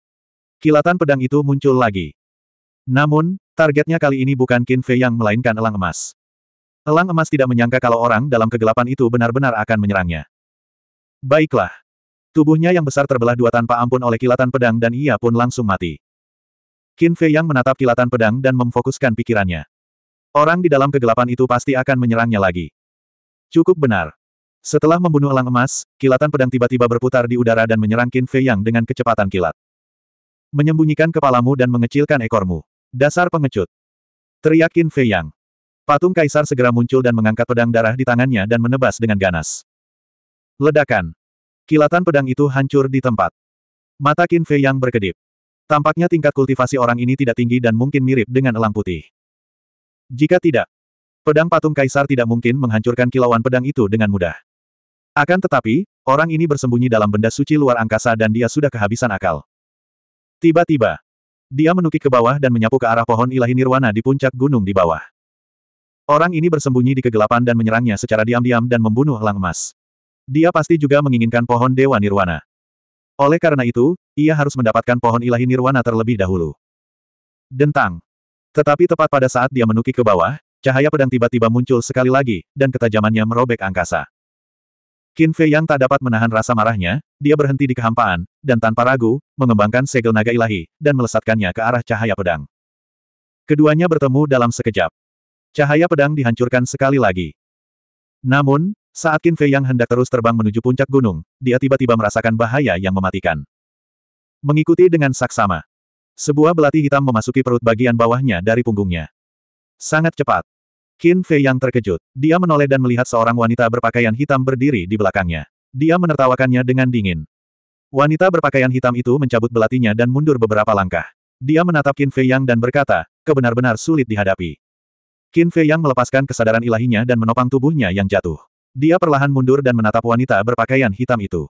Kilatan pedang itu muncul lagi. Namun, targetnya kali ini bukan Qin Fei yang melainkan elang emas. Elang emas tidak menyangka kalau orang dalam kegelapan itu benar-benar akan menyerangnya. Baiklah. Tubuhnya yang besar terbelah dua tanpa ampun oleh kilatan pedang dan ia pun langsung mati. Qin Fei yang menatap kilatan pedang dan memfokuskan pikirannya. Orang di dalam kegelapan itu pasti akan menyerangnya lagi. Cukup benar. Setelah membunuh elang emas, kilatan pedang tiba-tiba berputar di udara dan menyerang Qin Fei yang dengan kecepatan kilat. Menyembunyikan kepalamu dan mengecilkan ekormu. Dasar pengecut. Teriak Qin Fei yang. Patung kaisar segera muncul dan mengangkat pedang darah di tangannya dan menebas dengan ganas. Ledakan. Kilatan pedang itu hancur di tempat. Mata Qin Fei yang berkedip. Tampaknya tingkat kultivasi orang ini tidak tinggi dan mungkin mirip dengan elang putih. Jika tidak, pedang patung kaisar tidak mungkin menghancurkan kilauan pedang itu dengan mudah. Akan tetapi, orang ini bersembunyi dalam benda suci luar angkasa dan dia sudah kehabisan akal. Tiba-tiba, dia menukik ke bawah dan menyapu ke arah pohon ilahi nirwana di puncak gunung di bawah. Orang ini bersembunyi di kegelapan dan menyerangnya secara diam-diam dan membunuh Lang Mas. Dia pasti juga menginginkan pohon Dewa Nirwana. Oleh karena itu, ia harus mendapatkan pohon ilahi Nirwana terlebih dahulu. Dentang. Tetapi tepat pada saat dia menukik ke bawah, cahaya pedang tiba-tiba muncul sekali lagi, dan ketajamannya merobek angkasa. Qin Fei yang tak dapat menahan rasa marahnya, dia berhenti di kehampaan, dan tanpa ragu, mengembangkan segel naga ilahi, dan melesatkannya ke arah cahaya pedang. Keduanya bertemu dalam sekejap. Cahaya pedang dihancurkan sekali lagi. Namun, saat Qin Fei yang hendak terus terbang menuju puncak gunung, dia tiba-tiba merasakan bahaya yang mematikan. Mengikuti dengan saksama. Sebuah belati hitam memasuki perut bagian bawahnya dari punggungnya. Sangat cepat. Qin Fei yang terkejut. Dia menoleh dan melihat seorang wanita berpakaian hitam berdiri di belakangnya. Dia menertawakannya dengan dingin. Wanita berpakaian hitam itu mencabut belatinya dan mundur beberapa langkah. Dia menatap Qin Fei Yang dan berkata, kebenar-benar sulit dihadapi. Qin Fei Yang melepaskan kesadaran ilahinya dan menopang tubuhnya yang jatuh. Dia perlahan mundur dan menatap wanita berpakaian hitam itu.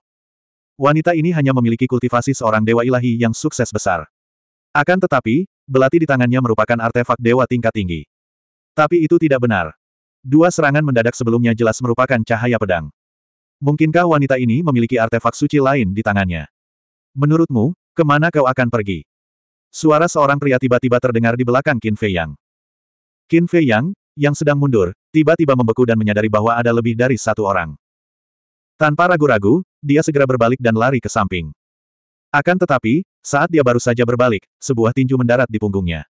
Wanita ini hanya memiliki kultivasi seorang dewa ilahi yang sukses besar. Akan tetapi, belati di tangannya merupakan artefak dewa tingkat tinggi. Tapi itu tidak benar. Dua serangan mendadak sebelumnya jelas merupakan cahaya pedang. Mungkinkah wanita ini memiliki artefak suci lain di tangannya? Menurutmu, kemana kau akan pergi? Suara seorang pria tiba-tiba terdengar di belakang Qin Fei Yang. Qin Fei Yang, yang sedang mundur, tiba-tiba membeku dan menyadari bahwa ada lebih dari satu orang. Tanpa ragu-ragu, dia segera berbalik dan lari ke samping. Akan tetapi, saat dia baru saja berbalik, sebuah tinju mendarat di punggungnya.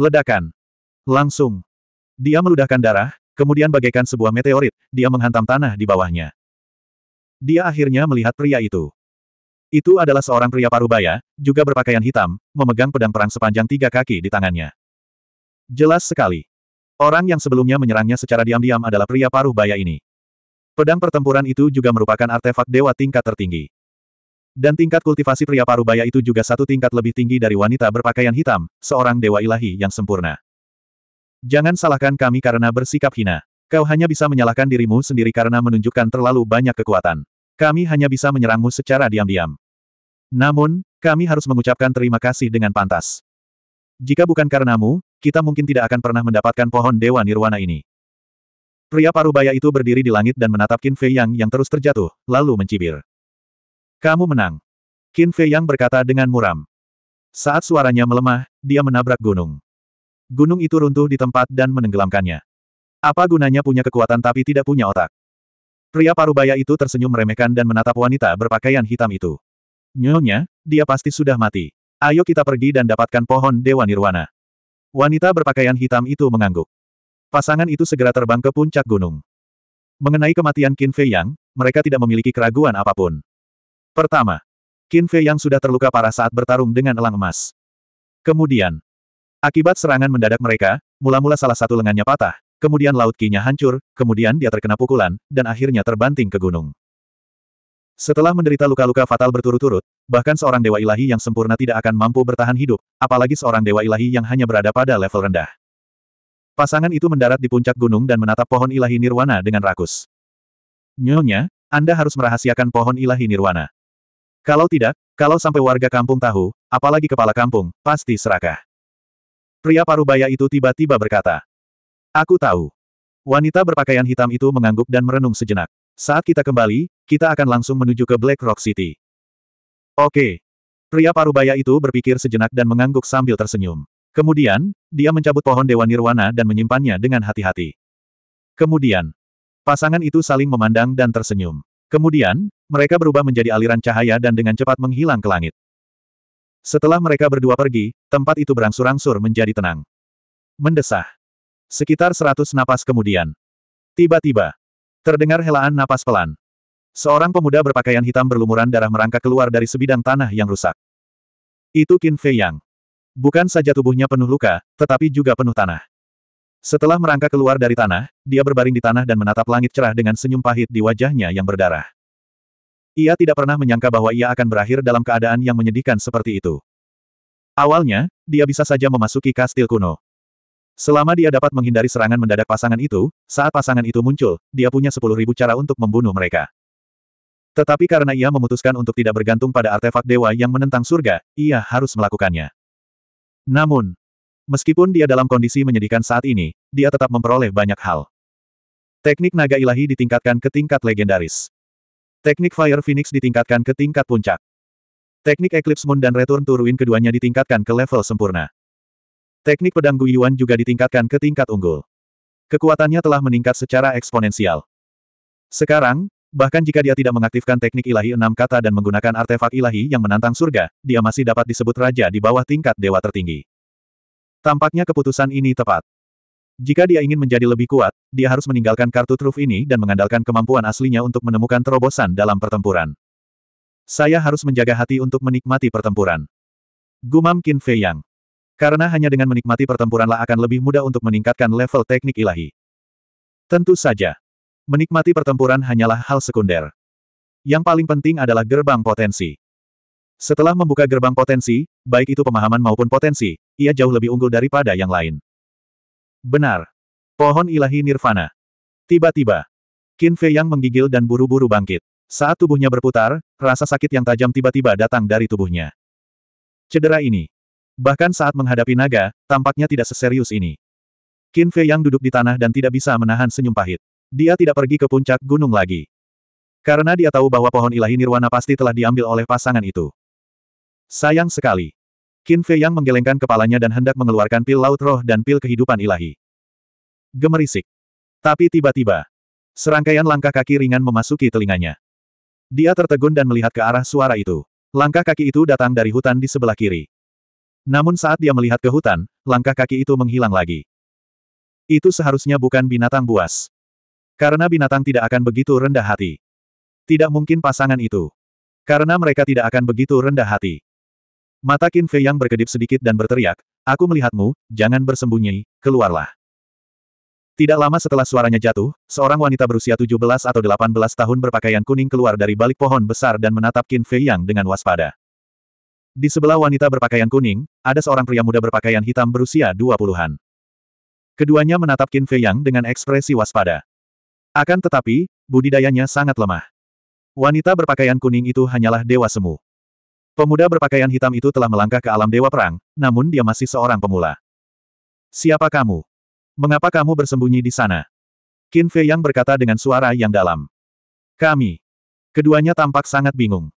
Ledakan. Langsung. Dia meludahkan darah, kemudian bagaikan sebuah meteorit, dia menghantam tanah di bawahnya. Dia akhirnya melihat pria itu. Itu adalah seorang pria parubaya, juga berpakaian hitam, memegang pedang perang sepanjang tiga kaki di tangannya. Jelas sekali. Orang yang sebelumnya menyerangnya secara diam-diam adalah pria paruh baya ini. Pedang pertempuran itu juga merupakan artefak dewa tingkat tertinggi. Dan tingkat kultivasi pria paruh baya itu juga satu tingkat lebih tinggi dari wanita berpakaian hitam, seorang dewa ilahi yang sempurna. Jangan salahkan kami karena bersikap hina. Kau hanya bisa menyalahkan dirimu sendiri karena menunjukkan terlalu banyak kekuatan. Kami hanya bisa menyerangmu secara diam-diam. Namun, kami harus mengucapkan terima kasih dengan pantas. Jika bukan karenamu, kita mungkin tidak akan pernah mendapatkan pohon Dewa Nirwana ini. Pria parubaya itu berdiri di langit dan menatap Qin Fei Yang yang terus terjatuh, lalu mencibir. Kamu menang. Qin Fei Yang berkata dengan muram. Saat suaranya melemah, dia menabrak gunung. Gunung itu runtuh di tempat dan menenggelamkannya. Apa gunanya punya kekuatan tapi tidak punya otak? Pria parubaya itu tersenyum meremehkan dan menatap wanita berpakaian hitam itu. Nyonya, dia pasti sudah mati. Ayo kita pergi dan dapatkan pohon Dewa Nirwana. Wanita berpakaian hitam itu mengangguk. Pasangan itu segera terbang ke puncak gunung. Mengenai kematian Qin Fei Yang, mereka tidak memiliki keraguan apapun. Pertama, Qin Fei Yang sudah terluka parah saat bertarung dengan elang emas. Kemudian, akibat serangan mendadak mereka, mula-mula salah satu lengannya patah, kemudian laut kinya hancur, kemudian dia terkena pukulan, dan akhirnya terbanting ke gunung. Setelah menderita luka-luka fatal berturut-turut, bahkan seorang dewa ilahi yang sempurna tidak akan mampu bertahan hidup, apalagi seorang dewa ilahi yang hanya berada pada level rendah. Pasangan itu mendarat di puncak gunung dan menatap pohon ilahi nirwana dengan rakus. Nyonya, Anda harus merahasiakan pohon ilahi nirwana. Kalau tidak, kalau sampai warga kampung tahu, apalagi kepala kampung, pasti serakah. Pria parubaya itu tiba-tiba berkata. Aku tahu. Wanita berpakaian hitam itu mengangguk dan merenung sejenak. Saat kita kembali, kita akan langsung menuju ke Black Rock City. Oke. Pria parubaya itu berpikir sejenak dan mengangguk sambil tersenyum. Kemudian, dia mencabut pohon Dewa Nirwana dan menyimpannya dengan hati-hati. Kemudian, pasangan itu saling memandang dan tersenyum. Kemudian, mereka berubah menjadi aliran cahaya dan dengan cepat menghilang ke langit. Setelah mereka berdua pergi, tempat itu berangsur-angsur menjadi tenang. Mendesah. Sekitar seratus napas kemudian. Tiba-tiba, Terdengar helaan napas pelan. Seorang pemuda berpakaian hitam berlumuran darah merangkak keluar dari sebidang tanah yang rusak. Itu Qin Fei Yang. Bukan saja tubuhnya penuh luka, tetapi juga penuh tanah. Setelah merangkak keluar dari tanah, dia berbaring di tanah dan menatap langit cerah dengan senyum pahit di wajahnya yang berdarah. Ia tidak pernah menyangka bahwa ia akan berakhir dalam keadaan yang menyedihkan seperti itu. Awalnya, dia bisa saja memasuki kastil kuno. Selama dia dapat menghindari serangan mendadak pasangan itu, saat pasangan itu muncul, dia punya 10.000 cara untuk membunuh mereka. Tetapi karena ia memutuskan untuk tidak bergantung pada artefak dewa yang menentang surga, ia harus melakukannya. Namun, meskipun dia dalam kondisi menyedihkan saat ini, dia tetap memperoleh banyak hal. Teknik naga ilahi ditingkatkan ke tingkat legendaris. Teknik Fire Phoenix ditingkatkan ke tingkat puncak. Teknik Eclipse Moon dan Return to Ruin keduanya ditingkatkan ke level sempurna. Teknik pedang Guiyuan juga ditingkatkan ke tingkat unggul. Kekuatannya telah meningkat secara eksponensial. Sekarang, bahkan jika dia tidak mengaktifkan teknik ilahi enam kata dan menggunakan artefak ilahi yang menantang surga, dia masih dapat disebut raja di bawah tingkat dewa tertinggi. Tampaknya keputusan ini tepat. Jika dia ingin menjadi lebih kuat, dia harus meninggalkan kartu truf ini dan mengandalkan kemampuan aslinya untuk menemukan terobosan dalam pertempuran. Saya harus menjaga hati untuk menikmati pertempuran. Gumam Qin Fei Yang. Karena hanya dengan menikmati pertempuranlah akan lebih mudah untuk meningkatkan level teknik ilahi. Tentu saja. Menikmati pertempuran hanyalah hal sekunder. Yang paling penting adalah gerbang potensi. Setelah membuka gerbang potensi, baik itu pemahaman maupun potensi, ia jauh lebih unggul daripada yang lain. Benar. Pohon ilahi nirvana. Tiba-tiba, Qin Fei yang menggigil dan buru-buru bangkit. Saat tubuhnya berputar, rasa sakit yang tajam tiba-tiba datang dari tubuhnya. Cedera ini, Bahkan saat menghadapi naga, tampaknya tidak seserius ini. Qin Fei yang duduk di tanah dan tidak bisa menahan senyum pahit. Dia tidak pergi ke puncak gunung lagi. Karena dia tahu bahwa pohon ilahi nirwana pasti telah diambil oleh pasangan itu. Sayang sekali. Qin Fei yang menggelengkan kepalanya dan hendak mengeluarkan pil laut roh dan pil kehidupan ilahi. Gemerisik. Tapi tiba-tiba, serangkaian langkah kaki ringan memasuki telinganya. Dia tertegun dan melihat ke arah suara itu. Langkah kaki itu datang dari hutan di sebelah kiri. Namun saat dia melihat ke hutan, langkah kaki itu menghilang lagi. Itu seharusnya bukan binatang buas. Karena binatang tidak akan begitu rendah hati. Tidak mungkin pasangan itu. Karena mereka tidak akan begitu rendah hati. Mata Qin Fei yang berkedip sedikit dan berteriak, Aku melihatmu, jangan bersembunyi, keluarlah. Tidak lama setelah suaranya jatuh, seorang wanita berusia 17 atau 18 tahun berpakaian kuning keluar dari balik pohon besar dan menatap Qin Fei Yang dengan waspada. Di sebelah wanita berpakaian kuning, ada seorang pria muda berpakaian hitam berusia dua puluhan. Keduanya menatap Qin Fei Yang dengan ekspresi waspada. Akan tetapi, budidayanya sangat lemah. Wanita berpakaian kuning itu hanyalah dewa semu. Pemuda berpakaian hitam itu telah melangkah ke alam dewa perang, namun dia masih seorang pemula. Siapa kamu? Mengapa kamu bersembunyi di sana? Qin Fei Yang berkata dengan suara yang dalam. Kami. Keduanya tampak sangat bingung.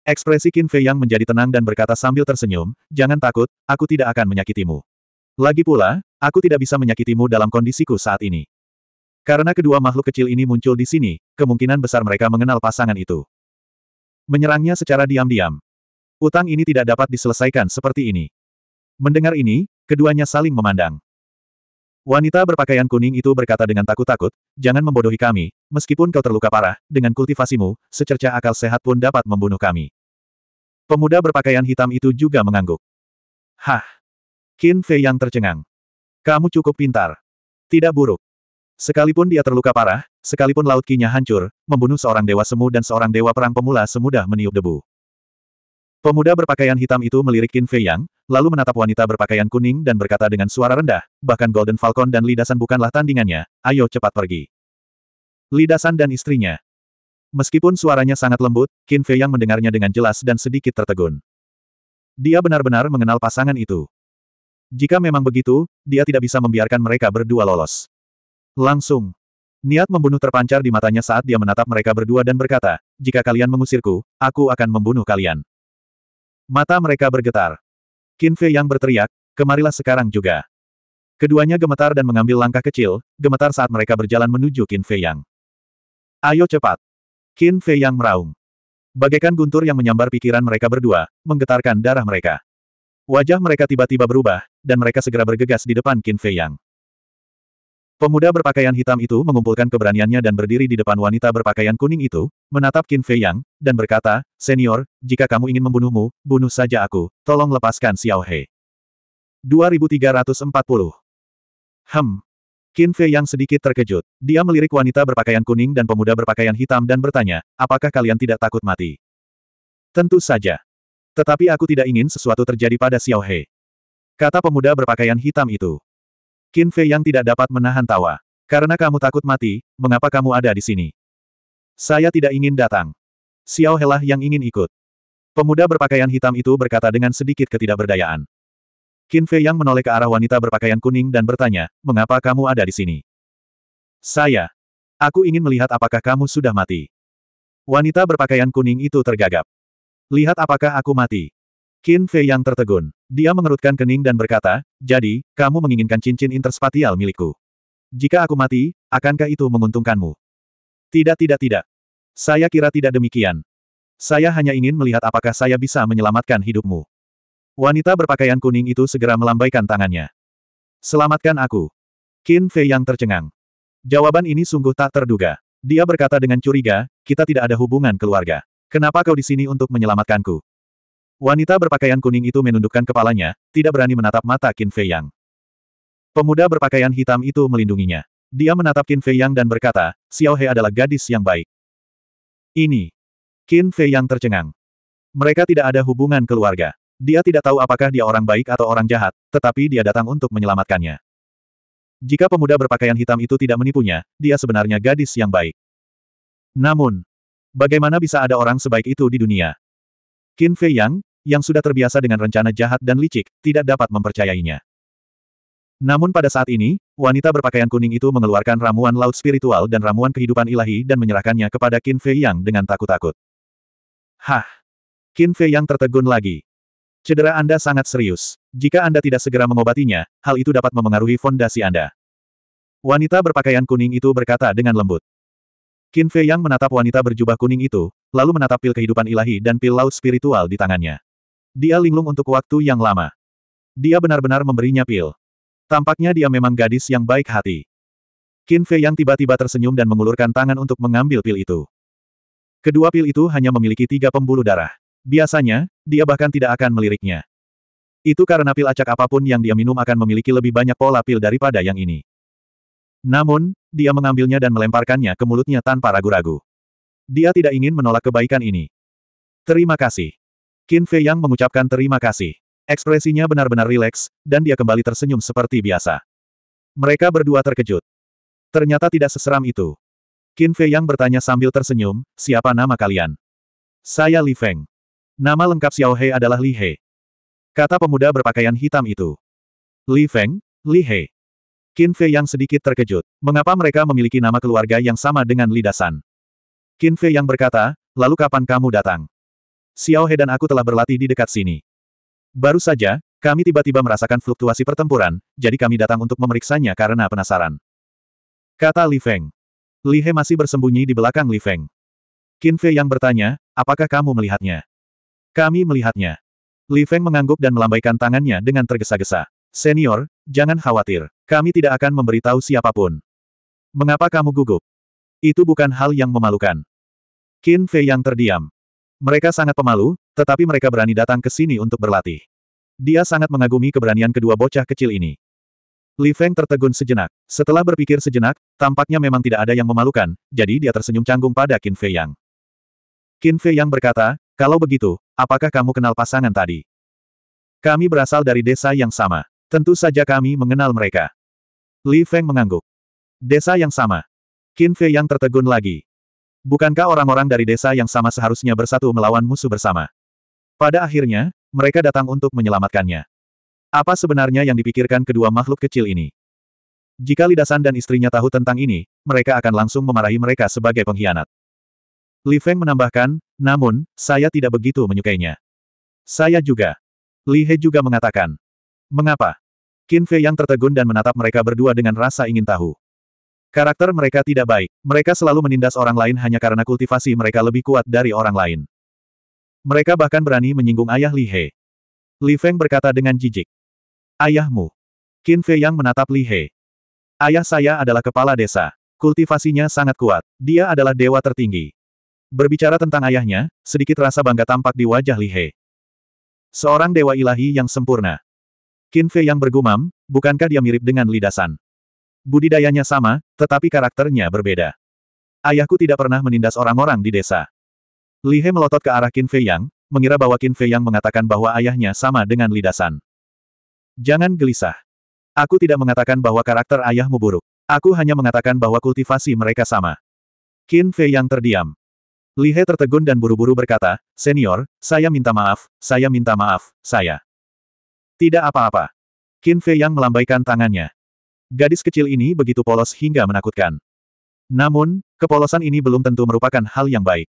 Ekspresi Qin Fei yang menjadi tenang dan berkata sambil tersenyum, jangan takut, aku tidak akan menyakitimu. Lagi pula, aku tidak bisa menyakitimu dalam kondisiku saat ini. Karena kedua makhluk kecil ini muncul di sini, kemungkinan besar mereka mengenal pasangan itu. Menyerangnya secara diam-diam. Utang ini tidak dapat diselesaikan seperti ini. Mendengar ini, keduanya saling memandang. Wanita berpakaian kuning itu berkata dengan takut-takut, jangan membodohi kami, meskipun kau terluka parah, dengan kultivasimu, secerca akal sehat pun dapat membunuh kami. Pemuda berpakaian hitam itu juga mengangguk. Hah! Qin Fei yang tercengang. Kamu cukup pintar. Tidak buruk. Sekalipun dia terluka parah, sekalipun laut kinya hancur, membunuh seorang dewa semu dan seorang dewa perang pemula semudah meniup debu. Pemuda berpakaian hitam itu melirik Qin Fei Yang, lalu menatap wanita berpakaian kuning dan berkata dengan suara rendah, bahkan Golden Falcon dan Lidasan bukanlah tandingannya, ayo cepat pergi. Lidasan dan istrinya. Meskipun suaranya sangat lembut, Qin Fei Yang mendengarnya dengan jelas dan sedikit tertegun. Dia benar-benar mengenal pasangan itu. Jika memang begitu, dia tidak bisa membiarkan mereka berdua lolos. Langsung. Niat membunuh terpancar di matanya saat dia menatap mereka berdua dan berkata, jika kalian mengusirku, aku akan membunuh kalian. Mata mereka bergetar. Qin Fei yang berteriak, kemarilah sekarang juga. Keduanya gemetar dan mengambil langkah kecil, gemetar saat mereka berjalan menuju Qin Fei Yang. Ayo cepat. Qin Fei Yang meraung. Bagaikan guntur yang menyambar pikiran mereka berdua, menggetarkan darah mereka. Wajah mereka tiba-tiba berubah, dan mereka segera bergegas di depan Qin Fei Yang. Pemuda berpakaian hitam itu mengumpulkan keberaniannya dan berdiri di depan wanita berpakaian kuning itu, menatap Qin Fei Yang, dan berkata, Senior, jika kamu ingin membunuhmu, bunuh saja aku, tolong lepaskan Xiao He. 2340 Hem. Qin Fei Yang sedikit terkejut. Dia melirik wanita berpakaian kuning dan pemuda berpakaian hitam dan bertanya, apakah kalian tidak takut mati? Tentu saja. Tetapi aku tidak ingin sesuatu terjadi pada Xiao He. Kata pemuda berpakaian hitam itu. Qin Fei yang tidak dapat menahan tawa. Karena kamu takut mati, mengapa kamu ada di sini? Saya tidak ingin datang. Xiao Helah yang ingin ikut. Pemuda berpakaian hitam itu berkata dengan sedikit ketidakberdayaan. Qin Fei yang menoleh ke arah wanita berpakaian kuning dan bertanya, mengapa kamu ada di sini? Saya. Aku ingin melihat apakah kamu sudah mati. Wanita berpakaian kuning itu tergagap. Lihat apakah aku mati. Qin Fei yang tertegun. Dia mengerutkan kening dan berkata, jadi, kamu menginginkan cincin interspatial milikku. Jika aku mati, akankah itu menguntungkanmu? Tidak tidak tidak. Saya kira tidak demikian. Saya hanya ingin melihat apakah saya bisa menyelamatkan hidupmu. Wanita berpakaian kuning itu segera melambaikan tangannya. Selamatkan aku. Qin Fei yang tercengang. Jawaban ini sungguh tak terduga. Dia berkata dengan curiga, kita tidak ada hubungan keluarga. Kenapa kau di sini untuk menyelamatkanku? Wanita berpakaian kuning itu menundukkan kepalanya, tidak berani menatap mata Qin Fei Yang. Pemuda berpakaian hitam itu melindunginya. Dia menatap Qin Fei Yang dan berkata, Xiao He adalah gadis yang baik. Ini. Qin Fei Yang tercengang. Mereka tidak ada hubungan keluarga. Dia tidak tahu apakah dia orang baik atau orang jahat, tetapi dia datang untuk menyelamatkannya. Jika pemuda berpakaian hitam itu tidak menipunya, dia sebenarnya gadis yang baik. Namun, bagaimana bisa ada orang sebaik itu di dunia? Qin Fei Yang, yang sudah terbiasa dengan rencana jahat dan licik, tidak dapat mempercayainya. Namun pada saat ini, wanita berpakaian kuning itu mengeluarkan ramuan laut spiritual dan ramuan kehidupan ilahi dan menyerahkannya kepada Qin Fei Yang dengan takut-takut. Hah! Qin Fei Yang tertegun lagi. Cedera Anda sangat serius. Jika Anda tidak segera mengobatinya, hal itu dapat memengaruhi fondasi Anda. Wanita berpakaian kuning itu berkata dengan lembut. Qin Fei Yang menatap wanita berjubah kuning itu, lalu menatap pil kehidupan ilahi dan pil laut spiritual di tangannya. Dia linglung untuk waktu yang lama. Dia benar-benar memberinya pil. Tampaknya dia memang gadis yang baik hati. Qin Fei yang tiba-tiba tersenyum dan mengulurkan tangan untuk mengambil pil itu. Kedua pil itu hanya memiliki tiga pembuluh darah. Biasanya, dia bahkan tidak akan meliriknya. Itu karena pil acak apapun yang dia minum akan memiliki lebih banyak pola pil daripada yang ini. Namun, dia mengambilnya dan melemparkannya ke mulutnya tanpa ragu-ragu. Dia tidak ingin menolak kebaikan ini. Terima kasih. Qin Fei Yang mengucapkan terima kasih. Ekspresinya benar-benar rileks, dan dia kembali tersenyum seperti biasa. Mereka berdua terkejut. Ternyata tidak seseram itu. Qin Fei Yang bertanya sambil tersenyum, siapa nama kalian? Saya Li Feng. Nama lengkap Xiao He adalah Li He. Kata pemuda berpakaian hitam itu. Li Feng, Li He. Qin Fei Yang sedikit terkejut. Mengapa mereka memiliki nama keluarga yang sama dengan Li Dasan? Qin Fei Yang berkata, lalu kapan kamu datang? Xiao He dan aku telah berlatih di dekat sini. Baru saja, kami tiba-tiba merasakan fluktuasi pertempuran, jadi kami datang untuk memeriksanya karena penasaran. Kata Li Feng. Li He masih bersembunyi di belakang Li Feng. Qin Fei yang bertanya, apakah kamu melihatnya? Kami melihatnya. Li Feng mengangguk dan melambaikan tangannya dengan tergesa-gesa. Senior, jangan khawatir. Kami tidak akan memberitahu siapapun. Mengapa kamu gugup? Itu bukan hal yang memalukan. Qin Fei yang terdiam. Mereka sangat pemalu, tetapi mereka berani datang ke sini untuk berlatih. Dia sangat mengagumi keberanian kedua bocah kecil ini. Li Feng tertegun sejenak. Setelah berpikir sejenak, tampaknya memang tidak ada yang memalukan, jadi dia tersenyum canggung pada Qin Fei Yang. Qin Fei Yang berkata, kalau begitu, apakah kamu kenal pasangan tadi? Kami berasal dari desa yang sama. Tentu saja kami mengenal mereka. Li Feng mengangguk. Desa yang sama. Qin Fei Yang tertegun lagi. Bukankah orang-orang dari desa yang sama seharusnya bersatu melawan musuh bersama? Pada akhirnya, mereka datang untuk menyelamatkannya. Apa sebenarnya yang dipikirkan kedua makhluk kecil ini? Jika Lidasan dan istrinya tahu tentang ini, mereka akan langsung memarahi mereka sebagai pengkhianat. Li Feng menambahkan, namun, saya tidak begitu menyukainya. Saya juga. Li He juga mengatakan. Mengapa? Qin Fei yang tertegun dan menatap mereka berdua dengan rasa ingin tahu. Karakter mereka tidak baik. Mereka selalu menindas orang lain hanya karena kultivasi mereka lebih kuat dari orang lain. Mereka bahkan berani menyinggung ayah Li He. Li Feng berkata dengan jijik. Ayahmu. Qin Fei Yang menatap Li He. Ayah saya adalah kepala desa. Kultivasinya sangat kuat. Dia adalah dewa tertinggi. Berbicara tentang ayahnya, sedikit rasa bangga tampak di wajah Li He. Seorang dewa ilahi yang sempurna. Qin Fei Yang bergumam, bukankah dia mirip dengan Li Dasan? Budidayanya sama, tetapi karakternya berbeda. Ayahku tidak pernah menindas orang-orang di desa. Li He melotot ke arah Qin Fei Yang, mengira bahwa Qin Fei Yang mengatakan bahwa ayahnya sama dengan lidasan. Jangan gelisah. Aku tidak mengatakan bahwa karakter ayahmu buruk. Aku hanya mengatakan bahwa kultivasi mereka sama. Qin Fei Yang terdiam. Li He tertegun dan buru-buru berkata, Senior, saya minta maaf, saya minta maaf, saya. Tidak apa-apa. Qin Fei Yang melambaikan tangannya. Gadis kecil ini begitu polos hingga menakutkan. Namun, kepolosan ini belum tentu merupakan hal yang baik.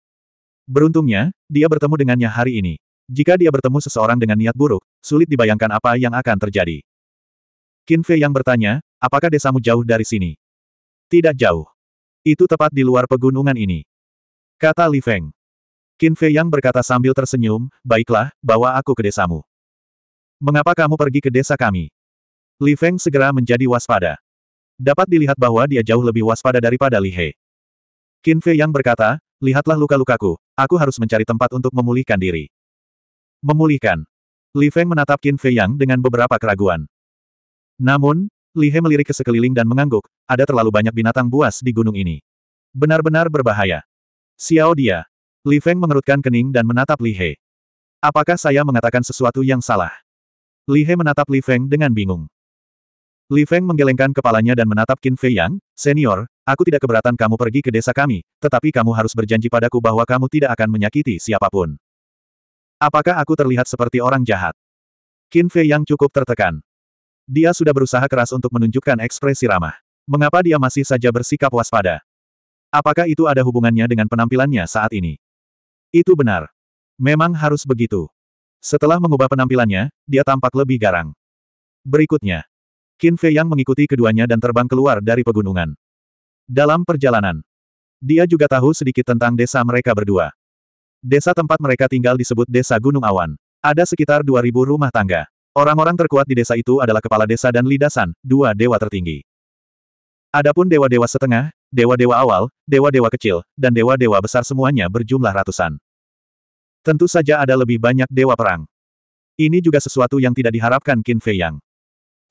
Beruntungnya, dia bertemu dengannya hari ini. Jika dia bertemu seseorang dengan niat buruk, sulit dibayangkan apa yang akan terjadi. Qin Fei yang bertanya, apakah desamu jauh dari sini? Tidak jauh. Itu tepat di luar pegunungan ini. Kata Li Feng. Qin Fei yang berkata sambil tersenyum, baiklah, bawa aku ke desamu. Mengapa kamu pergi ke desa kami? Li Feng segera menjadi waspada. Dapat dilihat bahwa dia jauh lebih waspada daripada Li He. Qin Fei yang berkata, lihatlah luka-lukaku, aku harus mencari tempat untuk memulihkan diri. Memulihkan. Li Feng menatap Qin Fei Yang dengan beberapa keraguan. Namun, Li He melirik ke sekeliling dan mengangguk, ada terlalu banyak binatang buas di gunung ini. Benar-benar berbahaya. Xiao dia. Li Feng mengerutkan kening dan menatap Li He. Apakah saya mengatakan sesuatu yang salah? Li He menatap Li Feng dengan bingung. Li Feng menggelengkan kepalanya dan menatap Qin Fei Yang, Senior, aku tidak keberatan kamu pergi ke desa kami, tetapi kamu harus berjanji padaku bahwa kamu tidak akan menyakiti siapapun. Apakah aku terlihat seperti orang jahat? Qin Fei Yang cukup tertekan. Dia sudah berusaha keras untuk menunjukkan ekspresi ramah. Mengapa dia masih saja bersikap waspada? Apakah itu ada hubungannya dengan penampilannya saat ini? Itu benar. Memang harus begitu. Setelah mengubah penampilannya, dia tampak lebih garang. Berikutnya, Qin Fei Yang mengikuti keduanya dan terbang keluar dari pegunungan. Dalam perjalanan, dia juga tahu sedikit tentang desa mereka berdua. Desa tempat mereka tinggal disebut Desa Gunung Awan. Ada sekitar 2.000 rumah tangga. Orang-orang terkuat di desa itu adalah kepala desa dan lidasan, dua dewa tertinggi. Adapun dewa-dewa setengah, dewa-dewa awal, dewa-dewa kecil, dan dewa-dewa besar semuanya berjumlah ratusan. Tentu saja ada lebih banyak dewa perang. Ini juga sesuatu yang tidak diharapkan Qin Fei Yang.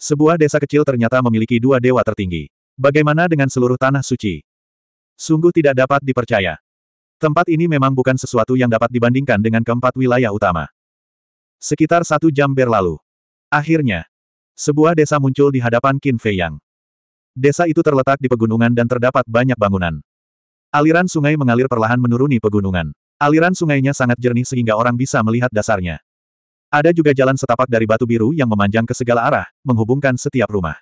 Sebuah desa kecil ternyata memiliki dua dewa tertinggi. Bagaimana dengan seluruh tanah suci? Sungguh tidak dapat dipercaya. Tempat ini memang bukan sesuatu yang dapat dibandingkan dengan keempat wilayah utama. Sekitar satu jam berlalu. Akhirnya, sebuah desa muncul di hadapan Qin Fei Yang. Desa itu terletak di pegunungan dan terdapat banyak bangunan. Aliran sungai mengalir perlahan menuruni pegunungan. Aliran sungainya sangat jernih sehingga orang bisa melihat dasarnya. Ada juga jalan setapak dari batu biru yang memanjang ke segala arah, menghubungkan setiap rumah.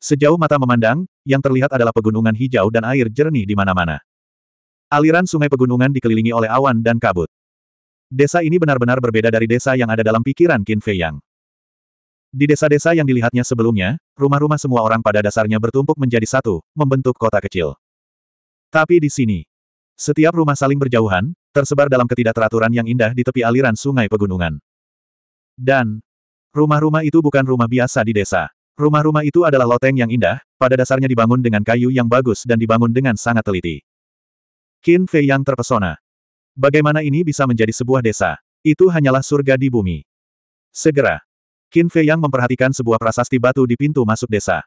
Sejauh mata memandang, yang terlihat adalah pegunungan hijau dan air jernih di mana-mana. Aliran sungai pegunungan dikelilingi oleh awan dan kabut. Desa ini benar-benar berbeda dari desa yang ada dalam pikiran Qin Fei Yang. Di desa-desa yang dilihatnya sebelumnya, rumah-rumah semua orang pada dasarnya bertumpuk menjadi satu, membentuk kota kecil. Tapi di sini, setiap rumah saling berjauhan, tersebar dalam ketidakteraturan yang indah di tepi aliran sungai pegunungan. Dan, rumah-rumah itu bukan rumah biasa di desa. Rumah-rumah itu adalah loteng yang indah, pada dasarnya dibangun dengan kayu yang bagus dan dibangun dengan sangat teliti. Qin Fei yang terpesona. Bagaimana ini bisa menjadi sebuah desa? Itu hanyalah surga di bumi. Segera, Qin Fei yang memperhatikan sebuah prasasti batu di pintu masuk desa.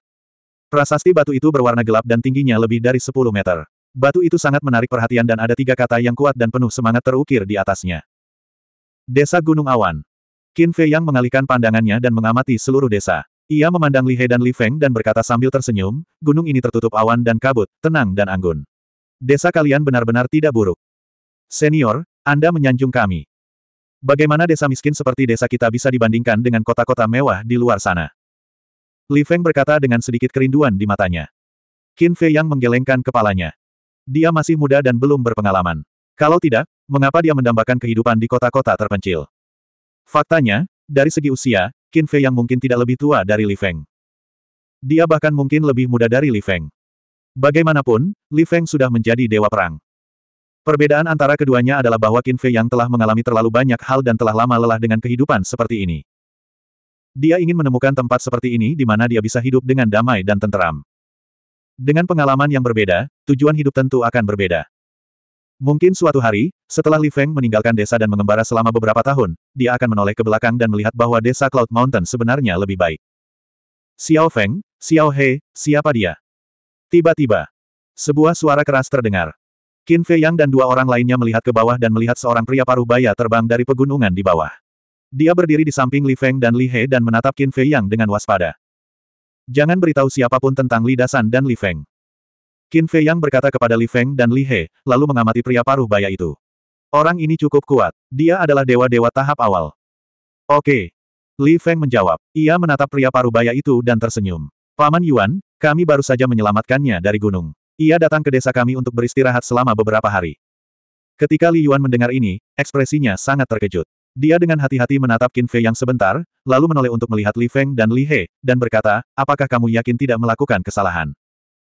Prasasti batu itu berwarna gelap dan tingginya lebih dari 10 meter. Batu itu sangat menarik perhatian dan ada tiga kata yang kuat dan penuh semangat terukir di atasnya. Desa Gunung Awan. Qin Fei Yang mengalihkan pandangannya dan mengamati seluruh desa. Ia memandang Li He dan Li Feng dan berkata sambil tersenyum, gunung ini tertutup awan dan kabut, tenang dan anggun. Desa kalian benar-benar tidak buruk. Senior, Anda menyanjung kami. Bagaimana desa miskin seperti desa kita bisa dibandingkan dengan kota-kota mewah di luar sana? Li Feng berkata dengan sedikit kerinduan di matanya. Qin Fei Yang menggelengkan kepalanya. Dia masih muda dan belum berpengalaman. Kalau tidak, mengapa dia mendambakan kehidupan di kota-kota terpencil? Faktanya, dari segi usia, Qin Fei yang mungkin tidak lebih tua dari Li Feng. Dia bahkan mungkin lebih muda dari Li Feng. Bagaimanapun, Li Feng sudah menjadi dewa perang. Perbedaan antara keduanya adalah bahwa Qin Fei yang telah mengalami terlalu banyak hal dan telah lama lelah dengan kehidupan seperti ini. Dia ingin menemukan tempat seperti ini di mana dia bisa hidup dengan damai dan tenteram. Dengan pengalaman yang berbeda, tujuan hidup tentu akan berbeda. Mungkin suatu hari, setelah Li Feng meninggalkan desa dan mengembara selama beberapa tahun, dia akan menoleh ke belakang dan melihat bahwa desa Cloud Mountain sebenarnya lebih baik. Xiao Feng, Xiao He, siapa dia? Tiba-tiba, sebuah suara keras terdengar. Qin Fei Yang dan dua orang lainnya melihat ke bawah dan melihat seorang pria paruh baya terbang dari pegunungan di bawah. Dia berdiri di samping Li Feng dan Li He dan menatap Qin Fei Yang dengan waspada. Jangan beritahu siapapun tentang Li Dasan dan Li Feng. Qin Fei Yang berkata kepada Li Feng dan Li He, lalu mengamati pria paruh baya itu. Orang ini cukup kuat. Dia adalah dewa-dewa tahap awal. Oke. Li Feng menjawab. Ia menatap pria paruh baya itu dan tersenyum. Paman Yuan, kami baru saja menyelamatkannya dari gunung. Ia datang ke desa kami untuk beristirahat selama beberapa hari. Ketika Li Yuan mendengar ini, ekspresinya sangat terkejut. Dia dengan hati-hati menatap Qin Fei yang sebentar, lalu menoleh untuk melihat Li Feng dan Li He, dan berkata, apakah kamu yakin tidak melakukan kesalahan?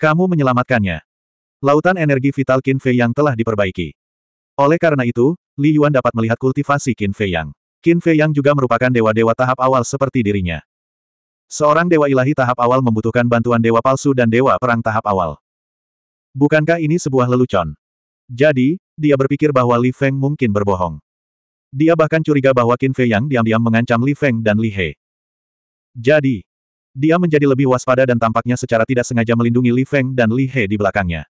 Kamu menyelamatkannya. Lautan energi vital Qin Fei Yang telah diperbaiki. Oleh karena itu, Li Yuan dapat melihat kultivasi Qin Fei Yang. Qin Fei Yang juga merupakan dewa-dewa tahap awal seperti dirinya. Seorang dewa ilahi tahap awal membutuhkan bantuan dewa palsu dan dewa perang tahap awal. Bukankah ini sebuah lelucon? Jadi, dia berpikir bahwa Li Feng mungkin berbohong. Dia bahkan curiga bahwa Qin Fei Yang diam-diam mengancam Li Feng dan Li He. Jadi, dia menjadi lebih waspada dan tampaknya secara tidak sengaja melindungi Li Feng dan Li He di belakangnya.